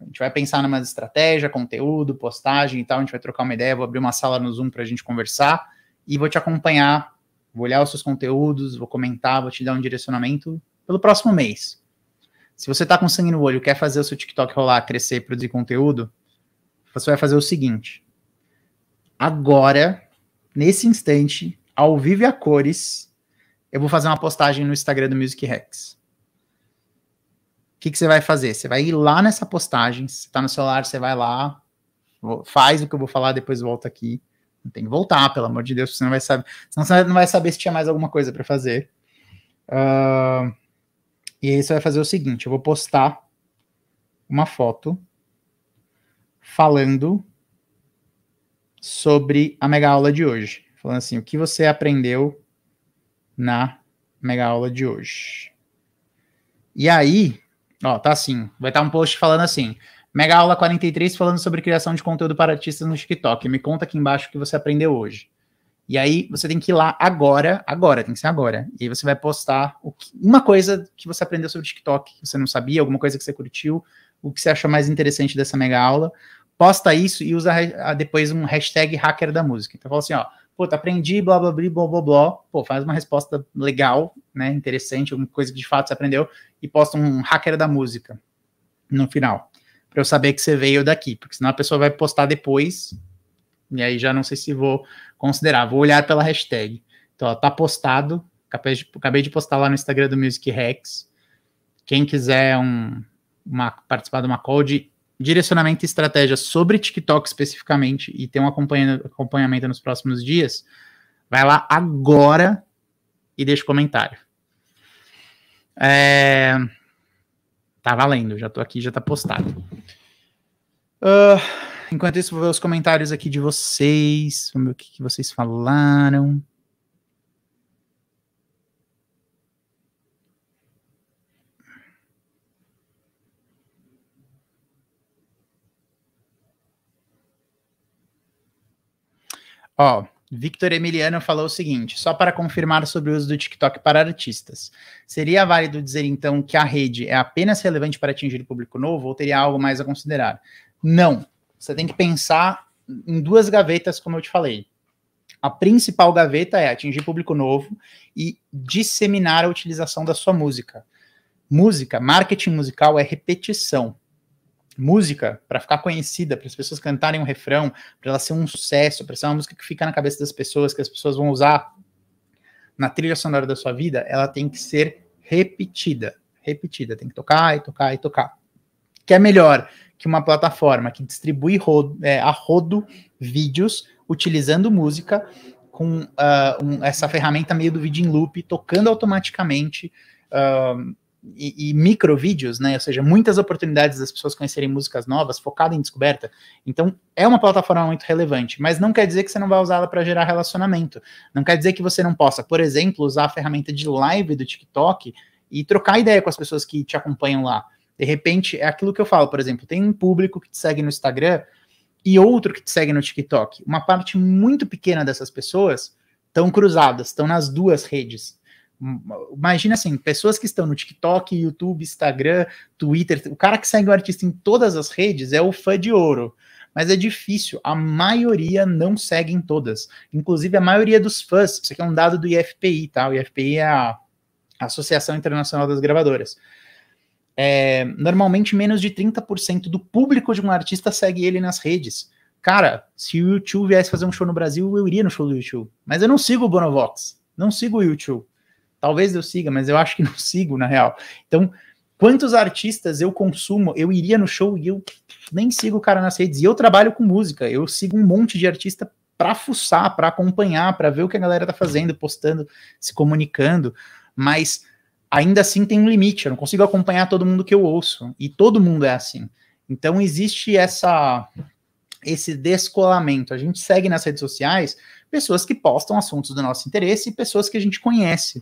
A gente vai pensar numa estratégia, conteúdo, postagem e tal. A gente vai trocar uma ideia, vou abrir uma sala no Zoom para a gente conversar e vou te acompanhar. Vou olhar os seus conteúdos, vou comentar, vou te dar um direcionamento pelo próximo mês. Se você está com sangue no olho, quer fazer o seu TikTok rolar, crescer, produzir conteúdo, você vai fazer o seguinte. Agora, nesse instante, ao vivo e a cores, eu vou fazer uma postagem no Instagram do Music Hacks o que, que, você vai fazer? Você vai ir lá nessa postagem, se está no celular, você vai lá, faz o que eu vou falar, depois volta aqui. Não Tem que voltar, pelo amor de Deus, você não vai saber. Senão você não vai saber se tinha mais alguma coisa para fazer. Uh, e aí você vai fazer o seguinte: eu vou postar uma foto falando sobre a mega aula de hoje. Falando assim, o que você aprendeu na mega aula de hoje. E aí, Ó, tá assim. Vai estar tá um post falando assim. Mega aula 43 falando sobre criação de conteúdo para artistas no TikTok. Me conta aqui embaixo o que você aprendeu hoje. E aí você tem que ir lá agora, agora, tem que ser agora. E aí você vai postar que, uma coisa que você aprendeu sobre TikTok, que você não sabia, alguma coisa que você curtiu, o que você achou mais interessante dessa mega aula. Posta isso e usa depois um hashtag hacker da música. Então fala assim, ó, puta, aprendi, blá, blá, blá, blá, blá, blá, pô, faz uma resposta legal, né, interessante, alguma coisa que de fato você aprendeu, e posta um hacker da música no final, para eu saber que você veio daqui, porque senão a pessoa vai postar depois, e aí já não sei se vou considerar, vou olhar pela hashtag. Então, ó, tá postado, acabei de, acabei de postar lá no Instagram do Music Hacks, quem quiser um, uma, participar de uma call de direcionamento e estratégia sobre TikTok especificamente e ter um acompanhamento nos próximos dias, vai lá agora e deixa o um comentário. É... Tá valendo, já tô aqui, já tá postado. Uh, enquanto isso, vou ver os comentários aqui de vocês, vamos ver o que, que vocês falaram. Ó, Victor Emiliano falou o seguinte: só para confirmar sobre o uso do TikTok para artistas. Seria válido dizer então que a rede é apenas relevante para atingir o público novo ou teria algo mais a considerar? Não. Você tem que pensar em duas gavetas, como eu te falei. A principal gaveta é atingir público novo e disseminar a utilização da sua música. Música, marketing musical é repetição música para ficar conhecida, para as pessoas cantarem um refrão, para ela ser um sucesso, para ser uma música que fica na cabeça das pessoas, que as pessoas vão usar na trilha sonora da sua vida, ela tem que ser repetida, repetida, tem que tocar e tocar e tocar. Que é melhor que uma plataforma que distribui rodo, é, a rodo vídeos utilizando música com uh, um, essa ferramenta meio do vídeo em loop, tocando automaticamente. Uh, e, e micro vídeos, né? Ou seja, muitas oportunidades das pessoas conhecerem músicas novas, focada em descoberta. Então, é uma plataforma muito relevante, mas não quer dizer que você não vai usá-la para gerar relacionamento. Não quer dizer que você não possa, por exemplo, usar a ferramenta de live do TikTok e trocar ideia com as pessoas que te acompanham lá. De repente, é aquilo que eu falo, por exemplo, tem um público que te segue no Instagram e outro que te segue no TikTok. Uma parte muito pequena dessas pessoas estão cruzadas, estão nas duas redes. Imagina assim, pessoas que estão no TikTok, YouTube, Instagram, Twitter, o cara que segue o artista em todas as redes é o fã de ouro. Mas é difícil, a maioria não segue em todas. Inclusive, a maioria dos fãs, isso aqui é um dado do IFPI, tá? O IFPI é a Associação Internacional das Gravadoras. É, normalmente, menos de 30% do público de um artista segue ele nas redes. Cara, se o YouTube viesse fazer um show no Brasil, eu iria no show do YouTube. Mas eu não sigo o Bonovox, não sigo o YouTube. Talvez eu siga, mas eu acho que não <laughs> sigo, na real. Então, quantos artistas eu consumo, eu iria no show e eu nem sigo o cara nas redes. E eu trabalho com música, eu sigo um monte de artista para fuçar, para acompanhar, para ver o que a galera tá fazendo, postando, se comunicando, mas ainda assim tem um limite, eu não consigo acompanhar todo mundo que eu ouço, e todo mundo é assim. Então existe essa esse descolamento. A gente segue nas redes sociais pessoas que postam assuntos do nosso interesse e pessoas que a gente conhece.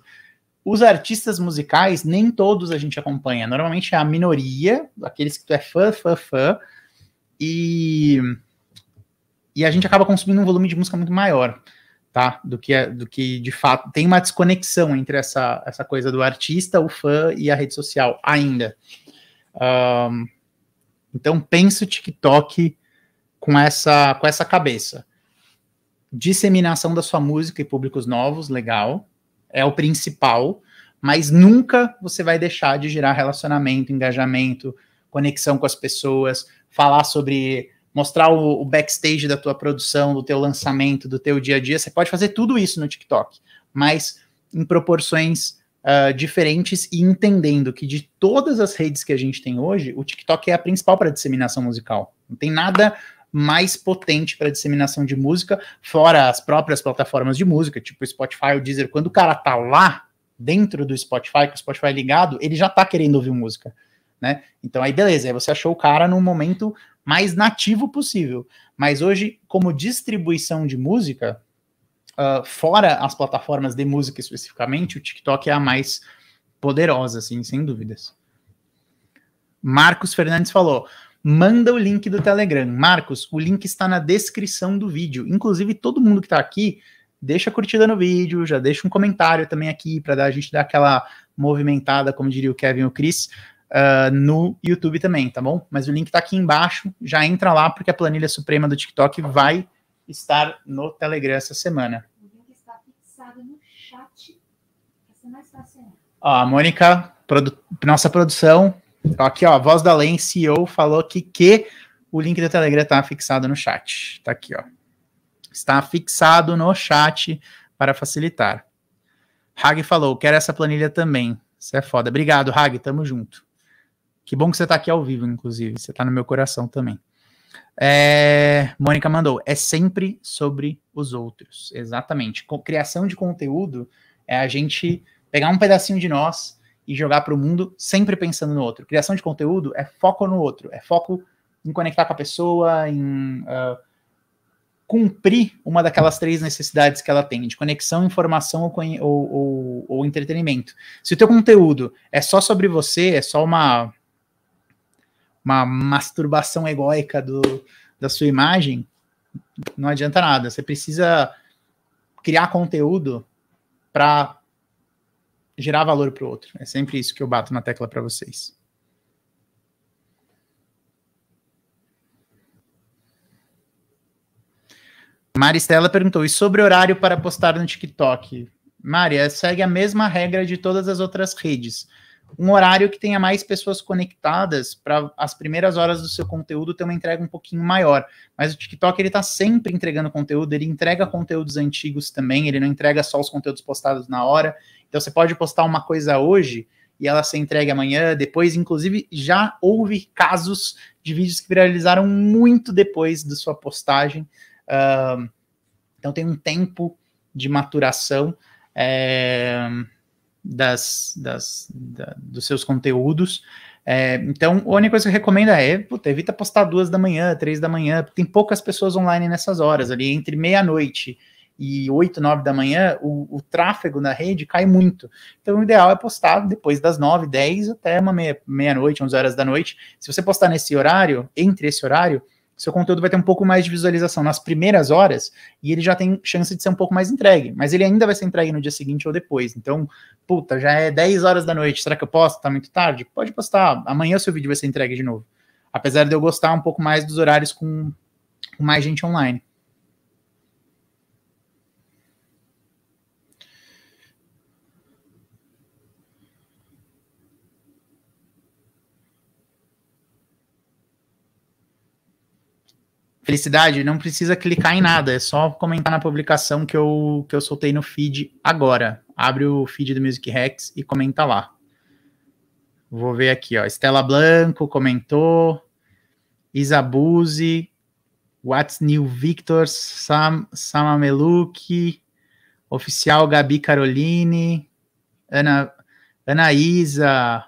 Os artistas musicais, nem todos a gente acompanha. Normalmente é a minoria, aqueles que tu é fã, fã, fã. E, e a gente acaba consumindo um volume de música muito maior, tá? Do que, é, do que de fato. Tem uma desconexão entre essa, essa coisa do artista, o fã e a rede social, ainda. Um, então, pensa o TikTok com essa, com essa cabeça. Disseminação da sua música e públicos novos, legal é o principal, mas nunca você vai deixar de gerar relacionamento, engajamento, conexão com as pessoas, falar sobre mostrar o, o, backstage da tua produção, do teu lançamento, do teu dia a dia. Você pode fazer tudo isso no TikTok, mas em proporções uh, diferentes e entendendo que de todas as redes que a gente tem hoje, o TikTok é a principal para disseminação musical. Não tem nada mais potente para disseminação de música, fora as próprias plataformas de música, tipo Spotify, o Deezer. Quando o cara tá lá dentro do Spotify, com o Spotify ligado, ele já tá querendo ouvir música, né? Então aí beleza, aí você achou o cara no momento mais nativo possível. Mas hoje, como distribuição de música, uh, fora as plataformas de música especificamente, o TikTok é a mais poderosa, assim, sem dúvidas. Marcos Fernandes falou: manda o link do Telegram. Marcos, o link está na descrição do vídeo. Inclusive, todo mundo que está aqui, deixa a curtida no vídeo, já deixa um comentário também aqui para a gente dar aquela movimentada, como diria o Kevin e o Chris, uh, no YouTube também, tá bom? Mas o link está aqui embaixo, já entra lá, porque a planilha suprema do TikTok vai estar no Telegram essa semana. O link está fixado no chat, vai ser mais fácil. Ó, a Mônica, produ nossa produção, então, aqui, ó, a voz da Len CEO falou que que o link do Telegram está fixado no chat. Está aqui, ó. Está fixado no chat para facilitar. Hag falou, quero essa planilha também. Isso é foda. Obrigado, Hag, tamo junto. Que bom que você está aqui ao vivo, inclusive. Você está no meu coração também. É, Mônica mandou, é sempre sobre os outros. Exatamente. Criação de conteúdo é a gente pegar um pedacinho de nós e jogar para o mundo sempre pensando no outro. Criação de conteúdo é foco no outro, é foco em conectar com a pessoa, em uh, cumprir uma daquelas três necessidades que ela tem, de conexão, informação ou, ou, ou, ou entretenimento. Se o teu conteúdo é só sobre você, é só uma, uma masturbação egóica do, da sua imagem, não adianta nada. Você precisa criar conteúdo para gerar valor para o outro. É sempre isso que eu bato na tecla para vocês. Maristela perguntou: e sobre horário para postar no TikTok? Maria, é, segue a mesma regra de todas as outras redes. Um horário que tenha mais pessoas conectadas para as primeiras horas do seu conteúdo ter uma entrega um pouquinho maior. Mas o TikTok ele está sempre entregando conteúdo, ele entrega conteúdos antigos também, ele não entrega só os conteúdos postados na hora. Então você pode postar uma coisa hoje e ela ser entregue amanhã, depois, inclusive, já houve casos de vídeos que viralizaram muito depois da sua postagem. Uh, então tem um tempo de maturação é, das, das da, dos seus conteúdos. É, então, a única coisa que eu recomendo é, puta, evita postar duas da manhã, três da manhã, tem poucas pessoas online nessas horas, ali entre meia-noite e 8, 9 da manhã, o, o tráfego na rede cai muito. Então, o ideal é postar depois das 9, 10 até uma meia-noite, meia 11 horas da noite. Se você postar nesse horário, entre esse horário, seu conteúdo vai ter um pouco mais de visualização nas primeiras horas e ele já tem chance de ser um pouco mais entregue, mas ele ainda vai ser entregue no dia seguinte ou depois. Então, puta, já é 10 horas da noite, será que eu posto? Tá muito tarde? Pode postar, amanhã seu vídeo vai ser entregue de novo. Apesar de eu gostar um pouco mais dos horários com mais gente online. Felicidade, não precisa clicar em nada, é só comentar na publicação que eu, que eu soltei no feed agora. Abre o feed do Music Hacks e comenta lá. Vou ver aqui, ó. Estela Blanco comentou. Isabuzi. What's New Victor. Sam, Sama Oficial Gabi Caroline. Ana, Ana Isa.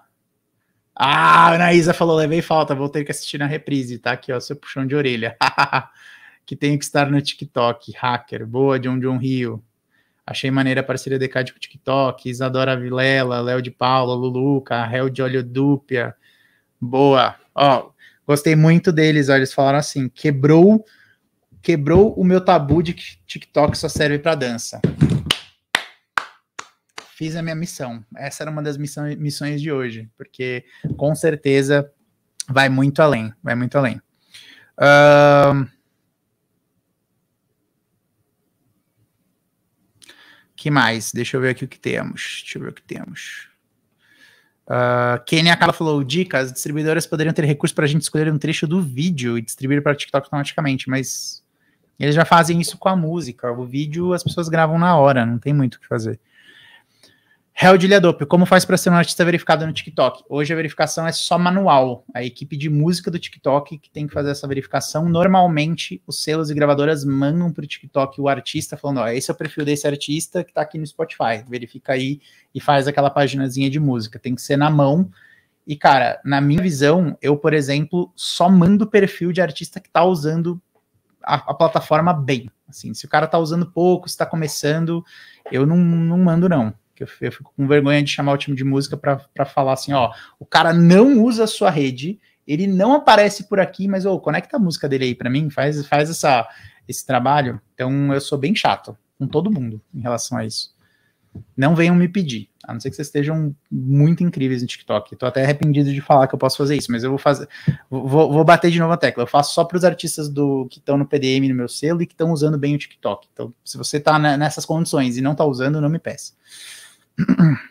Ah, a Anaísa falou, levei falta, vou ter que assistir na reprise, tá aqui, ó, seu puxão de orelha. <laughs> que tenho que estar no TikTok, hacker, boa, John John Rio. Achei maneira a parceria DK com TikTok, Isadora Vilela, Léo de Paula, Luluca, Réu de Olho Dúpia. Boa. Ó, gostei muito deles, ó, eles falaram assim, quebrou quebrou o meu tabu de que TikTok só serve para dança fiz a minha missão. Essa era uma das missões de hoje, porque com certeza vai muito além, vai muito além. Uh... que mais? Deixa eu ver aqui o que temos. Deixa eu ver o que temos. Uh, Kenny Akala falou: dicas, distribuidoras poderiam ter recurso para a gente escolher um trecho do vídeo e distribuir para TikTok automaticamente, mas eles já fazem isso com a música. O vídeo as pessoas gravam na hora, não tem muito o que fazer. Réu de Ilhadope, como faz para ser um artista verificado no TikTok? Hoje a verificação é só manual. A equipe de música do TikTok que tem que fazer essa verificação. Normalmente, os selos e gravadoras mandam para o TikTok o artista falando: ó, esse é o perfil desse artista que está aqui no Spotify. Verifica aí e faz aquela paginazinha de música. Tem que ser na mão. E, cara, na minha visão, eu, por exemplo, só mando o perfil de artista que está usando a, a, plataforma bem. Assim, se o cara está usando pouco, se está começando, eu não, não mando, não que eu, eu fico com vergonha de chamar o time de música para falar assim, ó, o cara não usa a sua rede, ele não aparece por aqui, mas ô, conecta a música dele aí para mim, faz, faz essa, esse trabalho. Então eu sou bem chato com todo mundo em relação a isso. Não venham me pedir, a não ser que vocês estejam muito incríveis no TikTok. Estou até arrependido de falar que eu posso fazer isso, mas eu vou fazer. Vou, vou bater de novo a tecla. Eu faço só para os artistas do que estão no PDM no meu selo e que estão usando bem o TikTok. Então, se você está nessas condições e não está usando, não me peça. <clears throat>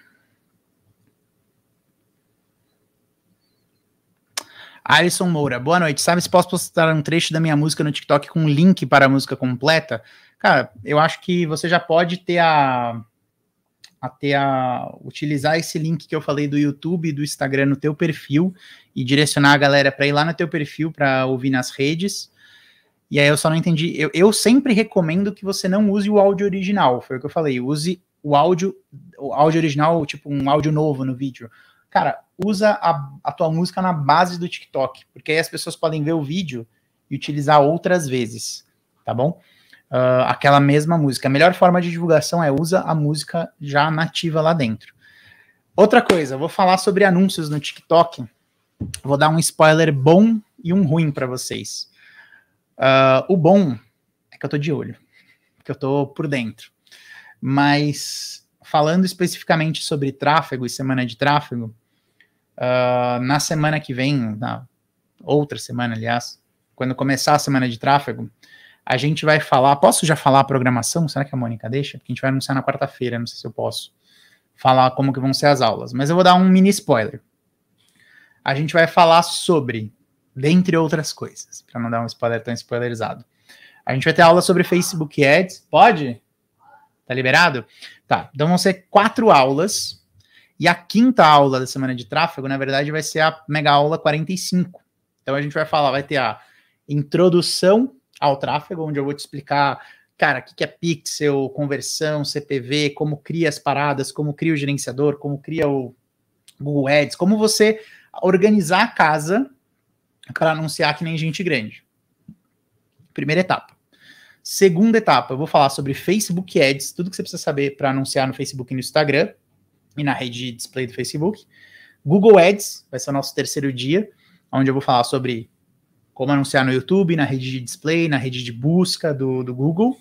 Alisson Moura, boa noite. Sabe se posso postar um trecho da minha música no TikTok com um link para a música completa? Cara, eu acho que você já pode ter a, ter a utilizar esse link que eu falei do YouTube e do Instagram no teu perfil e direcionar a galera para ir lá no teu perfil para ouvir nas redes. E aí eu só não entendi. Eu, eu sempre recomendo que você não use o áudio original, foi o que eu falei. Use o áudio, o áudio original, tipo um áudio novo no vídeo. Cara, usa a, a tua música na base do TikTok, porque aí as pessoas podem ver o vídeo e utilizar outras vezes, tá bom? Uh, aquela mesma música. A melhor forma de divulgação é usa a música já nativa lá dentro. Outra coisa, vou falar sobre anúncios no TikTok. Vou dar um spoiler bom e um ruim para vocês. Uh, o bom é que eu tô de olho, que eu tô por dentro. Mas falando especificamente sobre tráfego e semana de tráfego, uh, na semana que vem, na outra semana, aliás, quando começar a semana de tráfego, a gente vai falar. Posso já falar a programação? Será que a Mônica deixa? Porque a gente vai anunciar na quarta-feira, não sei se eu posso falar como que vão ser as aulas, mas eu vou dar um mini spoiler. A gente vai falar sobre, dentre outras coisas, para não dar um spoiler tão spoilerizado. A gente vai ter aula sobre Facebook Ads. Pode? Tá liberado? Tá. Então vão ser quatro aulas. E a quinta aula da semana de tráfego, na verdade, vai ser a mega aula 45. Então a gente vai falar, vai ter a introdução ao tráfego, onde eu vou te explicar, cara, o que, é pixel, conversão, CPV, como cria as paradas, como cria o gerenciador, como cria o Google Ads, como você organizar a casa para anunciar que nem gente grande. Primeira etapa. Segunda etapa, eu vou falar sobre Facebook Ads, tudo que você precisa saber para anunciar no Facebook e no Instagram e na rede de display do Facebook. Google Ads, vai ser o nosso terceiro dia, onde eu vou falar sobre como anunciar no YouTube, na rede de display, na rede de busca do, do Google.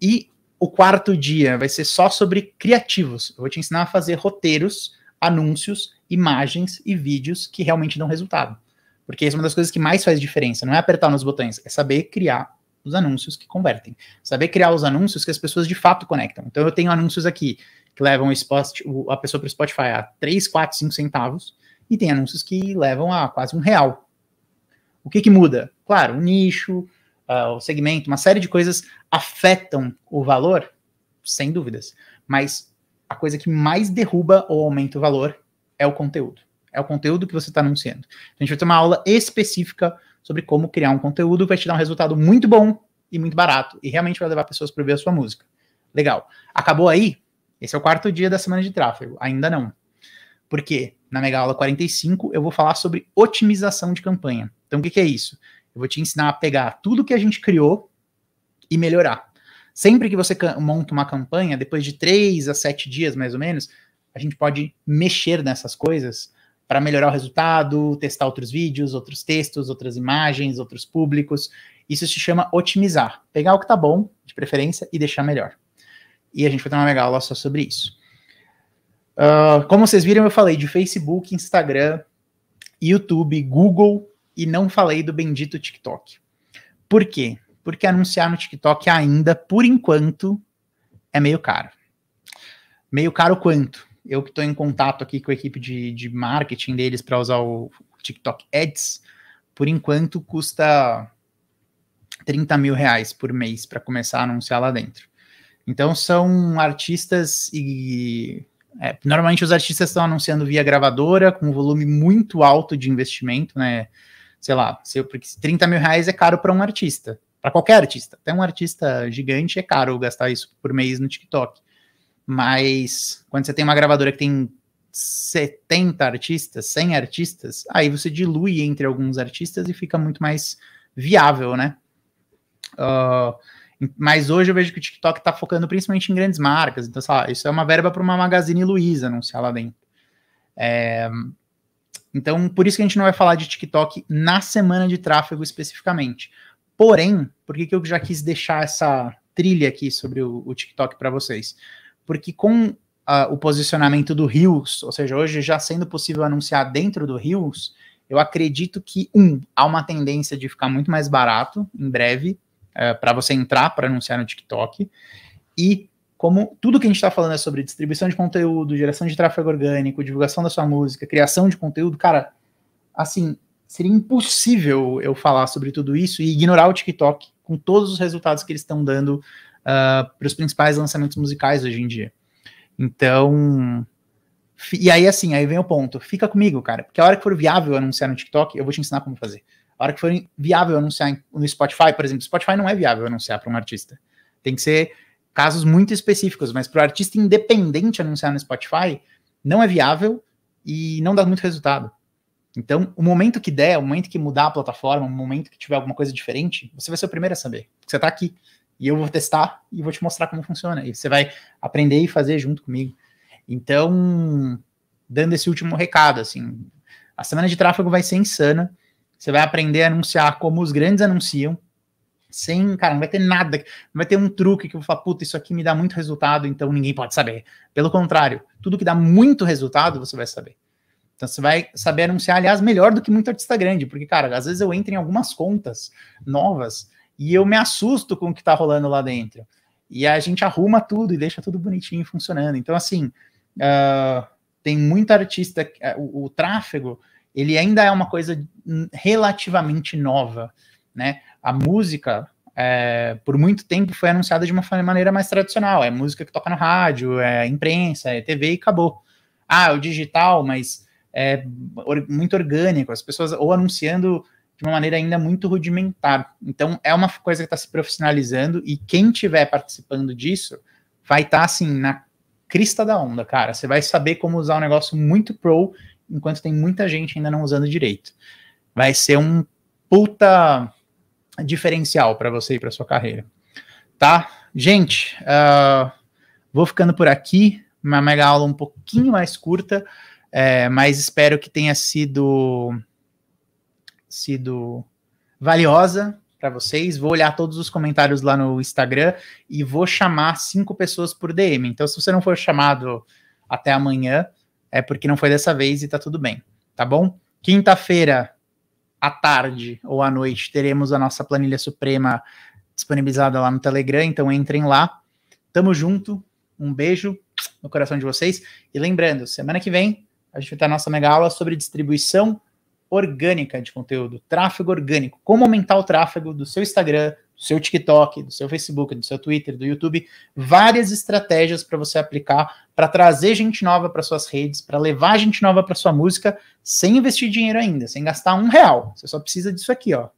E o quarto dia vai ser só sobre criativos. Eu vou te ensinar a fazer roteiros, anúncios, imagens e vídeos que realmente dão resultado. Porque isso é uma das coisas que mais faz diferença. Não é apertar nos botões, é saber criar os anúncios que convertem. Saber criar os anúncios que as pessoas de fato conectam. Então eu tenho anúncios aqui que levam spot, a pessoa para o Spotify a 3, 4, 5 centavos, e tem anúncios que levam a quase um real. O que, que muda? Claro, o nicho, uh, o segmento, uma série de coisas afetam o valor, sem dúvidas. Mas a coisa que mais derruba ou aumenta o valor é o conteúdo. É o conteúdo que você está anunciando. Então, a gente vai ter uma aula específica sobre como criar um conteúdo que vai te dar um resultado muito bom e muito barato e realmente vai levar pessoas para ver a sua música. Legal. Acabou aí? Esse é o quarto dia da semana de tráfego. Ainda não. Porque na Mega Aula 45 eu vou falar sobre otimização de campanha. Então o que, que é isso? Eu vou te ensinar a pegar tudo que a gente criou e melhorar. Sempre que você monta uma campanha, depois de três a sete dias mais ou menos, a gente pode mexer nessas coisas para melhorar o resultado, testar outros vídeos, outros textos, outras imagens, outros públicos. Isso se chama otimizar. Pegar o que está bom, de preferência, e deixar melhor. E a gente vai ter uma mega aula só sobre isso. Uh, como vocês viram, eu falei de Facebook, Instagram, YouTube, Google e não falei do bendito TikTok. Por quê? Porque anunciar no TikTok ainda, por enquanto, é meio caro. Meio caro quanto? eu que estou em contato aqui com a equipe de, de marketing deles para usar o TikTok Ads, por enquanto custa 30 mil reais por mês para começar a anunciar lá dentro. Então são artistas e. É, normalmente os artistas estão anunciando via gravadora, com um volume muito alto de investimento, né? Sei lá, se eu, porque 30 mil reais é caro para um artista, para qualquer artista. Até um artista gigante é caro gastar isso por mês no TikTok. Mas quando você tem uma gravadora que tem 70 artistas, 100 artistas, aí você dilui entre alguns artistas e fica muito mais viável, né? Uh, mas hoje eu vejo que o TikTok está focando principalmente em grandes marcas. Então, sei lá, isso é uma verba para uma Magazine Luiza anunciar lá dentro. É, então, por isso que a gente não vai falar de TikTok na semana de tráfego especificamente. Porém, por que, que eu já quis deixar essa trilha aqui sobre o, o TikTok para vocês? porque com Uh, o posicionamento do Rios, ou seja, hoje já sendo possível anunciar dentro do Rios, eu acredito que, um, há uma tendência de ficar muito mais barato em breve uh, é, para você entrar para anunciar no TikTok. E como tudo que a gente está falando é sobre distribuição de conteúdo, geração de tráfego orgânico, divulgação da sua música, criação de conteúdo, cara, assim, seria impossível eu falar sobre tudo isso e ignorar o TikTok com todos os resultados que eles estão dando uh, ah, para os principais lançamentos musicais hoje em dia. Então, e aí, assim, aí vem o ponto. Fica comigo, cara. Porque a hora que for viável anunciar no TikTok, eu vou te ensinar como fazer. A hora que for viável anunciar no Spotify, por exemplo, Spotify não é viável anunciar para um artista. Tem que ser casos muito específicos, mas para o artista independente anunciar no Spotify, não é viável e não dá muito resultado. Então, o momento que der, o momento que mudar a plataforma, o momento que tiver alguma coisa diferente, você vai ser o primeiro a saber. Você está aqui. E eu vou testar e vou te mostrar como funciona. E você vai aprender e fazer junto comigo. Então, dando esse último recado, assim, a semana de tráfego vai ser insana. Você vai aprender a anunciar como os grandes anunciam, sem, cara, não vai ter nada, não vai ter um truque que eu vou falar, puta, isso aqui me dá muito resultado, então ninguém pode saber. Pelo contrário, tudo que dá muito resultado, você vai saber. Então você vai saber anunciar, aliás, melhor do que muito artista grande, porque, cara, às vezes eu entro em algumas contas novas e eu me assusto com o que está rolando lá dentro. E a gente arruma tudo e deixa tudo bonitinho funcionando. Então, assim, uh, tem muito artista. Ah, o, o, tráfego, ele ainda é uma coisa relativamente nova, né? A música, é, por muito tempo, foi anunciada de uma maneira mais tradicional. É música que toca no rádio, é imprensa, é TV e acabou. Ah, é o digital, mas é muito orgânico. As pessoas ou anunciando de uma maneira ainda muito rudimentar. Então, é uma coisa que está se profissionalizando e quem estiver participando disso vai estar, tá, assim, na crista da onda, cara. Você vai saber como usar um negócio muito pro, enquanto tem muita gente ainda não usando direito. Vai ser um puta diferencial para você e para sua carreira. Tá? Gente, uh, vou ficando por aqui. Uma mega aula um pouquinho mais curta, é, mas espero que tenha sido sido valiosa para vocês. Vou olhar todos os comentários lá no Instagram e vou chamar cinco pessoas por DM. Então, se você não for chamado até amanhã, é porque não foi dessa vez e tá tudo bem, tá bom? Quinta-feira, à tarde ou à noite, teremos a nossa planilha suprema disponibilizada lá no Telegram, então entrem lá. Tamo junto, um beijo no coração de vocês. E lembrando, semana que vem a gente vai ter a nossa mega aula sobre distribuição orgânica de conteúdo, tráfego orgânico. Como aumentar o tráfego do seu Instagram, do seu TikTok, do seu Facebook, do seu Twitter, do YouTube, várias estratégias para você aplicar para trazer gente nova para suas redes, para levar gente nova para sua música, sem investir dinheiro ainda, sem gastar um real. Você só precisa disso aqui, ó.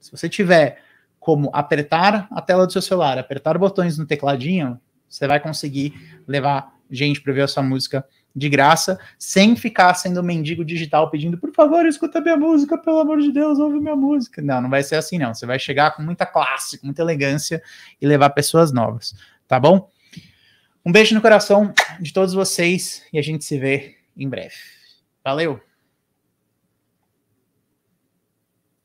Se você tiver como apertar a tela do seu celular, apertar botões no tecladinho, você vai conseguir levar gente para ver a sua música de graça, sem ficar sendo mendigo digital pedindo, por favor, escuta minha música, pelo amor de Deus, ouve minha música. Não, não vai ser assim, não. Você vai chegar com muita classe, com muita elegância e levar pessoas novas, tá bom? Um beijo no coração de todos vocês e a gente se vê em breve. Valeu!